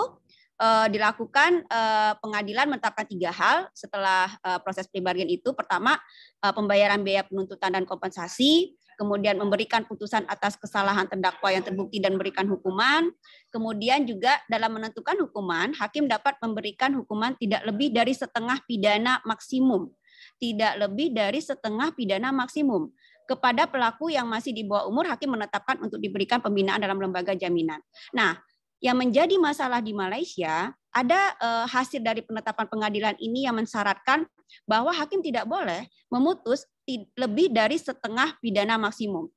Speaker 10: uh, dilakukan uh, pengadilan menetapkan tiga hal setelah uh, proses pre itu. Pertama, uh, pembayaran biaya penuntutan dan kompensasi, kemudian memberikan putusan atas kesalahan terdakwa yang terbukti dan memberikan hukuman. Kemudian juga dalam menentukan hukuman, hakim dapat memberikan hukuman tidak lebih dari setengah pidana maksimum, tidak lebih dari setengah pidana maksimum kepada pelaku yang masih di bawah umur hakim menetapkan untuk diberikan pembinaan dalam lembaga jaminan. Nah, yang menjadi masalah di Malaysia ada eh, hasil dari penetapan pengadilan ini yang mensyaratkan bahwa hakim tidak boleh memutus lebih dari setengah pidana maksimum.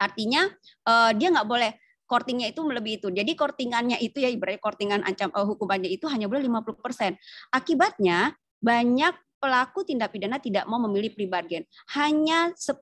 Speaker 10: Artinya eh, dia nggak boleh kortingnya itu melebihi itu. Jadi kortingannya itu ya ibaratnya kortingan ancam eh, hukumannya itu hanya boleh 50%. Akibatnya banyak pelaku tindak pidana tidak mau memilih pribargen. Hanya 10%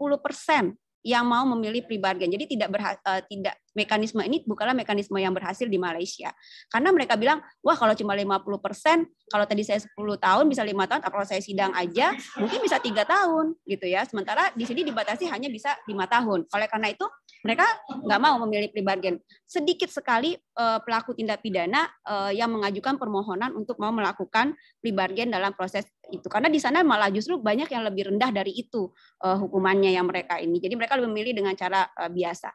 Speaker 10: yang mau memilih pribargen. Jadi tidak berha- tidak mekanisme ini bukanlah mekanisme yang berhasil di Malaysia. Karena mereka bilang, wah kalau cuma 50 persen, kalau tadi saya 10 tahun bisa lima tahun, kalau saya sidang aja mungkin bisa tiga tahun gitu ya. Sementara di sini dibatasi hanya bisa lima tahun. Oleh karena itu mereka nggak mau memilih plea bargain. Sedikit sekali eh, pelaku tindak pidana eh, yang mengajukan permohonan untuk mau melakukan plea bargain dalam proses itu. Karena di sana malah justru banyak yang lebih rendah dari itu eh, hukumannya yang mereka ini. Jadi mereka lebih memilih dengan cara biasa.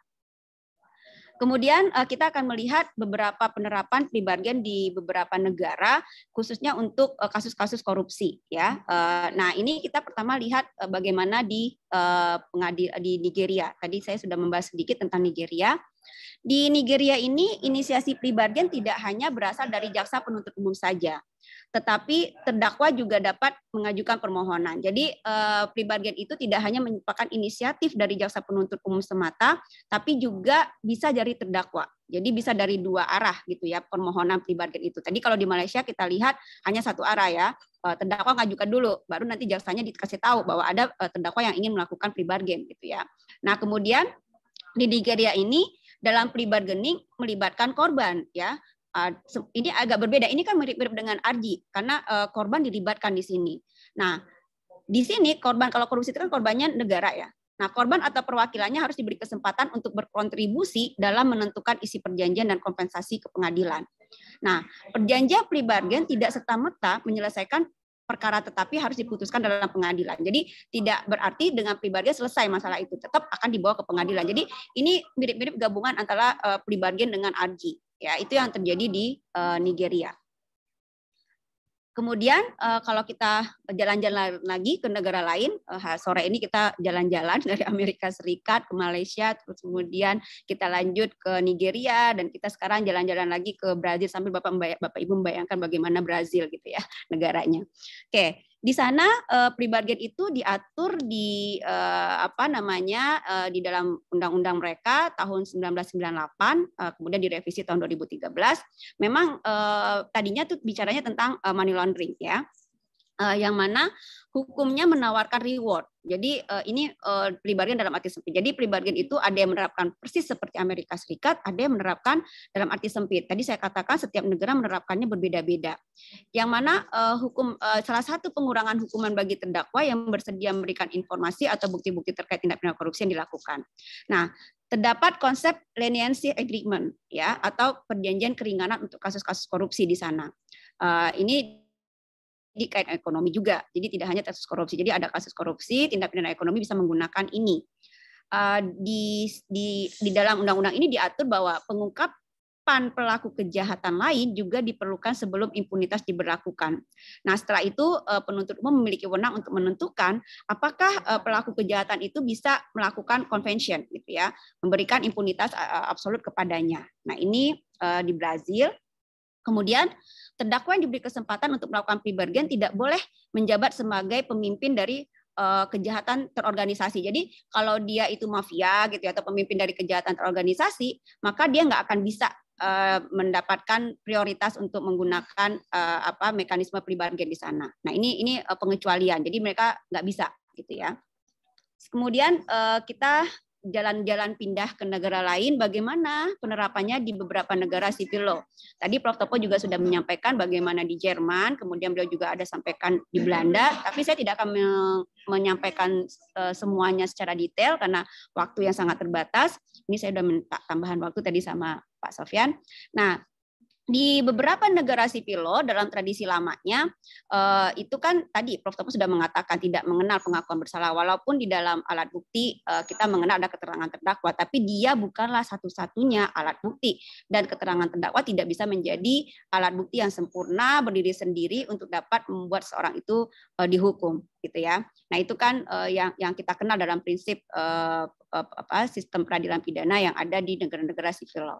Speaker 10: Kemudian eh, kita akan melihat beberapa penerapan free bargain di beberapa negara, khususnya untuk eh, kasus-kasus korupsi. Ya, eh, nah ini kita pertama lihat bagaimana di pengadil di Nigeria. Tadi saya sudah membahas sedikit tentang Nigeria. Di Nigeria ini inisiasi free bargain tidak hanya berasal dari jaksa penuntut umum saja, tetapi terdakwa juga dapat mengajukan permohonan. Jadi eh, bargain itu tidak hanya merupakan inisiatif dari jaksa penuntut umum semata, tapi juga bisa dari terdakwa. Jadi bisa dari dua arah gitu ya permohonan pre-bargain itu. Tadi kalau di Malaysia kita lihat hanya satu arah ya, eh, terdakwa ngajukan dulu, baru nanti jaksanya dikasih tahu bahwa ada eh, terdakwa yang ingin melakukan pre-bargain gitu ya. Nah kemudian di Nigeria ini dalam pre-bargaining melibatkan korban ya Ah, ini agak berbeda. Ini kan mirip-mirip dengan Ardi karena eh, korban dilibatkan di sini. Nah, di sini korban kalau korupsi itu kan korbannya negara ya. Nah, korban atau perwakilannya harus diberi kesempatan untuk berkontribusi dalam menentukan isi perjanjian dan kompensasi ke pengadilan. Nah, perjanjian plea bargain tidak serta-merta menyelesaikan perkara tetapi harus diputuskan dalam pengadilan. Jadi tidak berarti dengan plea selesai masalah itu, tetap akan dibawa ke pengadilan. Jadi ini mirip-mirip gabungan antara uh, plea bargain dengan argi. Ya, itu yang terjadi di uh, Nigeria. Kemudian uh, kalau kita jalan-jalan lagi ke negara lain, uh, sore ini kita jalan-jalan dari Amerika Serikat ke Malaysia, terus kemudian kita lanjut ke Nigeria dan kita sekarang jalan-jalan lagi ke Brazil sambil Bapak Bapak Ibu membayangkan bagaimana Brazil gitu ya negaranya. Oke. Okay di sana uh, eh, pre-bargain itu diatur di uh, apa namanya uh, di dalam undang-undang mereka tahun 1998 uh, kemudian direvisi tahun 2013 memang uh, tadinya tuh bicaranya tentang uh, money laundering ya uh, yang mana hukumnya menawarkan reward jadi uh, ini uh, eh, pribargen dalam arti sempit. Jadi pribargen itu ada yang menerapkan persis seperti Amerika Serikat, ada yang menerapkan dalam arti sempit. Tadi saya katakan setiap negara menerapkannya berbeda-beda. Yang mana uh, hukum uh, salah satu pengurangan hukuman bagi terdakwa yang bersedia memberikan informasi atau bukti-bukti terkait tindak pidana korupsi yang dilakukan. Nah, terdapat konsep leniency agreement ya atau perjanjian keringanan untuk kasus-kasus korupsi di sana. Uh, ini di kain ekonomi juga. Jadi tidak hanya kasus korupsi. Jadi ada kasus korupsi, tindak pidana ekonomi bisa menggunakan ini. Eh, di, di, di dalam undang-undang ini diatur bahwa pengungkap pan pelaku kejahatan lain juga diperlukan sebelum impunitas diberlakukan. Nah, setelah itu eh, penuntut umum memiliki wewenang untuk menentukan apakah eh, pelaku kejahatan itu bisa melakukan convention gitu ya, memberikan impunitas absolut kepadanya. Nah, ini di Brazil. Kemudian terdakwa yang diberi kesempatan untuk melakukan pribergen tidak boleh menjabat sebagai pemimpin dari eh, kejahatan terorganisasi. Jadi kalau dia itu mafia gitu ya atau pemimpin dari kejahatan terorganisasi, maka dia nggak akan bisa eh, mendapatkan prioritas untuk menggunakan eh, apa mekanisme pribargen di sana. Nah ini ini pengecualian. Jadi mereka nggak bisa gitu ya. Kemudian kita jalan-jalan pindah ke negara lain, bagaimana penerapannya di beberapa negara sipil lo. Tadi Prof. Topo juga sudah menyampaikan bagaimana di Jerman, kemudian beliau juga ada sampaikan di Belanda, tapi saya tidak akan menyampaikan eh, semuanya secara detail karena waktu yang sangat terbatas. Ini saya sudah minta tambahan waktu tadi sama Pak Sofian. Nah, di beberapa negara sipil sipilo dalam tradisi lamanya eh, itu kan tadi Prof Tomo sudah mengatakan tidak mengenal pengakuan bersalah walaupun di dalam alat bukti eh, kita mengenal ada keterangan terdakwa tapi dia bukanlah satu-satunya alat bukti dan keterangan terdakwa tidak bisa menjadi alat bukti yang sempurna berdiri sendiri untuk dapat membuat seorang itu eh, dihukum gitu ya. Nah, itu kan yang yang kita kenal dalam prinsip apa sistem peradilan pidana yang ada di negara-negara sipil law.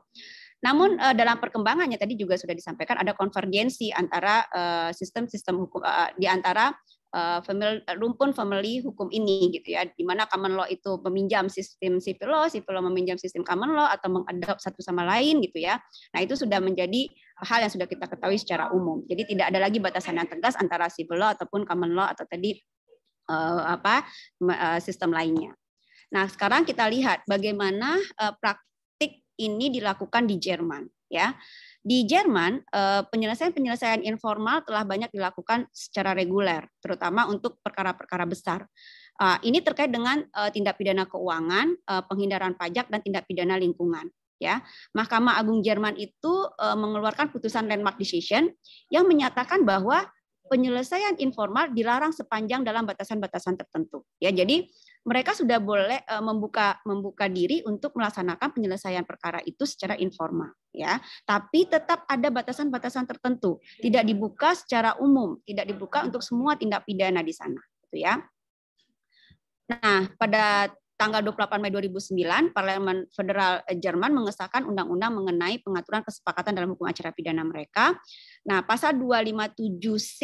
Speaker 10: Namun uh, dalam perkembangannya tadi juga sudah disampaikan ada konvergensi antara eh, sistem-sistem uh, hukum uh, di antara uh, family, rumpun family hukum ini gitu ya di mana common law itu meminjam sistem civil law civil law meminjam sistem common law atau mengadopsi satu sama lain gitu ya nah itu sudah menjadi hal yang sudah kita ketahui secara umum jadi tidak ada lagi batasan yang tegas antara civil law ataupun common law atau tadi uh, apa uh, sistem lainnya Nah, sekarang kita lihat bagaimana uh, praktik ini dilakukan di Jerman ya. Di Jerman, eh, penyelesaian-penyelesaian informal telah banyak dilakukan secara reguler, terutama untuk perkara-perkara besar. Eh, ini terkait dengan eh, tindak pidana keuangan, penghindaran pajak, dan tindak pidana lingkungan. Ya, Mahkamah Agung Jerman itu mengeluarkan putusan landmark decision yang menyatakan bahwa penyelesaian informal dilarang sepanjang dalam batasan-batasan tertentu. Ya, jadi mereka sudah boleh eh, membuka membuka diri untuk melaksanakan penyelesaian perkara itu secara informal ya tapi tetap ada batasan-batasan tertentu tidak dibuka secara umum tidak dibuka untuk semua tindak pidana di sana gitu ya nah pada tanggal 28 Mei 2009, Parlemen Federal eh, Jerman mengesahkan undang-undang mengenai pengaturan kesepakatan dalam hukum acara pidana mereka. Nah, pasal 257C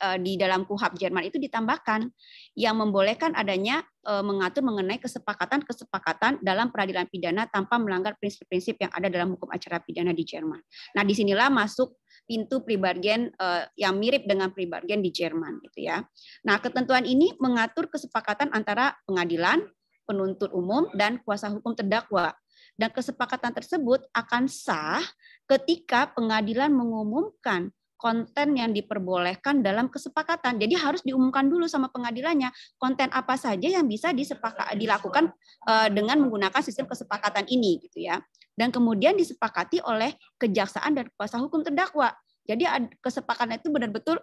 Speaker 10: eh, di dalam KUHAP Jerman itu ditambahkan yang membolehkan adanya eh, mengatur mengenai kesepakatan-kesepakatan dalam peradilan pidana tanpa melanggar prinsip-prinsip yang ada dalam hukum acara pidana di Jerman. Nah, disinilah masuk pintu pribargen yang mirip dengan pribargen di Jerman gitu ya. Nah, ketentuan ini mengatur kesepakatan antara pengadilan, penuntut umum dan kuasa hukum terdakwa. Dan kesepakatan tersebut akan sah ketika pengadilan mengumumkan konten yang diperbolehkan dalam kesepakatan. Jadi harus diumumkan dulu sama pengadilannya konten apa saja yang bisa disepakat dilakukan eh, dengan menggunakan sistem kesepakatan ini gitu ya. Dan kemudian disepakati oleh kejaksaan dan kuasa hukum terdakwa. Jadi kesepakatan itu benar benar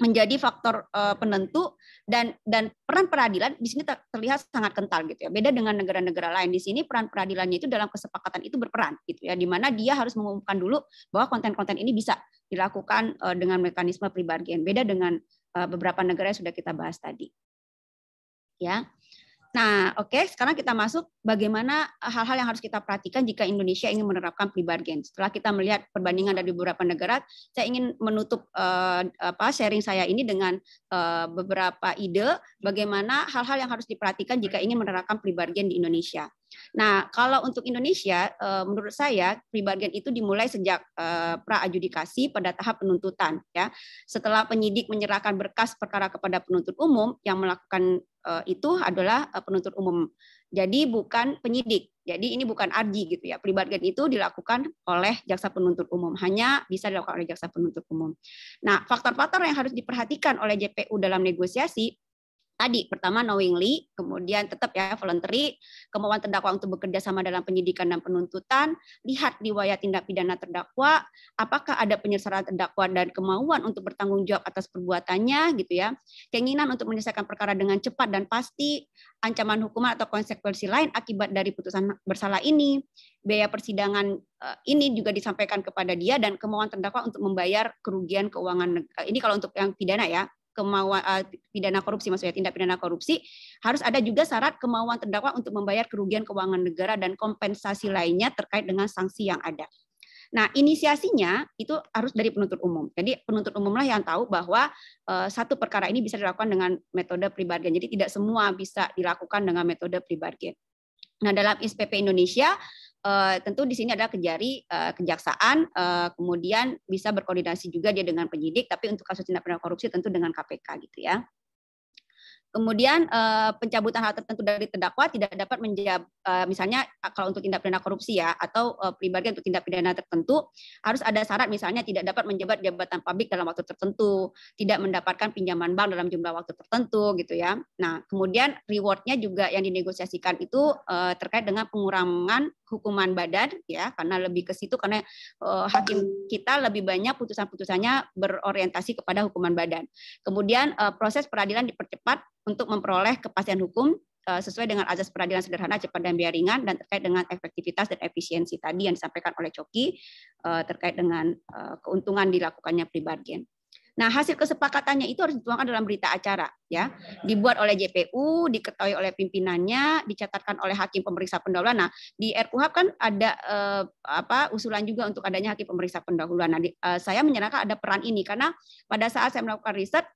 Speaker 10: menjadi faktor uh, penentu dan dan peran peradilan di sini terlihat sangat kental gitu ya. Beda dengan negara-negara lain di sini peran peradilannya itu dalam kesepakatan itu berperan gitu ya. Di mana dia harus mengumumkan dulu bahwa konten-konten ini bisa dilakukan uh, dengan mekanisme pribargian. Beda dengan uh, beberapa negara yang sudah kita bahas tadi. Ya. Nah, oke, okay, sekarang kita masuk bagaimana eh, hal-hal yang harus kita perhatikan jika Indonesia ingin menerapkan plea bargain. Setelah kita melihat perbandingan dari beberapa negara, saya ingin menutup uh, apa sharing saya ini dengan uh, beberapa ide bagaimana hal-hal yang harus diperhatikan jika ingin menerapkan plea bargain di Indonesia. Nah, kalau untuk Indonesia, uh, menurut saya plea bargain itu dimulai sejak uh, pra adjudikasi pada tahap penuntutan. Ya, setelah penyidik menyerahkan berkas perkara kepada penuntut umum yang melakukan Eh, itu adalah eh, penuntut umum. Jadi bukan penyidik. Jadi ini bukan arji gitu ya. Pelibatan itu dilakukan oleh jaksa penuntut umum. Hanya bisa dilakukan oleh jaksa penuntut umum. Nah, faktor-faktor yang harus diperhatikan oleh JPU dalam negosiasi tadi pertama knowingly, kemudian tetap ya voluntary, kemauan terdakwa untuk bekerja sama dalam penyidikan dan penuntutan, lihat riwayat tindak pidana terdakwa, apakah ada penyesalan terdakwa dan kemauan untuk bertanggung jawab atas perbuatannya gitu ya. Keinginan untuk menyelesaikan perkara dengan cepat dan pasti, ancaman hukuman atau konsekuensi lain akibat dari putusan bersalah ini, biaya persidangan eh, ini juga disampaikan kepada dia dan kemauan terdakwa untuk membayar kerugian keuangan eh, ini kalau untuk yang pidana ya kemauan uh, pidana korupsi maksudnya tindak pidana korupsi harus ada juga syarat kemauan terdakwa untuk membayar kerugian keuangan negara dan kompensasi lainnya terkait dengan sanksi yang ada. Nah, inisiasinya itu harus dari penuntut umum. Jadi penuntut umumlah yang tahu bahwa uh, satu perkara ini bisa dilakukan dengan metode pribargen. Jadi tidak semua bisa dilakukan dengan metode pribargen. Nah, dalam SPP Indonesia Uh, tentu di sini ada kejari uh, kejaksaan uh, kemudian bisa berkoordinasi juga dia dengan penyidik tapi untuk kasus tindak pidana korupsi tentu dengan KPK gitu ya. Kemudian eh, pencabutan hal tertentu dari terdakwa tidak dapat menjab, eh, misalnya kalau untuk tindak pidana korupsi ya atau eh, pribadi untuk tindak pidana tertentu harus ada syarat misalnya tidak dapat menjabat jabatan publik dalam waktu tertentu, tidak mendapatkan pinjaman bank dalam jumlah waktu tertentu gitu ya. Nah kemudian rewardnya juga yang dinegosiasikan itu terkait dengan pengurangan hukuman badan ya karena lebih ke situ karena hakim kita lebih banyak putusan-putusannya berorientasi kepada hukuman badan. Kemudian proses peradilan dipercepat untuk memperoleh kepastian hukum eh, sesuai dengan azas peradilan sederhana cepat dan biaya ringan dan terkait dengan efektivitas dan efisiensi tadi yang disampaikan oleh Coki eh, terkait dengan eh, keuntungan dilakukannya pribadi. Nah, hasil kesepakatannya itu harus dituangkan dalam berita acara ya. Dibuat oleh JPU, diketahui oleh pimpinannya, dicatatkan oleh hakim pemeriksa pendahuluan. Nah, di RkuH kan ada eh, apa usulan juga untuk adanya hakim pemeriksa pendahuluan. Nah, di, eh, saya menyarankan ada peran ini karena pada saat saya melakukan riset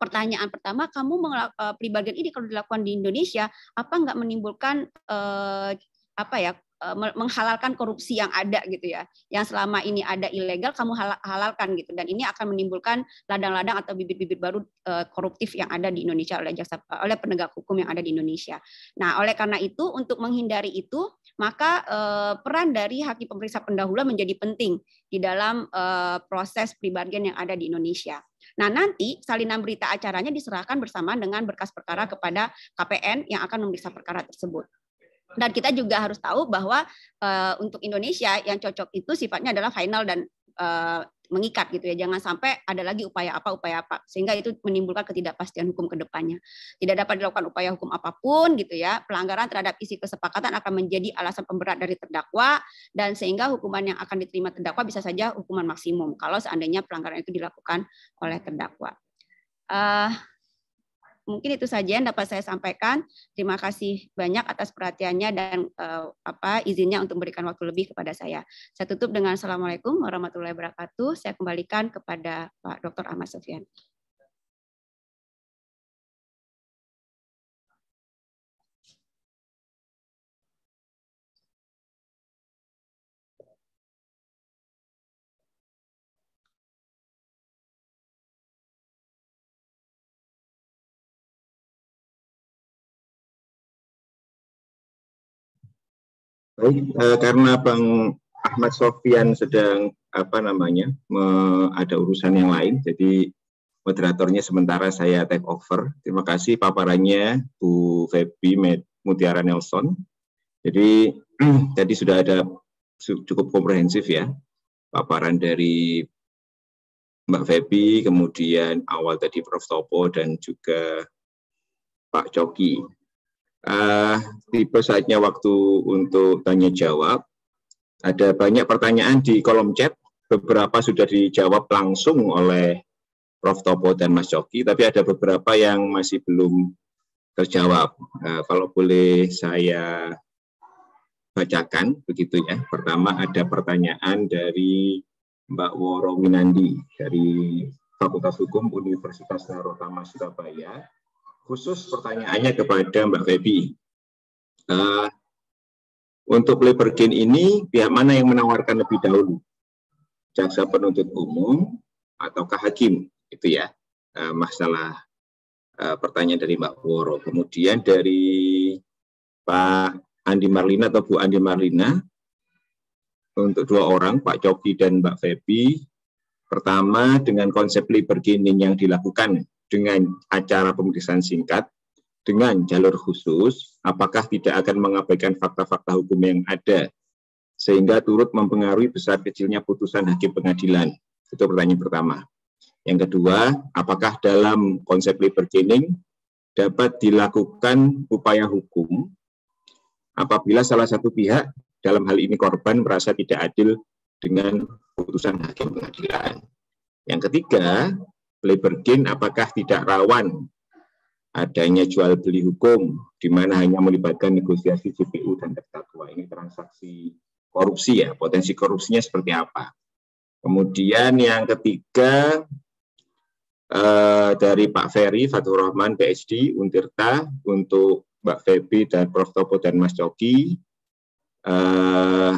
Speaker 10: pertanyaan pertama kamu eh, pribadian ini kalau dilakukan di Indonesia apa nggak menimbulkan eh, apa ya eh, menghalalkan korupsi yang ada gitu ya, yang selama ini ada ilegal kamu halalkan gitu dan ini akan menimbulkan ladang-ladang atau bibit-bibit baru eh, koruptif yang ada di Indonesia oleh jasa eh, oleh penegak hukum yang ada di Indonesia. Nah, oleh karena itu untuk menghindari itu maka eh, peran dari hakim pemeriksa pendahuluan menjadi penting di dalam eh, proses pribargen yang ada di Indonesia. Nah, nanti salinan berita acaranya diserahkan bersama dengan berkas perkara kepada KPN yang akan memeriksa perkara tersebut. Dan kita juga harus tahu bahwa uh, untuk Indonesia yang cocok itu sifatnya adalah final dan Eh, mengikat gitu ya. Jangan sampai ada lagi upaya apa upaya apa sehingga itu menimbulkan ketidakpastian hukum ke depannya. Tidak dapat dilakukan upaya hukum apapun gitu ya. Pelanggaran terhadap isi kesepakatan akan menjadi alasan pemberat dari terdakwa dan sehingga hukuman yang akan diterima terdakwa bisa saja hukuman maksimum kalau seandainya pelanggaran itu dilakukan oleh terdakwa. Uh, mungkin itu saja yang dapat saya sampaikan. Terima kasih banyak atas perhatiannya dan uh, apa izinnya untuk memberikan waktu lebih kepada saya. Saya tutup dengan Assalamualaikum warahmatullahi
Speaker 5: wabarakatuh. Saya kembalikan kepada Pak Dr. Ahmad Sofian. Baik, eh, karena Bang Ahmad Sofian sedang apa
Speaker 9: namanya me, ada urusan yang lain, jadi moderatornya sementara saya take over. Terima kasih paparannya Bu Febi Mutiara Nelson. Jadi tadi sudah ada cukup komprehensif ya paparan dari Mbak Febi, kemudian awal tadi Prof Topo dan juga Pak Coki uh, eh, tiba saatnya waktu untuk tanya jawab. Ada banyak pertanyaan di kolom chat, beberapa sudah dijawab langsung oleh Prof. Topo dan Mas Coki, tapi ada beberapa yang masih belum terjawab. Uh, kalau boleh saya bacakan begitu ya. Pertama ada pertanyaan dari Mbak Woro Minandi dari Fakultas Hukum Universitas Narotama Surabaya khusus pertanyaannya kepada Mbak Feby. Uh, eh, untuk labor gain ini, pihak mana yang menawarkan lebih dahulu? Jaksa penuntut umum ataukah hakim? Itu ya, uh, masalah uh, pertanyaan dari Mbak Woro. Kemudian dari Pak Andi Marlina atau Bu Andi Marlina, untuk dua orang, Pak Coki dan Mbak Feby, pertama dengan konsep labor gain yang dilakukan dengan acara pemeriksaan singkat dengan jalur khusus, apakah tidak akan mengabaikan fakta-fakta hukum yang ada sehingga turut mempengaruhi besar kecilnya putusan hakim pengadilan? Itu pertanyaan pertama. Yang kedua, apakah dalam konsep libertining dapat dilakukan upaya hukum apabila salah satu pihak dalam hal ini korban merasa tidak adil dengan putusan hakim pengadilan. Yang ketiga, labor gain apakah tidak rawan adanya jual beli hukum di mana hanya melibatkan negosiasi CPU dan terdakwa ini transaksi korupsi ya potensi korupsinya seperti apa kemudian yang ketiga eh, dari Pak Ferry Fatur Rahman PhD Untirta untuk Mbak Febi dan Prof Topo dan Mas Coki eh,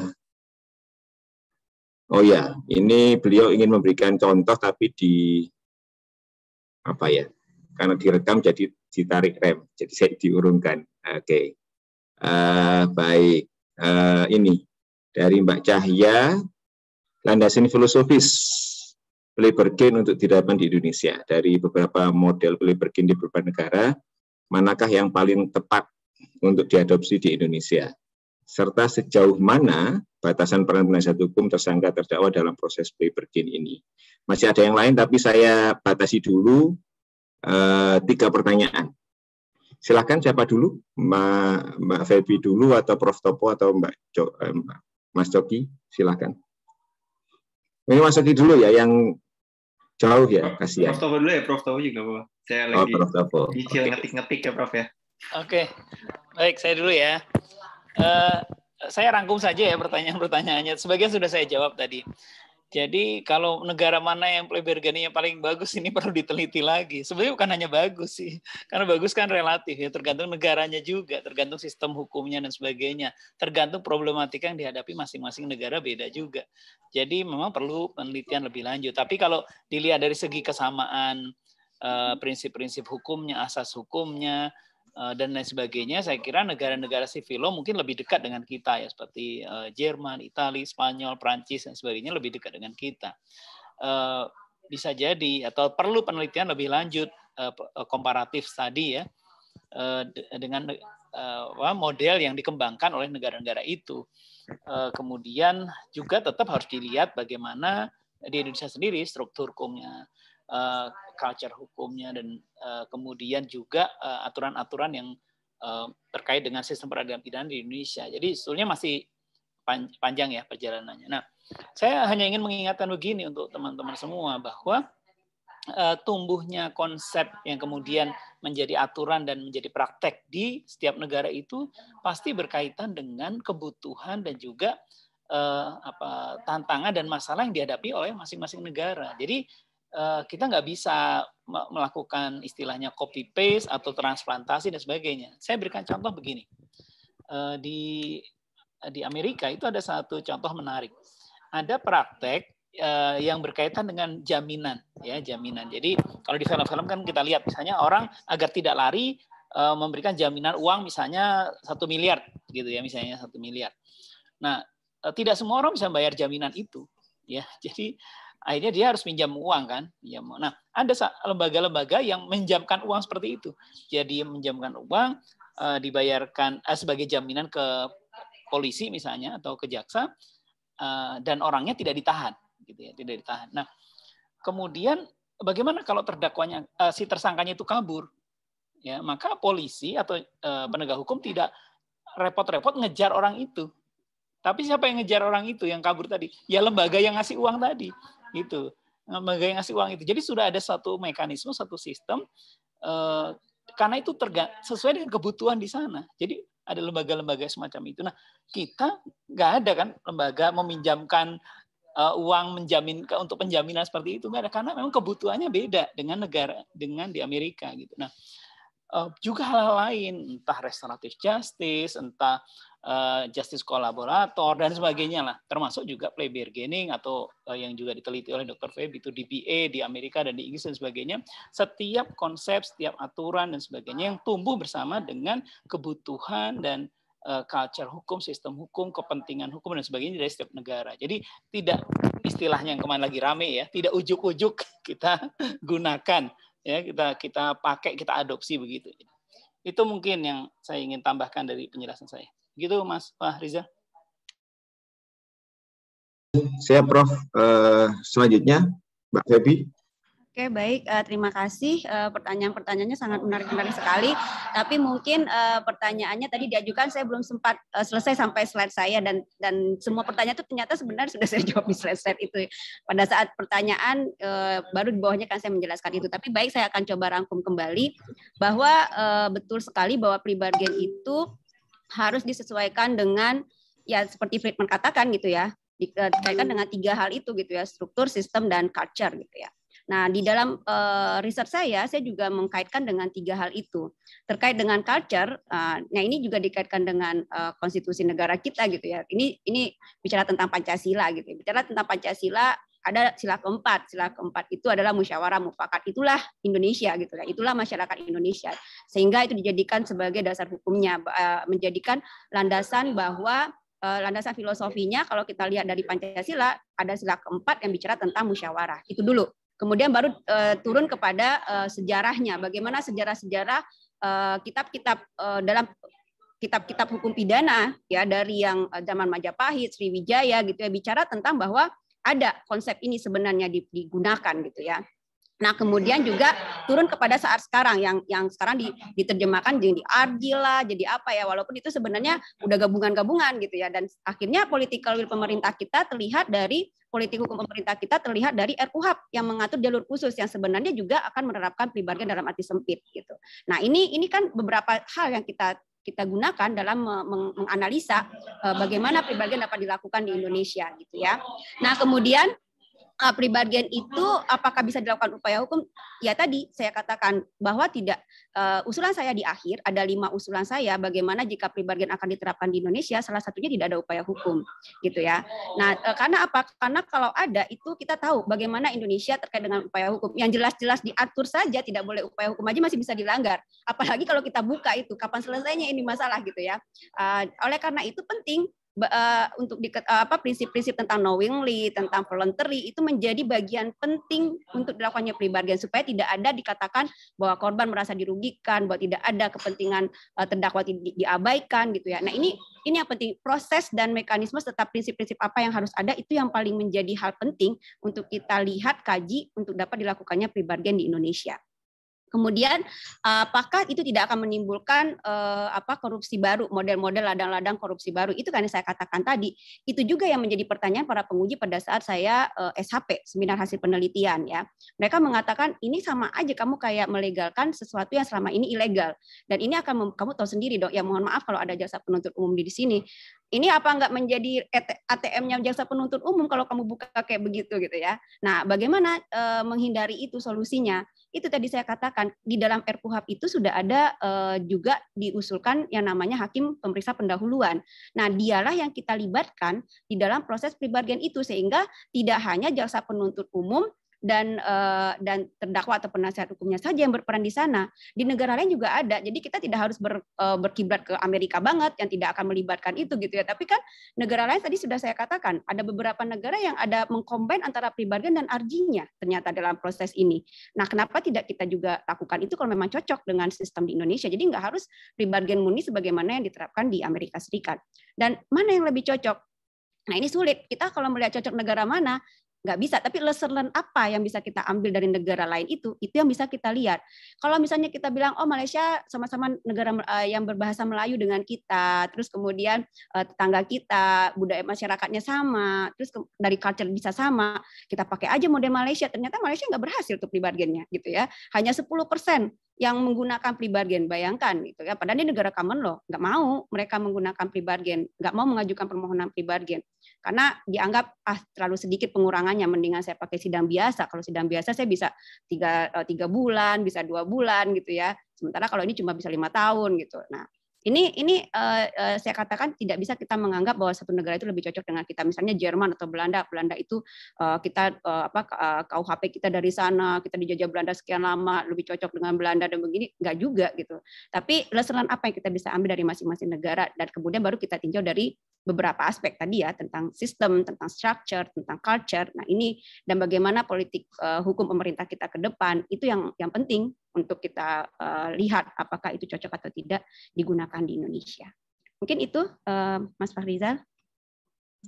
Speaker 9: oh ya ini beliau ingin memberikan contoh tapi di apa ya karena direkam jadi ditarik rem jadi saya diurungkan oke okay. uh, eh, baik uh, ini dari Mbak Cahya landasan filosofis Pelibergen untuk diterapkan di Indonesia dari beberapa model Pelibergen di beberapa negara manakah yang paling tepat untuk diadopsi di Indonesia serta sejauh mana batasan peran penasihat hukum tersangka terdakwa dalam proses plea bergin ini. Masih ada yang lain, tapi saya batasi dulu e, tiga pertanyaan. Silahkan siapa dulu, Mbak, Mbak Febi dulu, atau Prof. Topo, atau Mbak jo, eh, Mas Coki, silahkan. Ini Mas Coki dulu ya, yang jauh ya, kasihan. Ya. Prof.
Speaker 8: Topo dulu ya, Prof. Topo juga, Pak. Saya oh, lagi oh, Prof. Topo.
Speaker 9: Okay. ngetik-ngetik ya, Prof.
Speaker 8: ya.
Speaker 7: Oke, okay. baik, saya dulu ya. Eh, saya rangkum saja ya pertanyaan-pertanyaannya. Sebagian sudah saya jawab tadi. Jadi kalau negara mana yang plebirgani yang paling bagus ini perlu diteliti lagi. Sebenarnya bukan hanya bagus sih, karena bagus kan relatif ya, tergantung negaranya juga, tergantung sistem hukumnya dan sebagainya, tergantung problematika yang dihadapi masing-masing negara beda juga. Jadi memang perlu penelitian lebih lanjut. Tapi kalau dilihat dari segi kesamaan eh, prinsip-prinsip hukumnya, asas hukumnya, Eh, dan lain sebagainya, saya kira negara-negara Sivilo mungkin lebih dekat dengan kita ya seperti eh, Jerman, Italia, Spanyol, Prancis dan sebagainya lebih dekat dengan kita. Eh, bisa jadi atau perlu penelitian lebih lanjut komparatif tadi ya dengan model yang dikembangkan oleh negara-negara itu. Kemudian juga tetap harus dilihat bagaimana di Indonesia sendiri struktur hukumnya uh, culture hukumnya dan uh, kemudian juga eh, aturan-aturan uh, yang uh, terkait dengan sistem peradilan pidana di Indonesia. Jadi sebetulnya masih pan panjang ya perjalanannya. Nah, saya hanya ingin mengingatkan begini untuk teman-teman semua bahwa tumbuhnya konsep yang kemudian menjadi aturan dan menjadi praktek di setiap negara itu pasti berkaitan dengan kebutuhan dan juga eh, apa tantangan dan masalah yang dihadapi oleh masing-masing negara. Jadi Eh, kita nggak bisa melakukan istilahnya copy paste atau transplantasi dan sebagainya. Saya berikan contoh begini. Eh, di di Amerika itu ada satu contoh menarik. Ada praktek eh, yang berkaitan dengan jaminan ya jaminan. Jadi kalau di film-film kan kita lihat misalnya orang agar tidak lari memberikan jaminan uang misalnya satu miliar gitu ya misalnya satu miliar. Nah tidak semua orang bisa bayar jaminan itu ya. Jadi akhirnya dia harus minjam uang kan Pinjam uang. nah ada lembaga-lembaga yang menjamkan uang seperti itu jadi menjamkan uang uh, dibayarkan uh, sebagai jaminan ke polisi misalnya atau ke jaksa uh, dan orangnya tidak ditahan gitu ya tidak ditahan nah kemudian bagaimana kalau terdakwanya uh, si tersangkanya itu kabur ya maka polisi atau uh, penegak hukum tidak repot-repot ngejar orang itu tapi siapa yang ngejar orang itu yang kabur tadi? Ya lembaga yang ngasih uang tadi gitu gaya ngasih uang itu jadi sudah ada satu mekanisme satu sistem eh, karena itu terga, sesuai dengan kebutuhan di sana jadi ada lembaga-lembaga semacam itu nah kita nggak ada kan lembaga meminjamkan uh, uang menjamin untuk penjaminan seperti itu nggak ada karena memang kebutuhannya beda dengan negara dengan di Amerika gitu. Nah, Eh, juga hal-hal lain, entah restoratif justice, entah uh, justice kolaborator dan sebagainya lah, termasuk juga play bargaining atau uh, yang juga diteliti oleh Dr. Feb itu DBA di Amerika dan di Inggris dan sebagainya. Setiap konsep, setiap aturan dan sebagainya yang tumbuh bersama dengan kebutuhan dan culture hukum, sistem hukum, kepentingan hukum dan sebagainya dari setiap negara. Jadi tidak istilahnya yang kemarin lagi rame ya, tidak ujuk-ujuk kita gunakan ya kita kita pakai kita adopsi begitu itu mungkin yang saya ingin tambahkan dari penjelasan saya gitu
Speaker 10: mas Pak Riza
Speaker 9: saya Prof uh, selanjutnya Mbak Febi
Speaker 10: Oke baik, uh, terima kasih. Uh, pertanyaan-pertanyaannya sangat menarik-menarik sekali. Tapi mungkin uh, pertanyaannya tadi diajukan saya belum sempat uh, selesai sampai slide saya dan dan semua pertanyaan itu ternyata sebenarnya sudah saya jawab di slide-slide itu. Pada saat pertanyaan uh, baru di bawahnya kan saya menjelaskan itu. Tapi baik saya akan coba rangkum kembali bahwa uh, betul sekali bahwa pribargen itu harus disesuaikan dengan ya seperti Friedman katakan gitu ya dikaitkan dengan tiga hal itu gitu ya struktur sistem dan culture gitu ya Nah, di dalam uh, riset saya, saya juga mengkaitkan dengan tiga hal itu. Terkait dengan culture, uh, nah ini juga dikaitkan dengan uh, konstitusi negara kita gitu ya. Ini ini bicara tentang Pancasila gitu. Ya. Bicara tentang Pancasila ada sila keempat. Sila keempat itu adalah musyawarah mufakat. Itulah Indonesia gitu ya. Itulah masyarakat Indonesia. Sehingga itu dijadikan sebagai dasar hukumnya, uh, menjadikan landasan bahwa landasan filosofinya kalau kita lihat dari Pancasila ada sila keempat yang bicara tentang musyawarah. Itu dulu Kemudian baru uh, turun kepada uh, sejarahnya, bagaimana sejarah-sejarah eh, kitab-kitab uh, dalam kitab-kitab hukum pidana ya dari yang zaman Majapahit, Sriwijaya gitu ya bicara tentang bahwa ada konsep ini sebenarnya digunakan gitu ya. Nah, kemudian juga turun kepada saat sekarang yang yang sekarang di, diterjemahkan jadi argila, jadi apa ya, walaupun itu sebenarnya udah gabungan-gabungan gitu ya. Dan akhirnya political will pemerintah kita terlihat dari politik hukum pemerintah kita terlihat dari RkuHP yang mengatur jalur khusus yang sebenarnya juga akan menerapkan pribargen dalam arti sempit gitu. Nah, ini ini kan beberapa hal yang kita kita gunakan dalam menganalisa eh, bagaimana pribadi dapat dilakukan di Indonesia gitu ya. Nah, kemudian kepribadian itu apakah bisa dilakukan upaya hukum? Ya tadi saya katakan bahwa tidak uh, usulan saya di akhir ada lima usulan saya bagaimana jika pribargen akan diterapkan di Indonesia salah satunya tidak ada upaya hukum gitu ya. Nah uh, karena apa? Karena kalau ada itu kita tahu bagaimana Indonesia terkait dengan upaya hukum yang jelas-jelas diatur saja tidak boleh upaya hukum aja masih bisa dilanggar. Apalagi kalau kita buka itu kapan selesainya ini masalah gitu ya. Uh, oleh karena itu penting uh, untuk di, uh, eh, apa prinsip-prinsip tentang knowingly, tentang voluntary itu menjadi bagian penting untuk dilakukannya pribadian supaya tidak ada dikatakan bahwa korban merasa dirugikan, bahwa tidak ada kepentingan uh, terdakwa di, di, diabaikan gitu ya. Nah, ini ini yang penting proses dan mekanisme serta prinsip-prinsip apa yang harus ada itu yang paling menjadi hal penting untuk kita lihat kaji untuk dapat dilakukannya pribadian di Indonesia. Kemudian apakah itu tidak akan menimbulkan eh, apa korupsi baru, model-model ladang-ladang korupsi baru? Itu kan yang saya katakan tadi. Itu juga yang menjadi pertanyaan para penguji pada saat saya eh, SHP, seminar hasil penelitian ya. Mereka mengatakan ini sama aja kamu kayak melegalkan sesuatu yang selama ini ilegal. Dan ini akan kamu tahu sendiri dong. Ya mohon maaf kalau ada jasa penuntut umum di sini. Ini apa enggak menjadi ATM-nya jasa penuntut umum kalau kamu buka kayak begitu gitu ya. Nah, bagaimana eh, menghindari itu solusinya? itu tadi saya katakan di dalam RkuHP itu sudah ada uh, juga diusulkan yang namanya hakim pemeriksa pendahuluan. Nah, dialah yang kita libatkan di dalam proses pribargen itu sehingga tidak hanya jaksa penuntut umum dan uh, dan terdakwa atau penasihat hukumnya saja yang berperan di sana. Di negara lain juga ada. Jadi kita tidak harus ber, uh, berkiblat ke Amerika banget yang tidak akan melibatkan itu gitu ya. Tapi kan negara lain tadi sudah saya katakan ada beberapa negara yang ada mengkombin antara pribadi dan arjinya ternyata dalam proses ini. Nah, kenapa tidak kita juga lakukan itu kalau memang cocok dengan sistem di Indonesia. Jadi nggak harus pribadi murni sebagaimana yang diterapkan di Amerika Serikat. Dan mana yang lebih cocok? Nah ini sulit. Kita kalau melihat cocok negara mana, nggak bisa tapi lesson learn apa yang bisa kita ambil dari negara lain itu itu yang bisa kita lihat kalau misalnya kita bilang oh Malaysia sama-sama negara eh, yang berbahasa Melayu dengan kita terus kemudian eh, tetangga kita budaya masyarakatnya sama terus dari culture bisa sama kita pakai aja model Malaysia ternyata Malaysia nggak berhasil untuk pribadinya bargainnya gitu ya hanya 10 persen yang menggunakan pribadi, Bayangkan gitu ya. Padahal ini negara common loh, nggak mau mereka menggunakan pribadi, bargain, nggak mau mengajukan permohonan pribadi karena dianggap ah terlalu sedikit pengurangannya mendingan saya pakai sidang biasa kalau sidang biasa saya bisa tiga eh, tiga bulan bisa dua bulan gitu ya sementara kalau ini cuma bisa lima tahun gitu nah ini ini uh, uh, saya katakan tidak bisa kita menganggap bahwa satu negara itu lebih cocok dengan kita. Misalnya Jerman atau Belanda. Belanda itu uh, kita uh, apa uh, KUHP kita dari sana, kita dijajah Belanda sekian lama, lebih cocok dengan Belanda dan begini nggak juga gitu. Tapi leseran apa yang kita bisa ambil dari masing-masing negara dan kemudian baru kita tinjau dari beberapa aspek tadi ya tentang sistem, tentang structure, tentang culture. Nah, ini dan bagaimana politik uh, hukum pemerintah kita ke depan itu yang yang penting untuk kita uh, lihat apakah itu cocok atau tidak digunakan di Indonesia. Mungkin itu uh, Mas Fahrizal.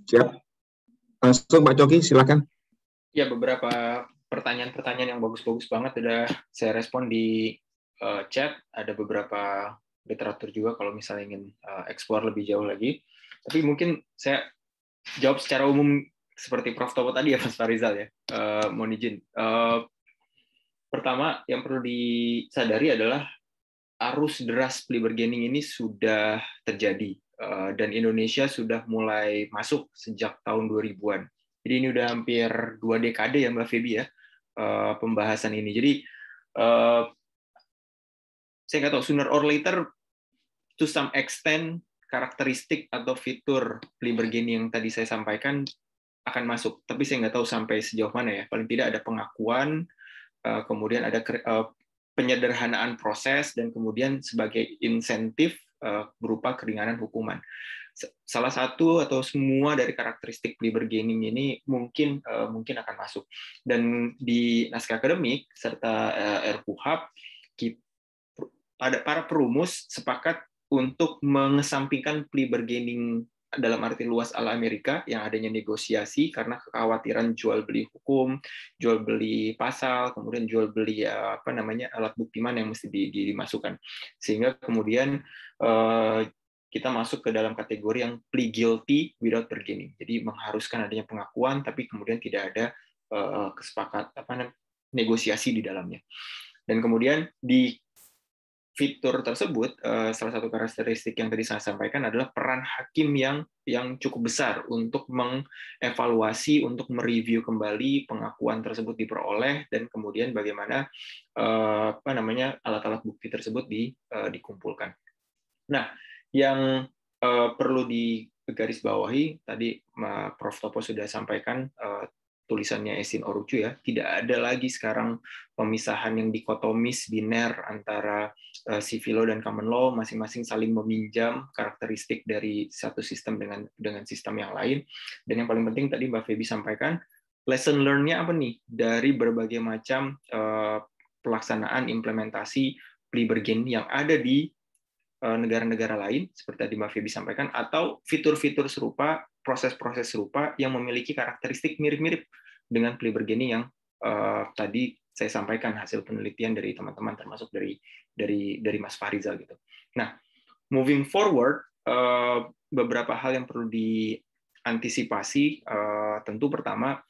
Speaker 9: Siap. Langsung Pak Coki, silakan. Ya,
Speaker 8: beberapa pertanyaan-pertanyaan yang bagus-bagus banget sudah saya respon di uh, chat. Ada beberapa literatur juga kalau misalnya ingin uh, eksplor lebih jauh lagi. Tapi mungkin saya jawab secara umum seperti Prof Topo tadi ya Mas Farizal ya. Uh, mohon izin. Uh, pertama yang perlu disadari adalah arus deras plea bargaining ini sudah terjadi eh, dan Indonesia sudah mulai masuk sejak tahun 2000-an. Jadi ini udah hampir dua dekade ya Mbak Feby ya eh, pembahasan ini. Jadi eh, saya nggak tahu sooner or later to some extent karakteristik atau fitur plea bargaining yang tadi saya sampaikan akan masuk. Tapi saya nggak tahu sampai sejauh mana ya. Paling tidak ada pengakuan, Eh, kemudian ada eh, penyederhanaan proses dan kemudian sebagai insentif eh, berupa keringanan hukuman. Salah satu atau semua dari karakteristik bargaining ini mungkin mungkin akan masuk. Dan di naskah akademik serta uh, pada ada para perumus sepakat untuk mengesampingkan plea bargaining dalam arti luas ala Amerika yang adanya negosiasi karena kekhawatiran jual beli hukum, jual beli pasal, kemudian jual beli eh, apa namanya alat bukti mana yang mesti dimasukkan. Sehingga kemudian eh, kita masuk ke dalam kategori yang plea guilty without bargaining. Jadi mengharuskan adanya pengakuan tapi kemudian tidak ada eh, kesepakatan apa namanya negosiasi di dalamnya. Dan kemudian di fitur tersebut eh, salah satu karakteristik yang tadi saya sampaikan adalah peran hakim yang yang cukup besar untuk mengevaluasi untuk mereview kembali pengakuan tersebut diperoleh dan kemudian bagaimana eh, apa namanya alat-alat bukti tersebut di, eh, dikumpulkan. Nah, yang perlu digarisbawahi tadi Prof Topo sudah sampaikan tulisannya Esin Orucu ya, tidak ada lagi sekarang pemisahan yang dikotomis biner antara eh, civil law dan common law masing-masing saling meminjam karakteristik dari satu sistem dengan dengan sistem yang lain. Dan yang paling penting tadi Mbak Feby sampaikan, lesson learn-nya apa nih dari berbagai macam eh, pelaksanaan implementasi plea bargain yang ada di eh, negara-negara lain seperti tadi Mbak Feby sampaikan atau fitur-fitur serupa proses-proses serupa yang memiliki karakteristik mirip-mirip dengan plibergeni yang uh, tadi saya sampaikan hasil penelitian dari teman-teman termasuk dari dari dari Mas Farizal gitu. Nah, moving forward uh, beberapa hal yang perlu diantisipasi uh, tentu pertama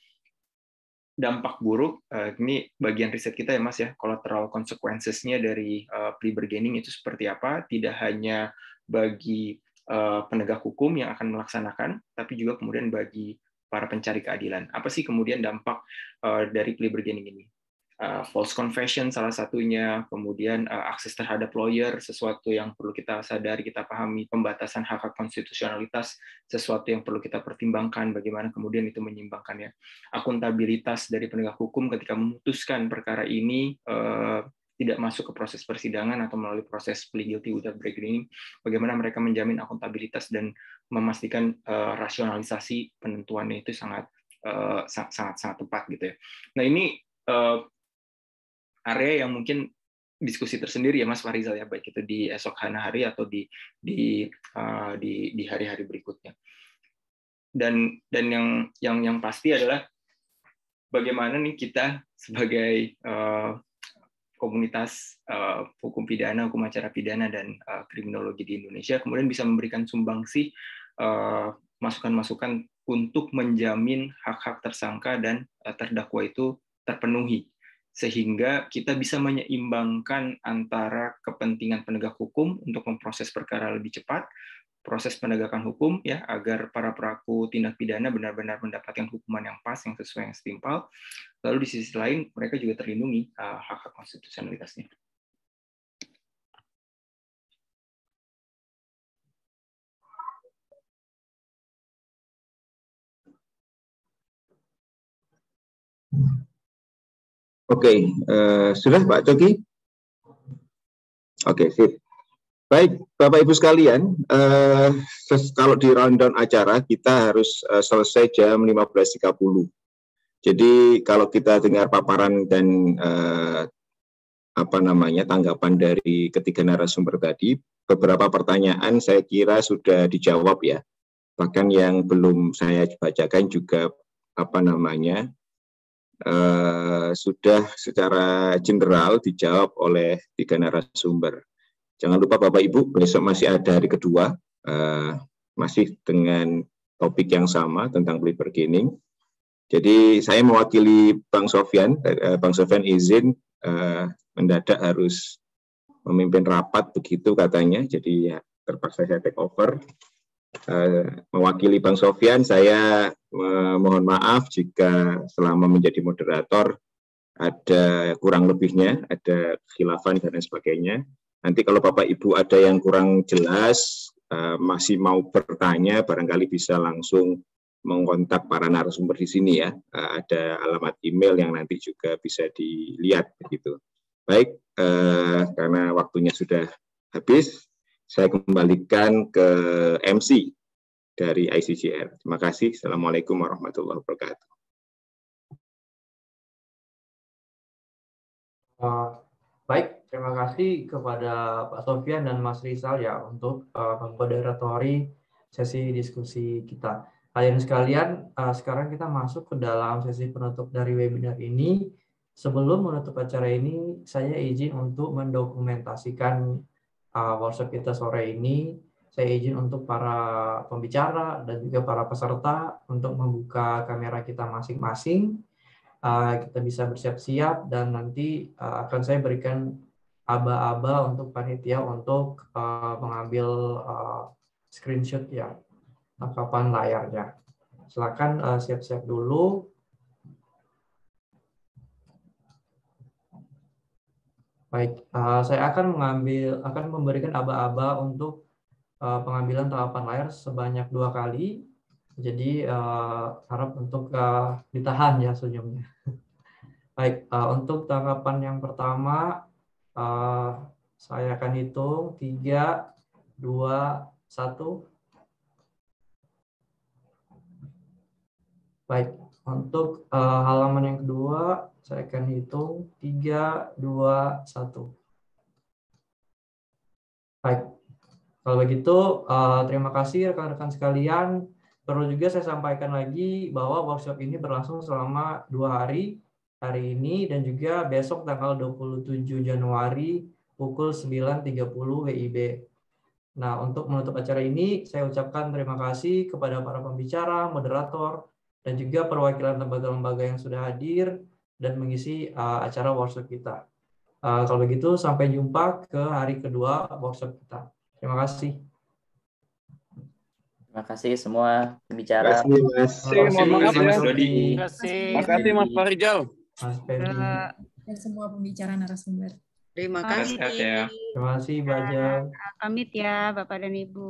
Speaker 8: dampak buruk uh, ini bagian riset kita ya Mas ya, collateral consequences-nya dari uh, pre itu seperti apa? Tidak hanya bagi Eh, penegak hukum yang akan melaksanakan, tapi juga kemudian bagi para pencari keadilan. Apa sih kemudian dampak eh, dari plea bargaining ini? Eh, false confession salah satunya, kemudian akses terhadap lawyer, sesuatu yang perlu kita sadari, kita pahami, pembatasan hak hak konstitusionalitas, sesuatu yang perlu kita pertimbangkan, bagaimana kemudian itu menyimbangkannya. Akuntabilitas dari penegak hukum ketika memutuskan perkara ini tidak masuk ke proses persidangan atau melalui proses plea guilty without bargaining, bagaimana mereka menjamin akuntabilitas dan memastikan uh, rasionalisasi penentuannya itu sangat eh, sangat, sangat sangat tepat gitu ya. Nah ini uh, area yang mungkin diskusi tersendiri ya Mas Farizal ya baik itu di esok hari atau di di uh, di di hari-hari berikutnya. Dan dan yang yang yang pasti adalah bagaimana nih kita sebagai uh, komunitas uh, hukum pidana, hukum acara pidana dan uh, kriminologi di Indonesia kemudian bisa memberikan sumbangsih eh, masukan-masukan untuk menjamin hak-hak tersangka dan uh, terdakwa itu terpenuhi sehingga kita bisa menyeimbangkan antara kepentingan penegak hukum untuk memproses perkara lebih cepat, proses penegakan hukum ya agar para pelaku tindak pidana benar-benar mendapatkan hukuman yang pas yang sesuai yang setimpal
Speaker 5: lalu di sisi lain mereka juga terlindungi eh, hak-hak konstitusionalitasnya. Oke, okay, uh, eh, sudah Pak Coki?
Speaker 9: Oke, okay, sip. Baik, Bapak Ibu sekalian, uh, kalau di rundown acara kita harus uh, selesai jam 15.30. Jadi kalau kita dengar paparan dan eh, apa namanya tanggapan dari ketiga narasumber tadi, beberapa pertanyaan saya kira sudah dijawab ya. Bahkan yang belum saya bacakan juga apa namanya eh, sudah secara general dijawab oleh tiga narasumber. Jangan lupa Bapak Ibu besok masih ada hari kedua eh, masih dengan topik yang sama tentang beli bergening jadi saya mewakili Bang Sofian. Eh, Bang Sofian izin uh, mendadak harus memimpin rapat begitu katanya. Jadi ya, terpaksa saya take over. Uh, mewakili Bang Sofian, saya uh, mohon maaf jika selama menjadi moderator ada kurang lebihnya, ada khilafan dan lain sebagainya. Nanti kalau Bapak Ibu ada yang kurang jelas, masih mau bertanya, barangkali bisa langsung mengkontak para narasumber di sini ya. Eh, ada alamat email yang nanti juga bisa dilihat begitu. Baik, eh, karena waktunya sudah habis, saya kembalikan ke MC
Speaker 5: dari ICCR. Terima kasih. Assalamualaikum warahmatullahi wabarakatuh. Uh, baik, terima kasih
Speaker 1: kepada Pak Sofian dan Mas Rizal ya untuk uh, eh, memoderatori sesi diskusi kita. Kalian sekalian, eh, sekarang kita masuk ke dalam sesi penutup dari webinar ini. Sebelum menutup acara ini, saya izin untuk mendokumentasikan uh, workshop kita sore ini. Saya izin untuk para pembicara dan juga para peserta untuk membuka kamera kita masing-masing. Eh, kita bisa bersiap-siap dan nanti akan saya berikan aba-aba untuk panitia untuk mengambil screenshot ya tangkapan layarnya. Silakan eh, siap-siap dulu Baik, eh, saya akan mengambil akan memberikan aba-aba untuk eh, pengambilan tahapan layar sebanyak dua kali. Jadi harap untuk ditahan ya senyumnya. Baik, untuk tahapan yang pertama saya akan hitung tiga, dua, satu. Baik, untuk uh, halaman yang kedua, saya akan hitung 3, 2, 1. Baik, kalau begitu uh, terima kasih rekan-rekan sekalian. Perlu juga saya sampaikan lagi bahwa workshop ini berlangsung selama dua hari, hari ini dan juga besok tanggal 27 Januari pukul 9.30 WIB. Nah, untuk menutup acara ini, saya ucapkan terima kasih kepada para pembicara, moderator, dan juga perwakilan lembaga-lembaga yang sudah hadir dan mengisi uh, acara workshop kita. Uh, kalau begitu, sampai jumpa ke hari kedua workshop kita. Terima kasih. Terima kasih semua pembicara. Terima kasih, Mas. Terima kasih, Mas Terima kasih, Mas Farijal. Mas Terima
Speaker 10: Dan semua pembicara narasumber. Terima kasih. Terima kasih,
Speaker 1: Terima
Speaker 6: kasih banyak.
Speaker 10: Pamit ya, Bapak dan Ibu.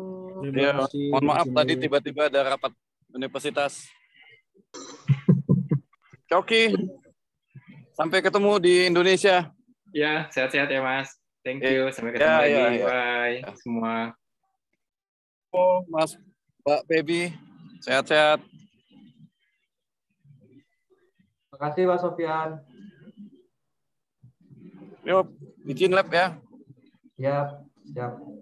Speaker 10: Ya,
Speaker 6: mohon maaf tadi tiba-tiba ada rapat universitas. Coki, sampai ketemu di Indonesia. Ya, sehat-sehat ya Mas. Thank you. Eh, sampai ketemu ya, lagi. Ya, ya.
Speaker 1: Bye ya.
Speaker 6: semua. Oh, Mas, Pak Baby, sehat-sehat.
Speaker 1: Terima kasih Pak Sofian. Yuk, bikin lab ya.
Speaker 5: Siap, siap.